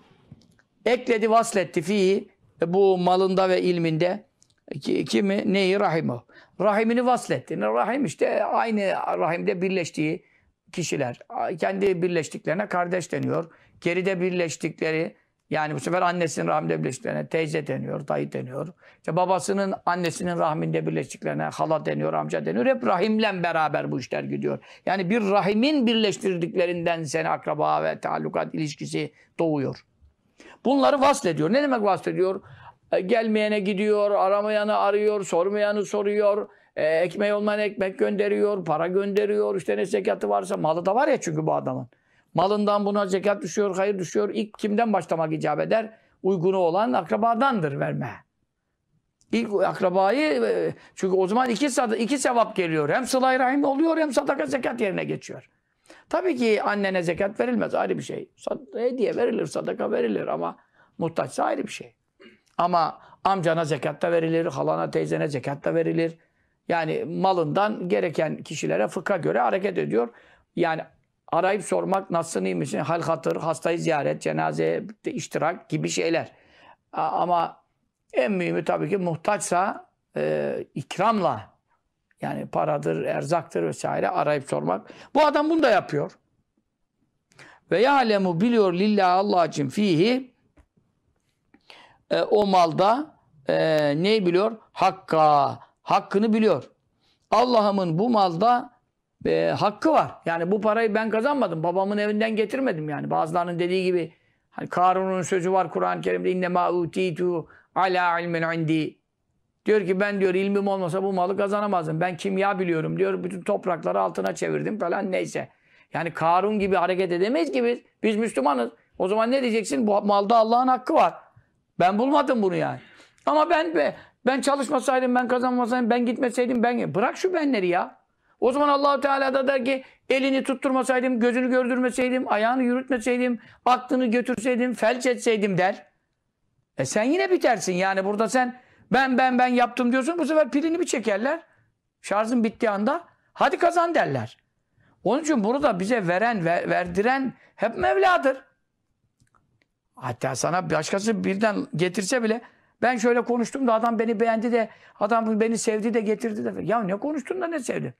Speaker 1: ekledi vasletti fihi bu malında ve ilminde kimi neyi rahimi. Rahimini vasletti. Rahim işte aynı rahimde birleştiği kişiler. Kendi birleştiklerine kardeş deniyor. Geride birleştikleri yani bu sefer annesinin rahminde birleştiklerine teyze deniyor, dayı deniyor. İşte babasının annesinin rahminde birleştiklerine hala deniyor, amca deniyor. Hep rahimle beraber bu işler gidiyor. Yani bir rahimin birleştirdiklerinden seni akraba ve talukat ilişkisi doğuyor. Bunları vaslediyor. Ne demek vaslediyor? E, gelmeyene gidiyor, aramayanı arıyor, sormayanı soruyor. E, ekmeği olmayan ekmek gönderiyor, para gönderiyor. İşte ne zekatı varsa malı da var ya çünkü bu adamın. Malından buna zekat düşüyor, hayır düşüyor. İlk kimden başlamak icap eder? Uygunu olan akrabadandır verme. İlk akrabayı e, çünkü o zaman iki, iki sevap geliyor. Hem sıla rahim oluyor hem sadaka zekat yerine geçiyor. Tabii ki annene zekat verilmez ayrı bir şey. Hediye verilir, sadaka verilir ama muhtaçsa ayrı bir şey. Ama amcana zekat da verilir, halana, teyzene zekat da verilir. Yani malından gereken kişilere fıkha göre hareket ediyor. Yani Arayıp sormak nasıl iyi misin? Hal hatır, hastayı ziyaret, cenazeye iştirak gibi şeyler. Ama en mühimi tabii ki muhtaçsa e, ikramla yani paradır, erzaktır vesaire arayıp sormak. Bu adam bunu da yapıyor. Ve ya'lemu biliyor lillahi Allah için fihi e, o malda e, neyi biliyor? Hakka. Hakkını biliyor. Allah'ımın bu malda e, hakkı var. Yani bu parayı ben kazanmadım. Babamın evinden getirmedim yani. Bazılarının dediği gibi hani Karun'un sözü var Kur'an-ı Kerim'de inne ma ala ilmin indi. Diyor ki ben diyor ilmim olmasa bu malı kazanamazdım. Ben kimya biliyorum diyor. Bütün toprakları altına çevirdim falan neyse. Yani Karun gibi hareket edemeyiz ki biz. Biz Müslümanız. O zaman ne diyeceksin? Bu malda Allah'ın hakkı var. Ben bulmadım bunu yani. Ama ben ben çalışmasaydım, ben kazanmasaydım, ben gitmeseydim ben bırak şu benleri ya. O zaman allah Teala da der ki elini tutturmasaydım, gözünü gördürmeseydim, ayağını yürütmeseydim, aklını götürseydim, felç etseydim der. E sen yine bitersin. Yani burada sen ben ben ben yaptım diyorsun. Bu sefer pilini bir çekerler. Şarjın bittiği anda hadi kazan derler. Onun için bunu bize veren, ver, verdiren hep Mevla'dır. Hatta sana başkası birden getirse bile ben şöyle konuştum da adam beni beğendi de adam beni sevdi de getirdi de. Ya ne konuştun da ne sevdi?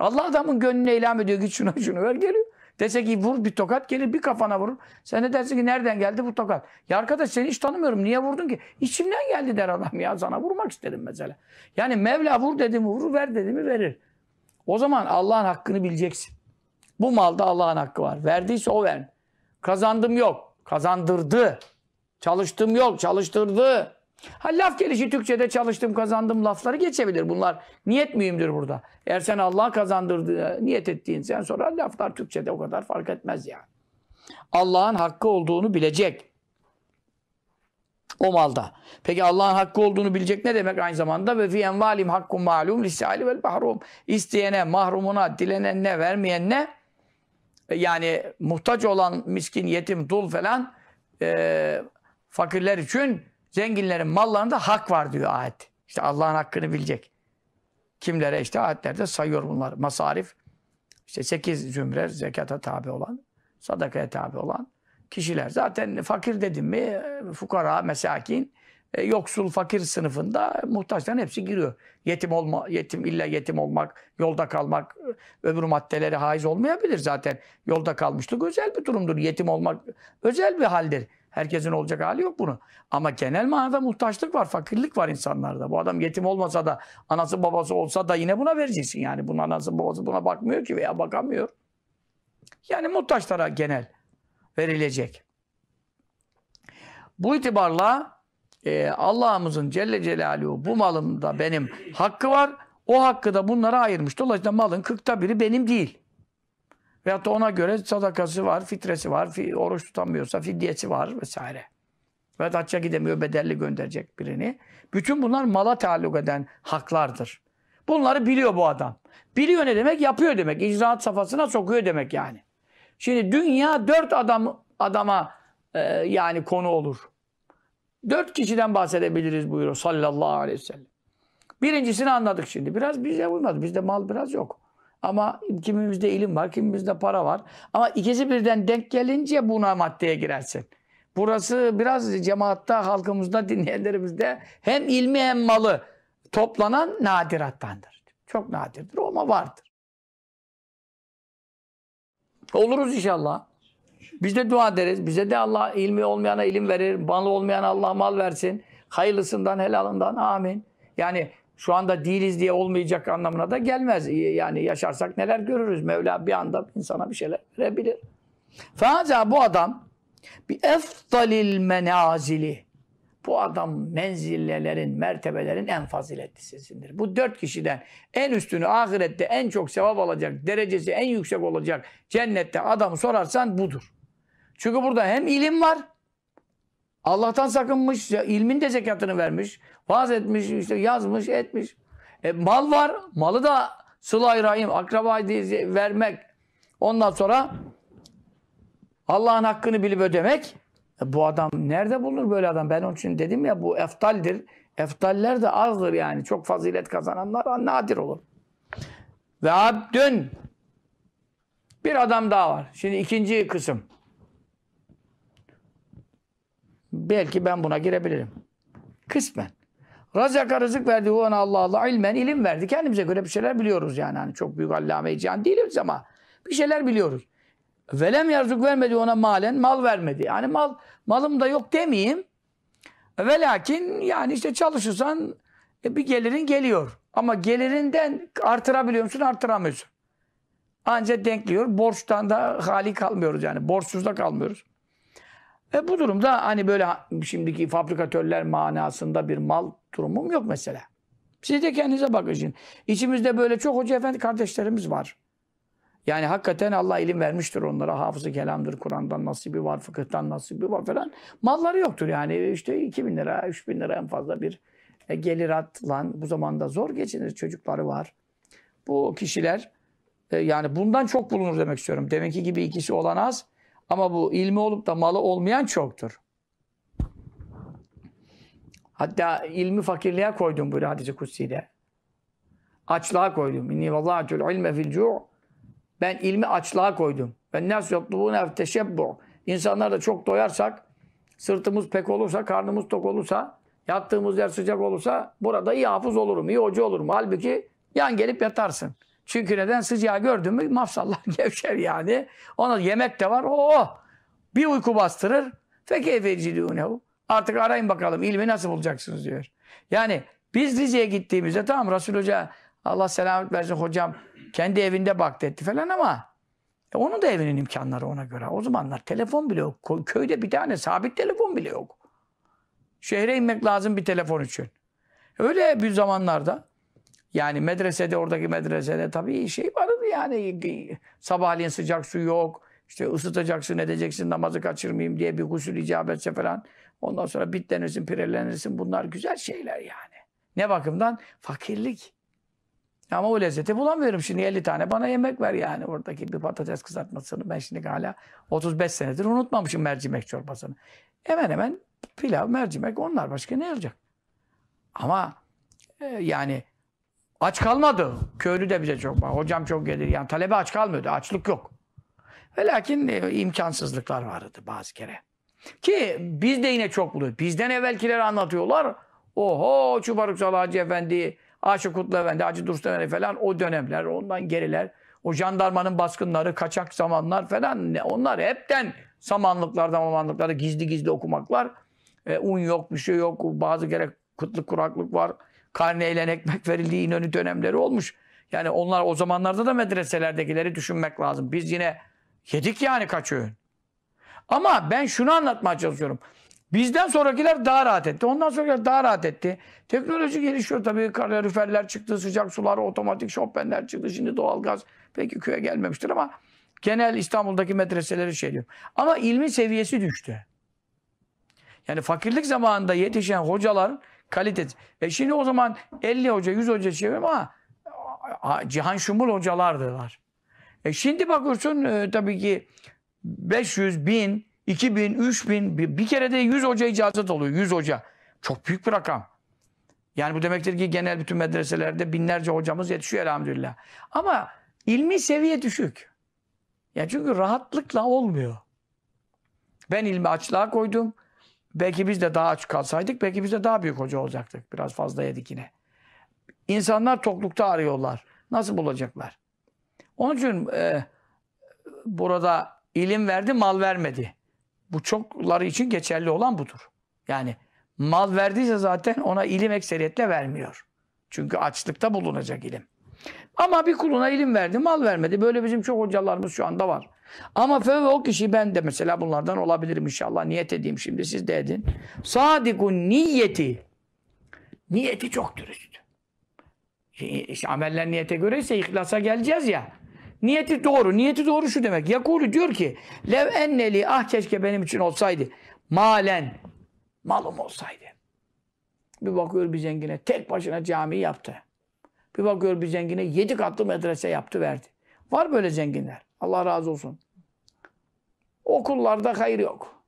Speaker 1: Allah adamın gönlüne ilham ediyor. Git şuna şunu ver geliyor. Dese ki vur bir tokat gelir bir kafana vurur. Sen de dersin ki nereden geldi bu tokat? Ya arkadaş seni hiç tanımıyorum. Niye vurdun ki? İçimden geldi der adam ya sana vurmak istedim mesela. Yani Mevla vur dedi mi vurur ver dedi mi verir. O zaman Allah'ın hakkını bileceksin. Bu malda Allah'ın hakkı var. Verdiyse o ver. Kazandım yok. Kazandırdı. Çalıştım yok. Çalıştırdı. Ha laf gelişi Türkçe'de çalıştım kazandım lafları geçebilir. Bunlar niyet mühimdir burada. Eğer sen Allah kazandırdı niyet ettiğin sen sonra laflar Türkçe'de o kadar fark etmez yani. Allah'ın hakkı olduğunu bilecek. O malda. Peki Allah'ın hakkı olduğunu bilecek ne demek aynı zamanda? Ve fi envalim hakkun malum lisali vel mahrum. İsteyene, mahrumuna, dilenene, vermeyene e, yani muhtaç olan miskin, yetim, dul falan e, fakirler için Zenginlerin mallarında hak var diyor ayet. İşte Allah'ın hakkını bilecek. Kimlere işte ayetlerde sayıyor bunlar. Masarif, işte sekiz zümre zekata tabi olan, sadakaya tabi olan kişiler. Zaten fakir dedim mi fukara, mesakin, e, yoksul fakir sınıfında muhtaçların hepsi giriyor. Yetim olma, yetim illa yetim olmak, yolda kalmak, öbür maddeleri haiz olmayabilir zaten. Yolda kalmışlık özel bir durumdur. Yetim olmak özel bir haldir. Herkesin olacak hali yok bunu. Ama genel manada muhtaçlık var, fakirlik var insanlarda. Bu adam yetim olmasa da, anası babası olsa da yine buna vereceksin yani. Bunun anası babası buna bakmıyor ki veya bakamıyor. Yani muhtaçlara genel verilecek. Bu itibarla e, Allah'ımızın Celle Celaluhu bu malımda benim hakkı var. O hakkı da bunlara ayırmış. Dolayısıyla malın kırkta biri benim değil. Veyahut da ona göre sadakası var, fitresi var, oruç tutamıyorsa fidyesi var vesaire. Veyahut hacca gidemiyor, bedelli gönderecek birini. Bütün bunlar mala taalluk eden haklardır. Bunları biliyor bu adam. Biliyor ne demek? Yapıyor demek. İcraat safhasına sokuyor demek yani. Şimdi dünya dört adam adama e, yani konu olur. Dört kişiden bahsedebiliriz buyuruyor sallallahu aleyhi ve sellem. Birincisini anladık şimdi. Biraz bize uymadı. Bizde mal biraz yok. Ama kimimizde ilim var, kimimizde para var. Ama ikisi birden denk gelince buna maddeye girersin. Burası biraz cemaatta, halkımızda, dinleyenlerimizde hem ilmi hem malı toplanan nadirattandır. Çok nadirdir ama vardır. Oluruz inşallah. Biz de dua ederiz. Bize de Allah ilmi olmayana ilim verir, malı olmayana Allah mal versin. Hayırlısından, helalından. Amin. Yani şu anda değiliz diye olmayacak anlamına da gelmez. Yani yaşarsak neler görürüz. Mevla bir anda insana bir şeyler verebilir. Faza bu adam bir eftalil menazili. Bu adam menzillerin, mertebelerin en faziletlisisindir. Bu dört kişiden en üstünü ahirette en çok sevap alacak, derecesi en yüksek olacak cennette adamı sorarsan budur. Çünkü burada hem ilim var Allah'tan sakınmış, ilmin de zekatını vermiş, vaaz etmiş, işte yazmış, etmiş. E, mal var, malı da sıla-i rahim, akraba vermek. Ondan sonra Allah'ın hakkını bilip ödemek. E, bu adam nerede bulunur böyle adam? Ben onun için dedim ya bu eftaldir. Eftaller de azdır yani. Çok fazilet kazananlar nadir olur. Ve abdün bir adam daha var. Şimdi ikinci kısım. Belki ben buna girebilirim. Kısmen. Razaka rızık verdi. Ona Allah Allah ilmen ilim verdi. Kendimize göre bir şeyler biliyoruz yani. Hani çok büyük allame can değiliz ama bir şeyler biliyoruz. Velem yazık vermedi ona malen. Mal vermedi. Yani mal malım da yok demeyeyim. Ve lakin yani işte çalışırsan e, bir gelirin geliyor. Ama gelirinden artırabiliyor musun? Artıramıyorsun. Ancak denkliyor. Borçtan da hali kalmıyoruz yani. Borçsuz da kalmıyoruz. E bu durumda hani böyle şimdiki fabrikatörler manasında bir mal durumum yok mesela. Siz de kendinize bakın İçimizde böyle çok hoca efendi kardeşlerimiz var. Yani hakikaten Allah ilim vermiştir onlara. Hafızı kelamdır, Kur'an'dan nasibi var, fıkıhtan nasibi var falan. Malları yoktur yani. işte 2 bin lira, 3 bin lira en fazla bir e, gelir geliratla bu zamanda zor geçinir. Çocukları var. Bu kişiler e, yani bundan çok bulunur demek istiyorum. Demek ki gibi ikisi olan az. Ama bu ilmi olup da malı olmayan çoktur. Hatta ilmi fakirliğe koydum bu hadisi kutsiyle. Açlığa koydum. İnni vallahatul ilme fil cu' Ben ilmi açlığa koydum. Ben nas yatlubuna teşebbu. İnsanlar da çok doyarsak, sırtımız pek olursa, karnımız tok olursa, yattığımız yer sıcak olursa burada iyi hafız olurum, iyi hoca olurum. Halbuki yan gelip yatarsın. Çünkü neden? Sıcağı gördün mü mafsallar gevşer yani. Ona yemek de var. Oo! Bir uyku bastırır. Fekeyfecidûnehu. Artık arayın bakalım ilmi nasıl bulacaksınız diyor. Yani biz Rize'ye gittiğimizde tamam Resul Hoca Allah selamet versin hocam kendi evinde baktı etti falan ama e onun da evinin imkanları ona göre. O zamanlar telefon bile yok. Köyde bir tane sabit telefon bile yok. Şehre inmek lazım bir telefon için. Öyle bir zamanlarda yani medresede, oradaki medresede tabii şey vardı yani. Sabahleyin sıcak su yok. İşte ısıtacaksın, edeceksin, namazı kaçırmayayım diye bir gusül icabetse falan. Ondan sonra bitlenirsin, pirelenirsin. Bunlar güzel şeyler yani. Ne bakımdan? Fakirlik. Ama o lezzeti bulamıyorum şimdi 50 tane bana yemek ver yani oradaki bir patates kızartmasını ben şimdi hala 35 senedir unutmamışım mercimek çorbasını. Hemen hemen pilav, mercimek onlar başka ne olacak? Ama e, yani Aç kalmadı. Köylü de bize çok var. Hocam çok gelir. Yani talebe aç kalmıyordu. Açlık yok. Ve lakin e, imkansızlıklar vardı bazı kere. Ki biz de yine çok buluyoruz. Bizden evvelkileri anlatıyorlar. Oho Çubaruk Salacı Efendi, Aşık Kutlu Efendi, acı Dursun Efendi falan o dönemler, ondan geriler. O jandarmanın baskınları, kaçak zamanlar falan onlar hepten samanlıklardan, mamanlıklarda gizli gizli okumaklar. E, un yok, bir şey yok. Bazı gerek kıtlık, kuraklık var karneyle ekmek verildiği inönü dönemleri olmuş. Yani onlar o zamanlarda da medreselerdekileri düşünmek lazım. Biz yine yedik yani kaç öğün. Ama ben şunu anlatmaya çalışıyorum. Bizden sonrakiler daha rahat etti. Ondan sonrakiler daha rahat etti. Teknoloji gelişiyor tabii. Kaloriferler çıktı, sıcak sular, otomatik şofbenler çıktı. Şimdi doğalgaz peki köye gelmemiştir ama genel İstanbul'daki medreseleri şey diyor. Ama ilmi seviyesi düştü. Yani fakirlik zamanında yetişen hocaların kalitesi. E şimdi o zaman 50 hoca, 100 hoca çeviriyorum ama Cihan Şumul hocalardılar. E şimdi bakıyorsun e, tabii ki 500, 1000, 2000, 3000 bir, bir kere de 100 hoca icazet oluyor. 100 hoca. Çok büyük bir rakam. Yani bu demektir ki genel bütün medreselerde binlerce hocamız yetişiyor elhamdülillah. Ama ilmi seviye düşük. Ya çünkü rahatlıkla olmuyor. Ben ilmi açlığa koydum. Belki biz de daha aç kalsaydık, belki biz de daha büyük hoca olacaktık. Biraz fazla yedik yine. İnsanlar toklukta arıyorlar. Nasıl bulacaklar? Onun için e, burada ilim verdi, mal vermedi. Bu çokları için geçerli olan budur. Yani mal verdiyse zaten ona ilim ekseriyetle vermiyor. Çünkü açlıkta bulunacak ilim. Ama bir kuluna ilim verdi, mal vermedi. Böyle bizim çok hocalarımız şu anda var. Ama fevve o kişi ben de mesela bunlardan olabilirim inşallah. Niyet edeyim şimdi siz de edin. Sadikun niyeti. Niyeti çok dürüst. Şey, işte ameller niyete göre ise ihlasa geleceğiz ya. Niyeti doğru. Niyeti doğru şu demek. Yakulu diyor ki lev enneli ah keşke benim için olsaydı. Malen. Malım olsaydı. Bir bakıyor bir zengine tek başına cami yaptı. Bir bakıyor bir zengine yedi katlı medrese yaptı verdi. Var böyle zenginler. Allah razı olsun. Okullarda hayır yok.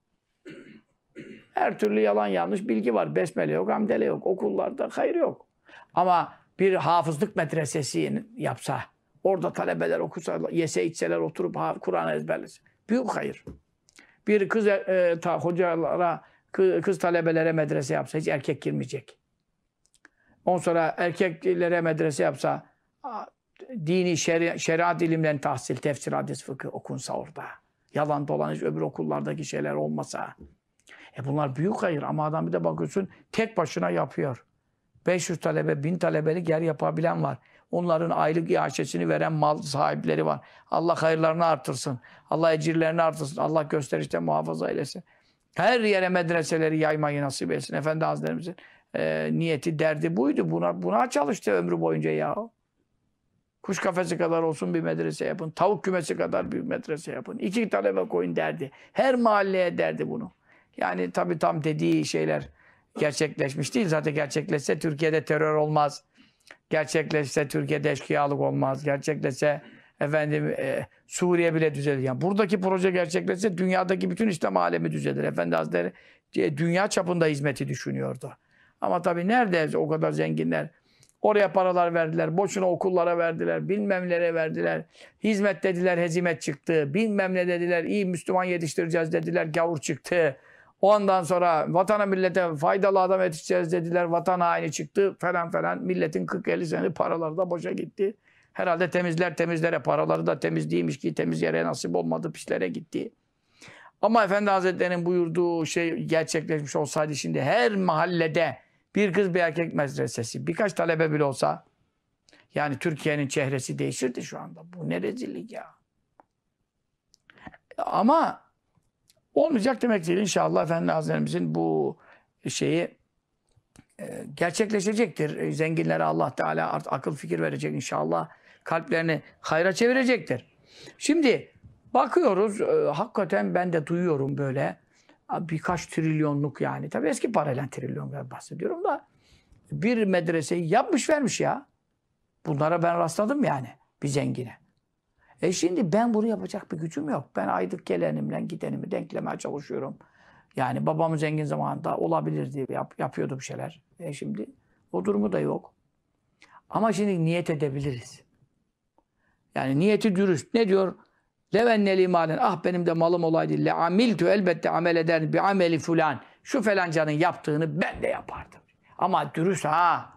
Speaker 1: Her türlü yalan yanlış bilgi var. Besmele yok, amdele yok. Okullarda hayır yok. Ama bir hafızlık medresesi yapsa, orada talebeler okusa, yese içseler oturup Kur'an ezberlese. Büyük hayır. Bir kız e, e ta, hocalara, kız, kız talebelere medrese yapsa hiç erkek girmeyecek. On sonra erkeklere medrese yapsa dini şeri, şeriat ilimlerini tahsil, tefsir, hadis, fıkıh okunsa orada. Yalan dolan hiç öbür okullardaki şeyler olmasa. E bunlar büyük hayır ama adam bir de bakıyorsun tek başına yapıyor. 500 talebe, 1000 talebelik yer yapabilen var. Onların aylık iaşesini veren mal sahipleri var. Allah hayırlarını artırsın. Allah ecirlerini artırsın. Allah gösterişte muhafaza eylesin. Her yere medreseleri yaymayı nasip etsin. Efendi Hazretlerimizin e, niyeti, derdi buydu. Buna, buna çalıştı ömrü boyunca ya. Kuş kafesi kadar olsun bir medrese yapın. Tavuk kümesi kadar bir medrese yapın. İki talebe koyun derdi. Her mahalleye derdi bunu. Yani tabii tam dediği şeyler gerçekleşmiş değil. Zaten gerçekleşse Türkiye'de terör olmaz. Gerçekleşse Türkiye'de eşkıyalık olmaz. Gerçekleşse efendim e, Suriye bile düzelir. Yani buradaki proje gerçekleşse dünyadaki bütün İslam alemi düzelir. Efendi Hazretleri e, dünya çapında hizmeti düşünüyordu. Ama tabii nerede o kadar zenginler? Oraya paralar verdiler, boşuna okullara verdiler, bilmemlere verdiler. Hizmet dediler, hezimet çıktı. Bilmem ne dediler, iyi Müslüman yetiştireceğiz dediler, gavur çıktı. Ondan sonra vatana millete faydalı adam yetiştireceğiz dediler, vatan haini çıktı falan falan. Milletin 40-50 sene paraları da boşa gitti. Herhalde temizler temizlere paraları da temiz değilmiş ki temiz yere nasip olmadı, pislere gitti. Ama Efendi Hazretleri'nin buyurduğu şey gerçekleşmiş olsaydı şimdi her mahallede bir kız bir erkek medresesi. Birkaç talebe bile olsa yani Türkiye'nin çehresi değişirdi şu anda. Bu ne rezillik ya. Ama olmayacak demek değil. İnşallah Efendi Hazretlerimizin bu şeyi e, gerçekleşecektir. E, zenginlere Allah Teala art, akıl fikir verecek inşallah. Kalplerini hayra çevirecektir. Şimdi bakıyoruz e, hakikaten ben de duyuyorum böyle birkaç trilyonluk yani. Tabii eski parayla trilyonlar bahsediyorum da bir medreseyi yapmış vermiş ya. Bunlara ben rastladım yani bir zengine. E şimdi ben bunu yapacak bir gücüm yok. Ben aydık gelenimle gidenimi denklemeye çalışıyorum. Yani babamın zengin zamanında olabilirdi, yap, yapıyordu bir şeyler. E şimdi o durumu da yok. Ama şimdi niyet edebiliriz. Yani niyeti dürüst. Ne diyor? Levenneli malen. Ah benim de malım olaydı. Le amiltu elbette amel eder. bir ameli fulan. Şu felancanın yaptığını ben de yapardım. Ama dürüst ha.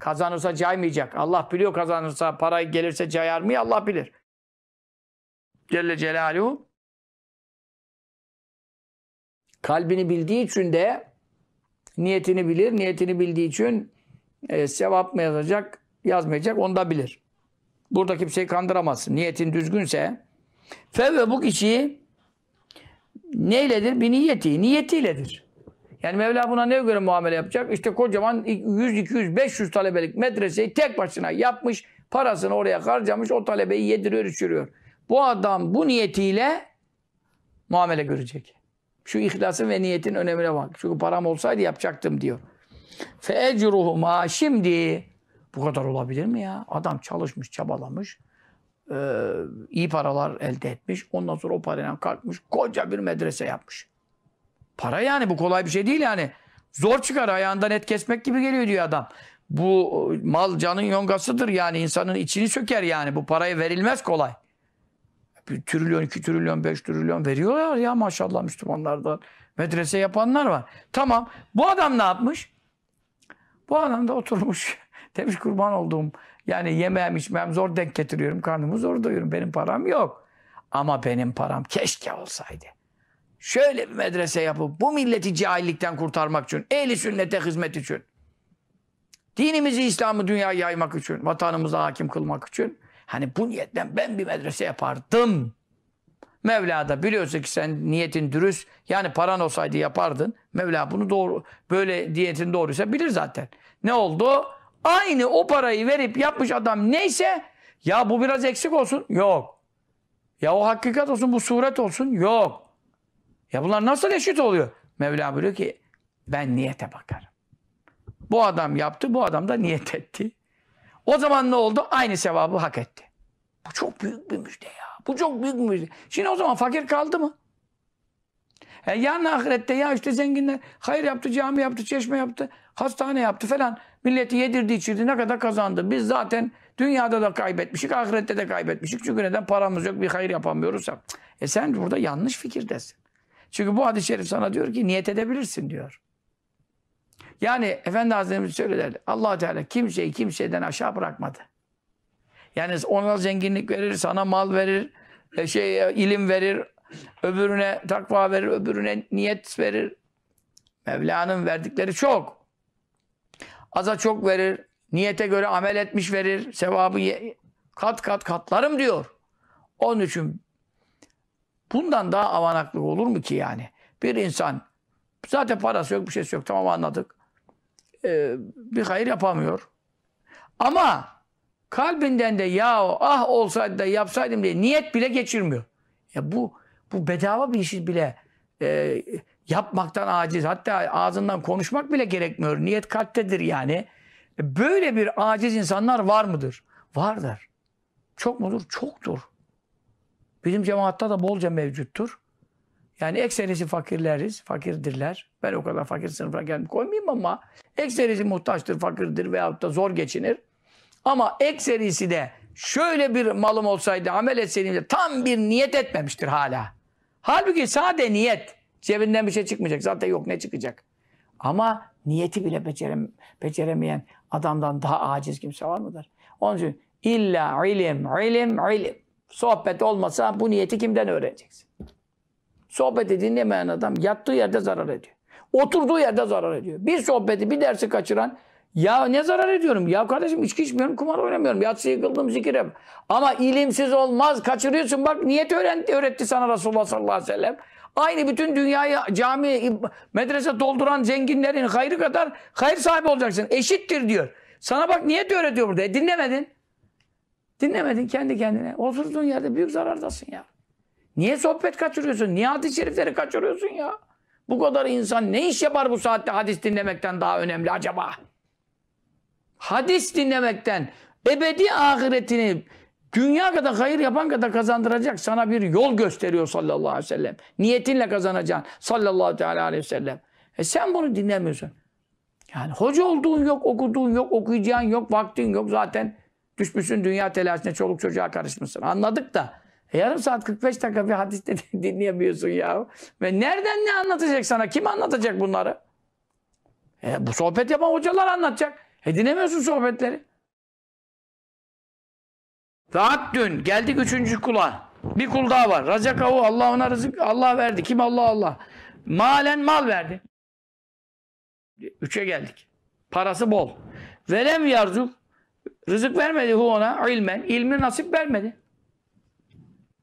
Speaker 1: Kazanırsa caymayacak. Allah biliyor kazanırsa, para gelirse cayar mı? Allah bilir. Celle Celaluhu. Kalbini bildiği için de niyetini bilir. Niyetini bildiği için e, sevap mı yazacak, yazmayacak onu da bilir. Burada kimseyi kandıramazsın. Niyetin düzgünse Fevve bu kişiyi neyledir? Bir niyeti, niyetiyledir. Yani Mevla buna ne göre muamele yapacak? İşte kocaman 100, 200, 500 talebelik medreseyi tek başına yapmış, parasını oraya harcamış, o talebeyi yediriyor, içiriyor. Bu adam bu niyetiyle muamele görecek. Şu ihlasın ve niyetin önemine bak. Çünkü param olsaydı yapacaktım diyor. Fe ecruhuma şimdi bu kadar olabilir mi ya? Adam çalışmış, çabalamış e, iyi paralar elde etmiş. Ondan sonra o parayla kalkmış. Koca bir medrese yapmış. Para yani bu kolay bir şey değil yani. Zor çıkar ayağından et kesmek gibi geliyor diyor adam. Bu e, mal canın yongasıdır yani insanın içini söker yani bu paraya verilmez kolay. Bir trilyon, iki trilyon, beş trilyon veriyorlar ya maşallah Müslümanlardan. Medrese yapanlar var. Tamam bu adam ne yapmış? Bu adam da oturmuş. Demiş kurban olduğum yani yemeğim içmem zor denk getiriyorum. Karnımı zor doyuyorum. Benim param yok. Ama benim param keşke olsaydı. Şöyle bir medrese yapıp bu milleti cahillikten kurtarmak için, ehli sünnete hizmet için, dinimizi, İslam'ı dünyaya yaymak için, vatanımıza hakim kılmak için hani bu niyetten ben bir medrese yapardım. Mevla da biliyorsa ki sen niyetin dürüst yani paran olsaydı yapardın. Mevla bunu doğru böyle niyetin doğruysa bilir zaten. Ne oldu? Aynı o parayı verip yapmış adam neyse ya bu biraz eksik olsun. Yok. Ya o hakikat olsun bu suret olsun. Yok. Ya bunlar nasıl eşit oluyor? Mevla buyuruyor ki ben niyete bakarım. Bu adam yaptı, bu adam da niyet etti. O zaman ne oldu? Aynı sevabı hak etti. Bu çok büyük bir müjde ya. Bu çok büyük bir müjde. Şimdi o zaman fakir kaldı mı? E yarın ahirette ya işte zenginler hayır yaptı, cami yaptı, çeşme yaptı, hastane yaptı falan. Milleti yedirdi içirdi ne kadar kazandı. Biz zaten dünyada da kaybetmişik, ahirette de kaybetmişik. Çünkü neden paramız yok, bir hayır yapamıyoruz. E sen burada yanlış fikirdesin. Çünkü bu hadis-i şerif sana diyor ki niyet edebilirsin diyor. Yani Efendi Hazretimiz söylerdi. allah Teala kimseyi kimseden aşağı bırakmadı. Yani ona zenginlik verir, sana mal verir, e, şey e, ilim verir, öbürüne takva verir, öbürüne niyet verir. Mevla'nın verdikleri çok. Aza çok verir. Niyete göre amel etmiş verir. Sevabı kat kat katlarım diyor. Onun için bundan daha avanaklık olur mu ki yani? Bir insan zaten parası yok, bir şey yok. Tamam anladık. Ee, bir hayır yapamıyor. Ama kalbinden de ya ah olsaydı da yapsaydım diye niyet bile geçirmiyor. Ya bu bu bedava bir işi bile e, Yapmaktan aciz. Hatta ağzından konuşmak bile gerekmiyor. Niyet kalptedir yani. E, böyle bir aciz insanlar var mıdır? Vardır. Çok mudur? Çoktur. Bizim cemaatta da bolca mevcuttur. Yani ekserisi fakirleriz, fakirdirler. Ben o kadar fakir sınıfına geldim koymayayım ama ekserisi muhtaçtır, fakirdir veyahut da zor geçinir. Ama ekserisi de şöyle bir malım olsaydı, amel etseydim de tam bir niyet etmemiştir hala. Halbuki sade niyet Cebinden bir şey çıkmayacak. Zaten yok ne çıkacak. Ama niyeti bile becerem, beceremeyen adamdan daha aciz kimse var mıdır? Onun için illa ilim, ilim, ilim. Sohbet olmasa bu niyeti kimden öğreneceksin? Sohbeti dinlemeyen adam yattığı yerde zarar ediyor. Oturduğu yerde zarar ediyor. Bir sohbeti, bir dersi kaçıran ya ne zarar ediyorum? Ya kardeşim içki içmiyorum, kumar oynamıyorum. Yatsı yıkıldım zikire. Ama ilimsiz olmaz. Kaçırıyorsun bak niyet öğretti, öğretti sana Resulullah sallallahu aleyhi ve sellem. Aynı bütün dünyayı cami, medrese dolduran zenginlerin hayrı kadar hayır sahibi olacaksın. Eşittir diyor. Sana bak niye diyor burada? E, dinlemedin. Dinlemedin kendi kendine. Oturduğun yerde büyük zarardasın ya. Niye sohbet kaçırıyorsun? Niye hadis-i şerifleri kaçırıyorsun ya? Bu kadar insan ne iş yapar bu saatte hadis dinlemekten daha önemli acaba? Hadis dinlemekten ebedi ahiretini Dünya kadar hayır yapan kadar kazandıracak sana bir yol gösteriyor sallallahu aleyhi ve sellem. Niyetinle kazanacaksın sallallahu teala aleyhi ve sellem. E sen bunu dinlemiyorsun. Yani hoca olduğun yok, okuduğun yok, okuyacağın yok, vaktin yok. Zaten düşmüşsün dünya telaşına, çoluk çocuğa karışmışsın. Anladık da. E yarım saat 45 dakika bir hadis de dinleyemiyorsun ya. Ve nereden ne anlatacak sana? Kim anlatacak bunları? E, bu sohbet yapan hocalar anlatacak. E dinlemiyorsun sohbetleri. Rahat dün. Geldik üçüncü kula. Bir kul daha var. Razakavu Allah ona rızık Allah verdi. Kim Allah Allah. Malen mal verdi. Üçe geldik. Parası bol. Velem yarzuk. Rızık vermedi hu ona ilmen. İlmi nasip vermedi.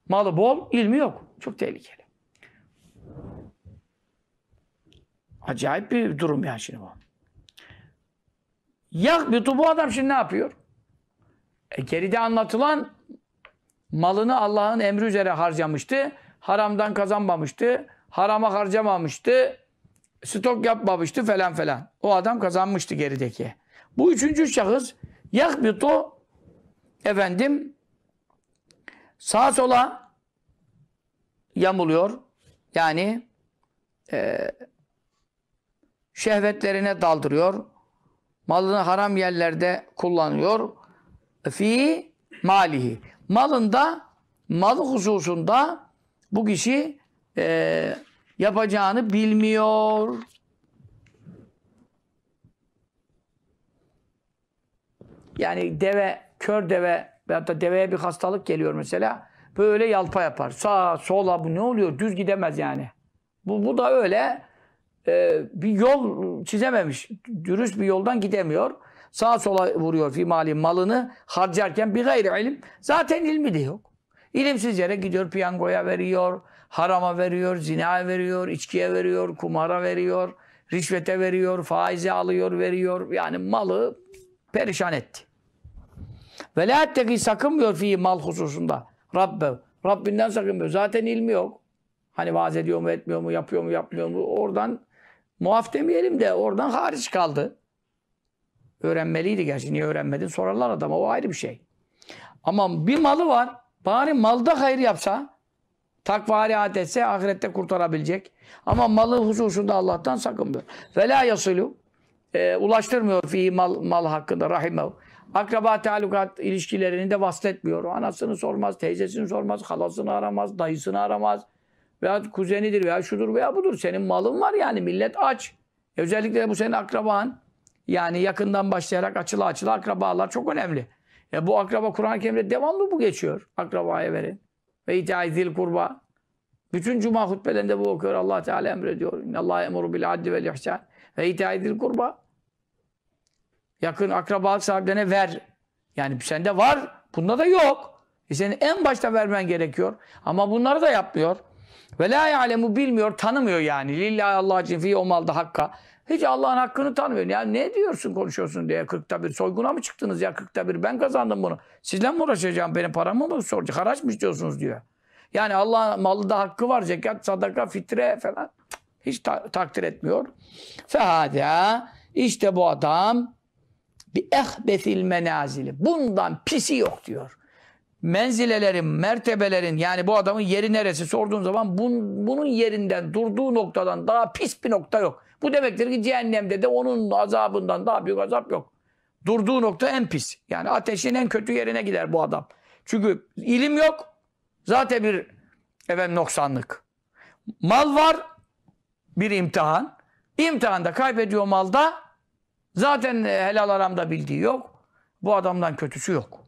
Speaker 1: Malı bol, ilmi yok. Çok tehlikeli. Acayip bir durum ya şimdi bu. Yak bir bu adam şimdi ne yapıyor? E, geride anlatılan malını Allah'ın emri üzere harcamıştı. Haramdan kazanmamıştı. Harama harcamamıştı. Stok yapmamıştı falan falan. O adam kazanmıştı gerideki. Bu üçüncü şahıs yakbitu efendim sağa sola yamuluyor. Yani e, şehvetlerine daldırıyor. Malını haram yerlerde kullanıyor fi malihi. Malında, malı hususunda bu kişi e, yapacağını bilmiyor. Yani deve, kör deve veyahut da deveye bir hastalık geliyor mesela. Böyle yalpa yapar. Sağa, sola bu ne oluyor? Düz gidemez yani. Bu, bu da öyle e, bir yol çizememiş. Dürüst bir yoldan gidemiyor sağa sola vuruyor fimali malını harcarken bir gayri ilim. Zaten ilmi de yok. İlimsiz yere gidiyor piyangoya veriyor, harama veriyor, zinaya veriyor, içkiye veriyor, kumara veriyor, rişvete veriyor, faizi alıyor, veriyor. Yani malı perişan etti. Ve la etteki sakınmıyor fi mal hususunda. Rabbe. Rabbinden sakınmıyor. Zaten ilmi yok. Hani vaaz ediyor mu etmiyor mu, yapıyor mu yapmıyor mu? Oradan muaf demeyelim de oradan hariç kaldı. Öğrenmeliydi gerçi. Niye öğrenmedin? Sorarlar adama. O ayrı bir şey. Ama bir malı var. Bari malda hayır yapsa, takvali etse ahirette kurtarabilecek. Ama malı hususunda Allah'tan sakınmıyor. Ve yasulu e, ulaştırmıyor fi mal, mal hakkında rahimev. Akraba talukat ilişkilerini de vasletmiyor. anasını sormaz, teyzesini sormaz, halasını aramaz, dayısını aramaz. Veya kuzenidir veya şudur veya budur. Senin malın var yani millet aç. Özellikle bu senin akraban. Yani yakından başlayarak açılı açılı akrabalar çok önemli. E bu akraba Kur'an-ı Kerim'de devamlı bu geçiyor. Akrabaya verin. Ve itaizil kurba. Bütün cuma hutbelerinde bu okuyor. Allah Teala emrediyor. İnne Allah emuru bil adli vel ihsan. Ve itaizil kurba. Yakın akrabalık sahiplerine ver. Yani sende var. Bunda da yok. E senin en başta vermen gerekiyor. Ama bunları da yapmıyor. Ve la ya'lemu bilmiyor, tanımıyor yani. Lillahi Allah için o malda hakka. Hiç Allah'ın hakkını tanımıyorsun. Ya ne diyorsun konuşuyorsun diye. Kırkta bir soyguna mı çıktınız ya kırkta bir? Ben kazandım bunu. Sizle mi uğraşacağım? Benim paramı mı soracak? Haraç mı istiyorsunuz diyor. Yani Allah'ın malında hakkı var. Zekat, sadaka, fitre falan. Hiç ta- takdir etmiyor. Fehâdâ işte bu adam bir ehbetil menazili. Bundan pisi yok diyor. Menzilelerin, mertebelerin yani bu adamın yeri neresi sorduğun zaman bun, bunun yerinden, durduğu noktadan daha pis bir nokta yok. Bu demektir ki cehennemde de onun azabından daha büyük azap yok. Durduğu nokta en pis. Yani ateşin en kötü yerine gider bu adam. Çünkü ilim yok. Zaten bir efendim, noksanlık. Mal var. Bir imtihan. İmtihanda kaybediyor malda. Zaten e, helal aramda bildiği yok. Bu adamdan kötüsü yok.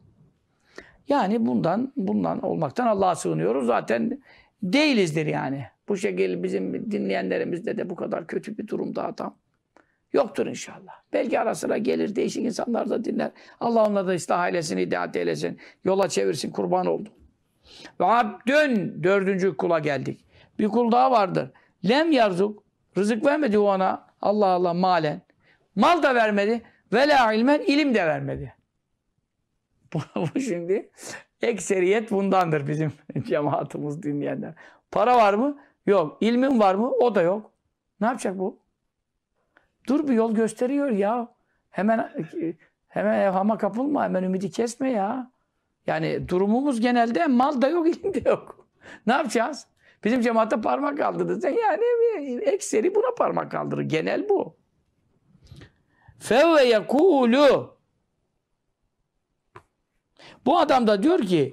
Speaker 1: Yani bundan bundan olmaktan Allah'a sığınıyoruz. Zaten değilizdir yani. Bu şekilde bizim dinleyenlerimizde de bu kadar kötü bir durumda adam. Yoktur inşallah. Belki ara sıra gelir değişik insanlar da dinler. Allah onları da ıslah ailesini hidayet eylesin. Yola çevirsin kurban oldu. Ve abdün dördüncü kula geldik. Bir kul daha vardır. Lem yarzuk. Rızık vermedi o ona. Allah Allah malen. Mal da vermedi. Ve la ilmen ilim de vermedi. Bu şimdi ekseriyet bundandır bizim cemaatimiz dinleyenler. Para var mı? Yok. İlmin var mı? O da yok. Ne yapacak bu? Dur bir yol gösteriyor ya. Hemen hemen evhama kapılma. Hemen ümidi kesme ya. Yani durumumuz genelde mal da yok, ilim de yok. ne yapacağız? Bizim cemaatte parmak kaldırdı. yani ekseri buna parmak kaldırır. Genel bu. Fevve yekulu Bu adam da diyor ki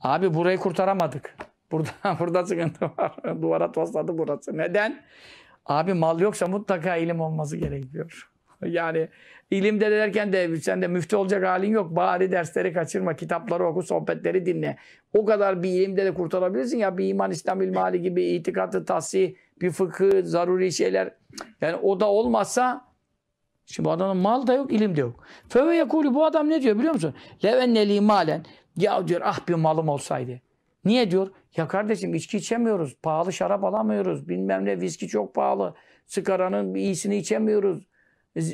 Speaker 1: abi burayı kurtaramadık. Burada, burada sıkıntı var. Duvara tosladı burası. Neden? Abi mal yoksa mutlaka ilim olması gerekiyor. Yani ilimde derken de sen de müftü olacak halin yok. Bari dersleri kaçırma, kitapları oku, sohbetleri dinle. O kadar bir ilimde de kurtarabilirsin ya. Bir iman, İslam, ilmali gibi itikatı, tahsih, bir fıkıh, zaruri şeyler. Yani o da olmazsa Şimdi adamın mal da yok, ilim de yok. Feve yekulu bu adam ne diyor biliyor musun? Levenneli malen. Ya diyor ah bir malım olsaydı. Niye diyor? Ya kardeşim içki içemiyoruz. Pahalı şarap alamıyoruz. Bilmem ne viski çok pahalı. Sigaranın iyisini içemiyoruz.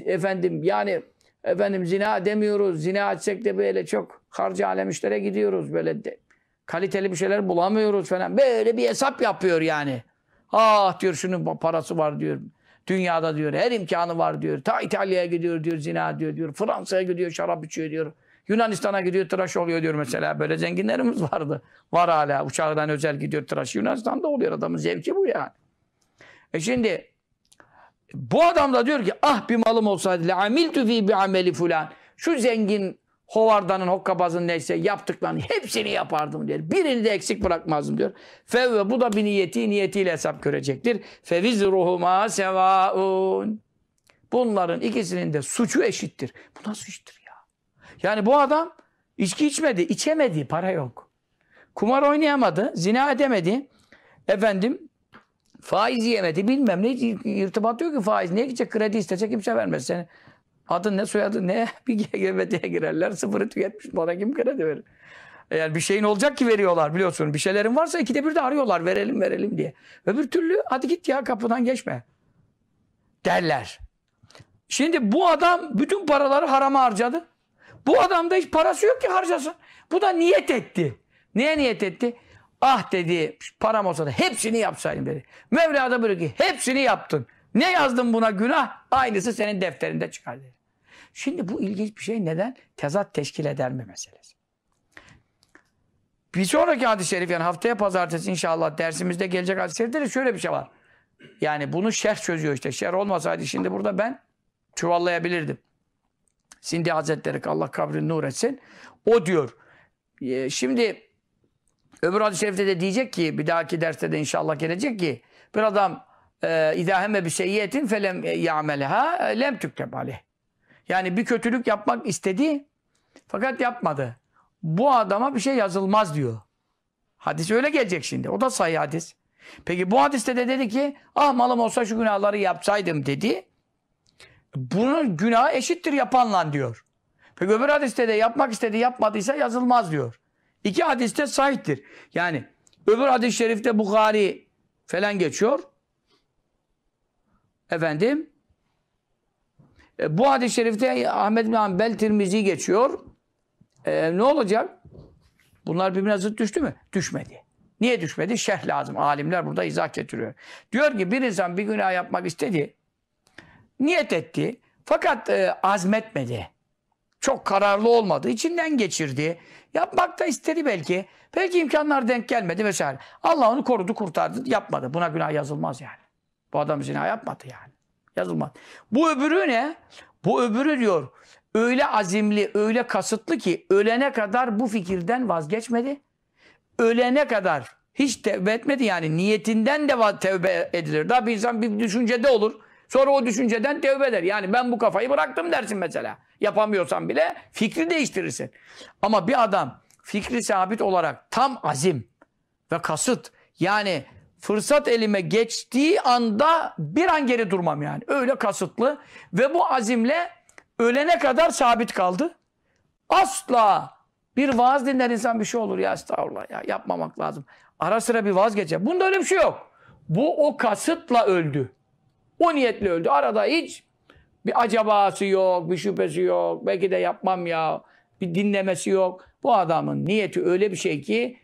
Speaker 1: Efendim yani efendim zina demiyoruz. Zina etsek de böyle çok harcı alemişlere gidiyoruz. Böyle de, kaliteli bir şeyler bulamıyoruz falan. Böyle bir hesap yapıyor yani. Ah diyor şunun parası var diyor. Dünyada diyor her imkanı var diyor. Ta İtalya'ya gidiyor diyor zina diyor diyor. Fransa'ya gidiyor şarap içiyor diyor. Yunanistan'a gidiyor tıraş oluyor diyor mesela. Böyle zenginlerimiz vardı. Var hala. Uçağından özel gidiyor tıraş. Yunanistan'da oluyor adamın zevki bu yani. E şimdi bu adam da diyor ki ah bir malım olsaydı le amiltu fi bi ameli fulan. Şu zengin hovardanın, hokkabazın neyse yaptıklarını hepsini yapardım diyor. Birini de eksik bırakmazdım diyor. Fevve bu da bir niyeti niyetiyle hesap görecektir. Feviz ruhuma sevaun. Bunların ikisinin de suçu eşittir. Bu nasıl eşittir? Yani bu adam içki içmedi, içemedi, para yok. Kumar oynayamadı, zina edemedi. Efendim faiz yemedi, bilmem ne irtibat yok ki faiz. Niye gidecek kredi istese kimse vermez seni. Adın ne, soyadın ne? Bir GGBT'ye girerler, sıfırı tüketmiş. Bana kim kredi verir? E yani bir şeyin olacak ki veriyorlar biliyorsun. Bir şeylerin varsa ikide bir de arıyorlar verelim verelim diye. Öbür türlü hadi git ya kapıdan geçme derler. Şimdi bu adam bütün paraları harama harcadı. Bu adamda hiç parası yok ki harcasın. Bu da niyet etti. Niye niyet etti? Ah dedi param olsa da hepsini yapsaydım dedi. Mevla da buyuruyor ki hepsini yaptın. Ne yazdın buna günah? Aynısı senin defterinde çıkar dedi. Şimdi bu ilginç bir şey neden? Tezat teşkil eder mi meselesi. Bir sonraki hadis-i şerif yani haftaya pazartesi inşallah dersimizde gelecek hadis-i şerifte de şöyle bir şey var. Yani bunu şerh çözüyor işte. Şerh olmasaydı şimdi burada ben çuvallayabilirdim. Sindi Hazretleri Allah kabrini nur etsin. O diyor. E, şimdi öbür hadis-i şerifte de diyecek ki bir dahaki derste de inşallah gelecek ki bir adam e, idaheme bir seyyiyetin felem ya'melha lem tükteb aleyh. Yani bir kötülük yapmak istedi fakat yapmadı. Bu adama bir şey yazılmaz diyor. Hadis öyle gelecek şimdi. O da sahih hadis. Peki bu hadiste de dedi ki ah malım olsa şu günahları yapsaydım dedi. Bunun günah eşittir yapanla diyor. Peki öbür hadiste de yapmak istedi yapmadıysa yazılmaz diyor. İki hadiste sahiptir. Yani öbür hadis-i şerifte Bukhari falan geçiyor. Efendim e, bu hadis-i şerifte Ahmet bin Hanbel Tirmizi geçiyor. E, ne olacak? Bunlar birbirine zıt düştü mü? Düşmedi. Niye düşmedi? Şerh lazım. Alimler burada izah getiriyor. Diyor ki bir insan bir günah yapmak istedi. Niyet etti. Fakat e, azmetmedi. Çok kararlı olmadı. İçinden geçirdi. Yapmak da istedi belki. Belki imkanlar denk gelmedi vesaire. Allah onu korudu, kurtardı. Yapmadı. Buna günah yazılmaz yani. Bu adam zina yapmadı yani. Yazılmaz. Bu öbürü ne? Bu öbürü diyor öyle azimli, öyle kasıtlı ki ölene kadar bu fikirden vazgeçmedi. Ölene kadar hiç tevbe etmedi yani niyetinden de tevbe edilir. Daha bir insan bir düşüncede olur. Sonra o düşünceden tevbe eder. Yani ben bu kafayı bıraktım dersin mesela. Yapamıyorsan bile fikri değiştirirsin. Ama bir adam fikri sabit olarak tam azim ve kasıt yani fırsat elime geçtiği anda bir an geri durmam yani. Öyle kasıtlı ve bu azimle ölene kadar sabit kaldı. Asla bir vaaz dinler insan bir şey olur ya estağfurullah ya yapmamak lazım. Ara sıra bir vazgeçer. Bunda öyle bir şey yok. Bu o kasıtla öldü. O niyetle öldü. Arada hiç bir acabası yok, bir şüphesi yok. Belki de yapmam ya. Bir dinlemesi yok. Bu adamın niyeti öyle bir şey ki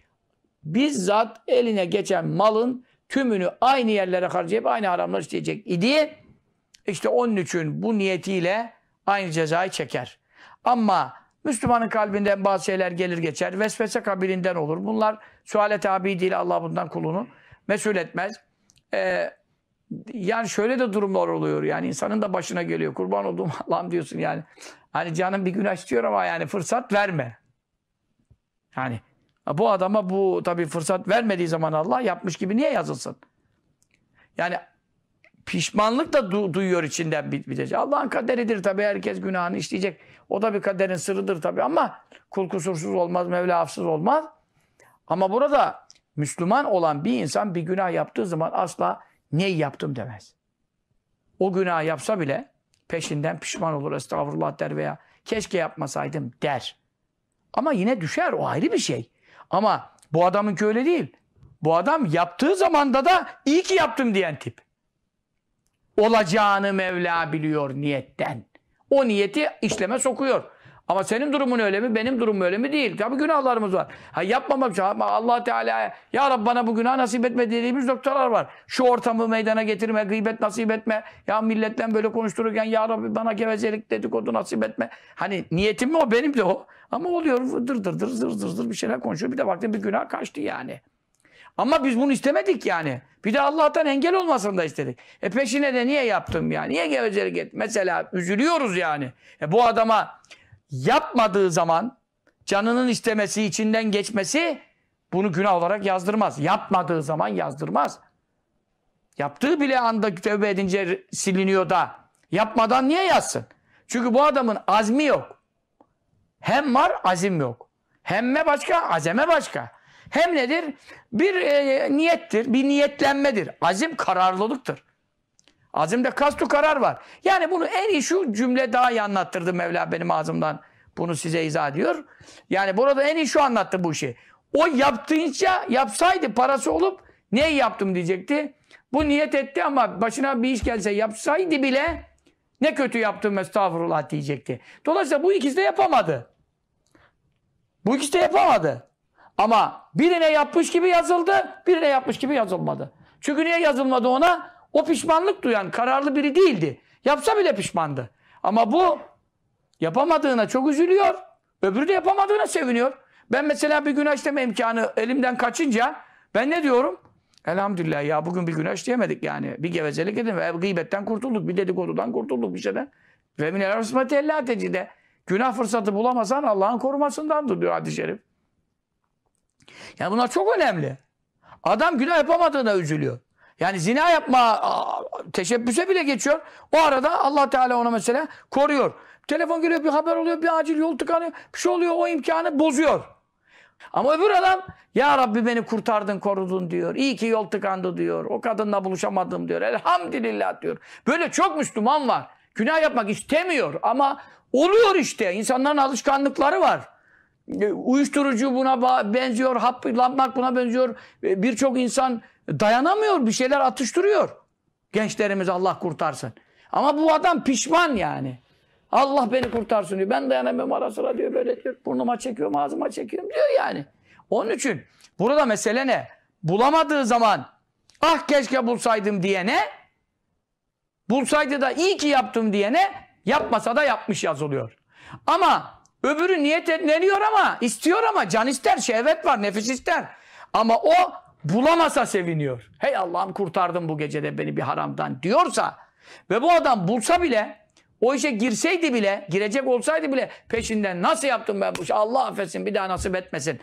Speaker 1: bizzat eline geçen malın tümünü aynı yerlere harcayıp aynı haramlar isteyecek idi. İşte onun için bu niyetiyle aynı cezayı çeker. Ama Müslümanın kalbinden bazı şeyler gelir geçer. Vesvese kabirinden olur. Bunlar suale tabi değil. Allah bundan kulunu mesul etmez. Ee, yani şöyle de durumlar oluyor yani insanın da başına geliyor. Kurban olduğum Allah'ım diyorsun yani. Hani canım bir günah istiyor ama yani fırsat verme. Yani bu adama bu tabii fırsat vermediği zaman Allah yapmış gibi niye yazılsın? Yani pişmanlık da du- duyuyor içinden bir, bir Allah'ın kaderidir tabii herkes günahını işleyecek. O da bir kaderin sırrıdır tabii ama kul kusursuz olmaz, Mevla hafsız olmaz. Ama burada Müslüman olan bir insan bir günah yaptığı zaman asla Niye yaptım demez. O günah yapsa bile peşinden pişman olur, estağfurullah der veya keşke yapmasaydım der. Ama yine düşer, o ayrı bir şey. Ama bu adamın öyle değil. Bu adam yaptığı zamanda da iyi ki yaptım diyen tip. Olacağını Mevla biliyor niyetten. O niyeti işleme sokuyor. Ama senin durumun öyle mi? Benim durumum öyle mi? Değil. Tabi günahlarımız var. Ha yapmamak için. Allah Teala ya Rab bana bu günah nasip etme dediğimiz noktalar var. Şu ortamı meydana getirme, gıybet nasip etme. Ya milletten böyle konuştururken ya Rabbi bana gevezelik dedikodu nasip etme. Hani niyetim mi o? Benim de o. Ama oluyor dır dır dır dır dır dır bir şeyler konuşuyor. Bir de baktım bir günah kaçtı yani. Ama biz bunu istemedik yani. Bir de Allah'tan engel olmasını da istedik. E peşine de niye yaptım yani? Niye gevezelik et? Mesela üzülüyoruz yani. E bu adama yapmadığı zaman canının istemesi, içinden geçmesi bunu günah olarak yazdırmaz. Yapmadığı zaman yazdırmaz. Yaptığı bile anda tövbe edince siliniyor da. Yapmadan niye yazsın? Çünkü bu adamın azmi yok. Hem var azim yok. Hemme başka, azeme başka. Hem nedir? Bir e, niyettir, bir niyetlenmedir. Azim kararlılıktır. Azimde kastu karar var. Yani bunu en iyi şu cümle daha iyi anlattırdı Mevla benim ağzımdan. Bunu size izah ediyor. Yani burada en iyi şu anlattı bu işi. O yaptığınca yapsaydı parası olup ne yaptım diyecekti. Bu niyet etti ama başına bir iş gelse yapsaydı bile ne kötü yaptım estağfurullah diyecekti. Dolayısıyla bu ikisi de yapamadı. Bu ikisi de yapamadı. Ama birine yapmış gibi yazıldı, birine yapmış gibi yazılmadı. Çünkü niye yazılmadı ona? O pişmanlık duyan, kararlı biri değildi. Yapsa bile pişmandı. Ama bu yapamadığına çok üzülüyor. Öbürü de yapamadığına seviniyor. Ben mesela bir günah işleme imkanı elimden kaçınca ben ne diyorum? Elhamdülillah ya bugün bir günah işleyemedik yani. Bir gevezelik edin ve gıybetten kurtulduk. Bir dedikodudan kurtulduk bir şeyden. Ve minel arsmati ella tecide. Günah fırsatı bulamasan Allah'ın korumasındandır diyor hadis-i şerif. Yani bunlar çok önemli. Adam günah yapamadığına üzülüyor. Yani zina yapma teşebbüse bile geçiyor. O arada allah Teala ona mesela koruyor. Telefon geliyor, bir haber oluyor, bir acil yol tıkanıyor. Bir şey oluyor, o imkanı bozuyor. Ama öbür adam, ya Rabbi beni kurtardın, korudun diyor. İyi ki yol tıkandı diyor. O kadınla buluşamadım diyor. Elhamdülillah diyor. Böyle çok Müslüman var. Günah yapmak istemiyor ama oluyor işte. İnsanların alışkanlıkları var e, uyuşturucu buna benziyor, haplanmak buna benziyor. E, birçok insan Dayanamıyor bir şeyler atıştırıyor. Gençlerimiz Allah kurtarsın. Ama bu adam pişman yani. Allah beni kurtarsın diyor. Ben dayanamıyorum ara sıra diyor böyle diyor. Burnuma çekiyorum ağzıma çekiyorum diyor yani. Onun için burada mesele ne? Bulamadığı zaman ah keşke bulsaydım diyene bulsaydı da iyi ki yaptım diyene yapmasa da yapmış yazılıyor. Ama öbürü niyetleniyor ama istiyor ama can ister şehvet var nefis ister. Ama o bulamasa seviniyor. Hey Allah'ım kurtardın bu gecede beni bir haramdan diyorsa ve bu adam bulsa bile o işe girseydi bile, girecek olsaydı bile peşinden nasıl yaptım ben bu işi Allah affetsin bir daha nasip etmesin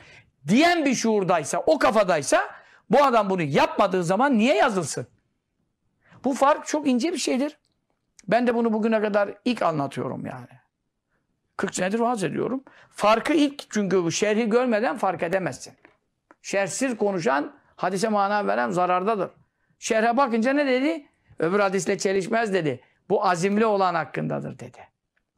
Speaker 1: diyen bir şuurdaysa, o kafadaysa bu adam bunu yapmadığı zaman niye yazılsın? Bu fark çok ince bir şeydir. Ben de bunu bugüne kadar ilk anlatıyorum yani. 40 senedir vaaz ediyorum. Farkı ilk çünkü şerhi görmeden fark edemezsin. Şerhsiz konuşan Hadise mana veren zarardadır. Şerhe bakınca ne dedi? Öbür hadisle çelişmez dedi. Bu azimli olan hakkındadır dedi.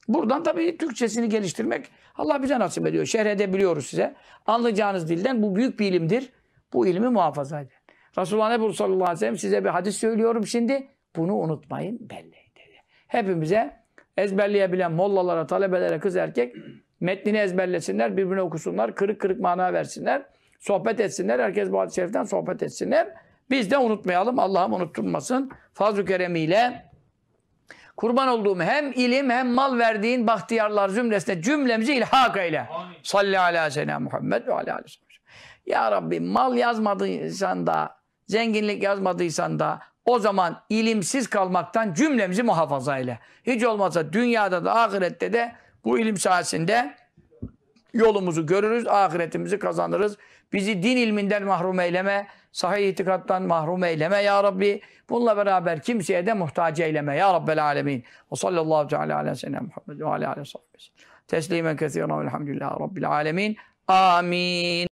Speaker 1: Buradan tabii Türkçesini geliştirmek Allah bize nasip ediyor. Şerh edebiliyoruz size. Anlayacağınız dilden bu büyük bir ilimdir. Bu ilmi muhafaza edin. Resulullah Nebul sallallahu aleyhi ve sellem size bir hadis söylüyorum şimdi. Bunu unutmayın belleyin dedi. Hepimize ezberleyebilen mollalara, talebelere, kız erkek metnini ezberlesinler, birbirine okusunlar, kırık kırık mana versinler. Sohbet etsinler. Herkes bu hadis-i şeriften sohbet etsinler. Biz de unutmayalım. Allah'ım unutturmasın. Fazl-ı keremiyle kurban olduğum hem ilim hem mal verdiğin bahtiyarlar zümresine cümlemizi ilhak eyle. Salli ala seyna Muhammed ve ala aleyhi Ya Rabbi mal yazmadıysan da zenginlik yazmadıysan da o zaman ilimsiz kalmaktan cümlemizi muhafaza eyle. Hiç olmazsa dünyada da ahirette de bu ilim sayesinde yolumuzu görürüz, ahiretimizi kazanırız. Bizi din ilminden mahrum eyleme, sahih itikattan mahrum eyleme ya Rabbi. Bununla beraber kimseye de muhtaç eyleme ya Rabbel alemin. Ve sallallahu teala ala seyyidina Muhammed ve ala aleyhi ve sellem. Teslimen kesiren velhamdülillahi rabbil alemin. Amin.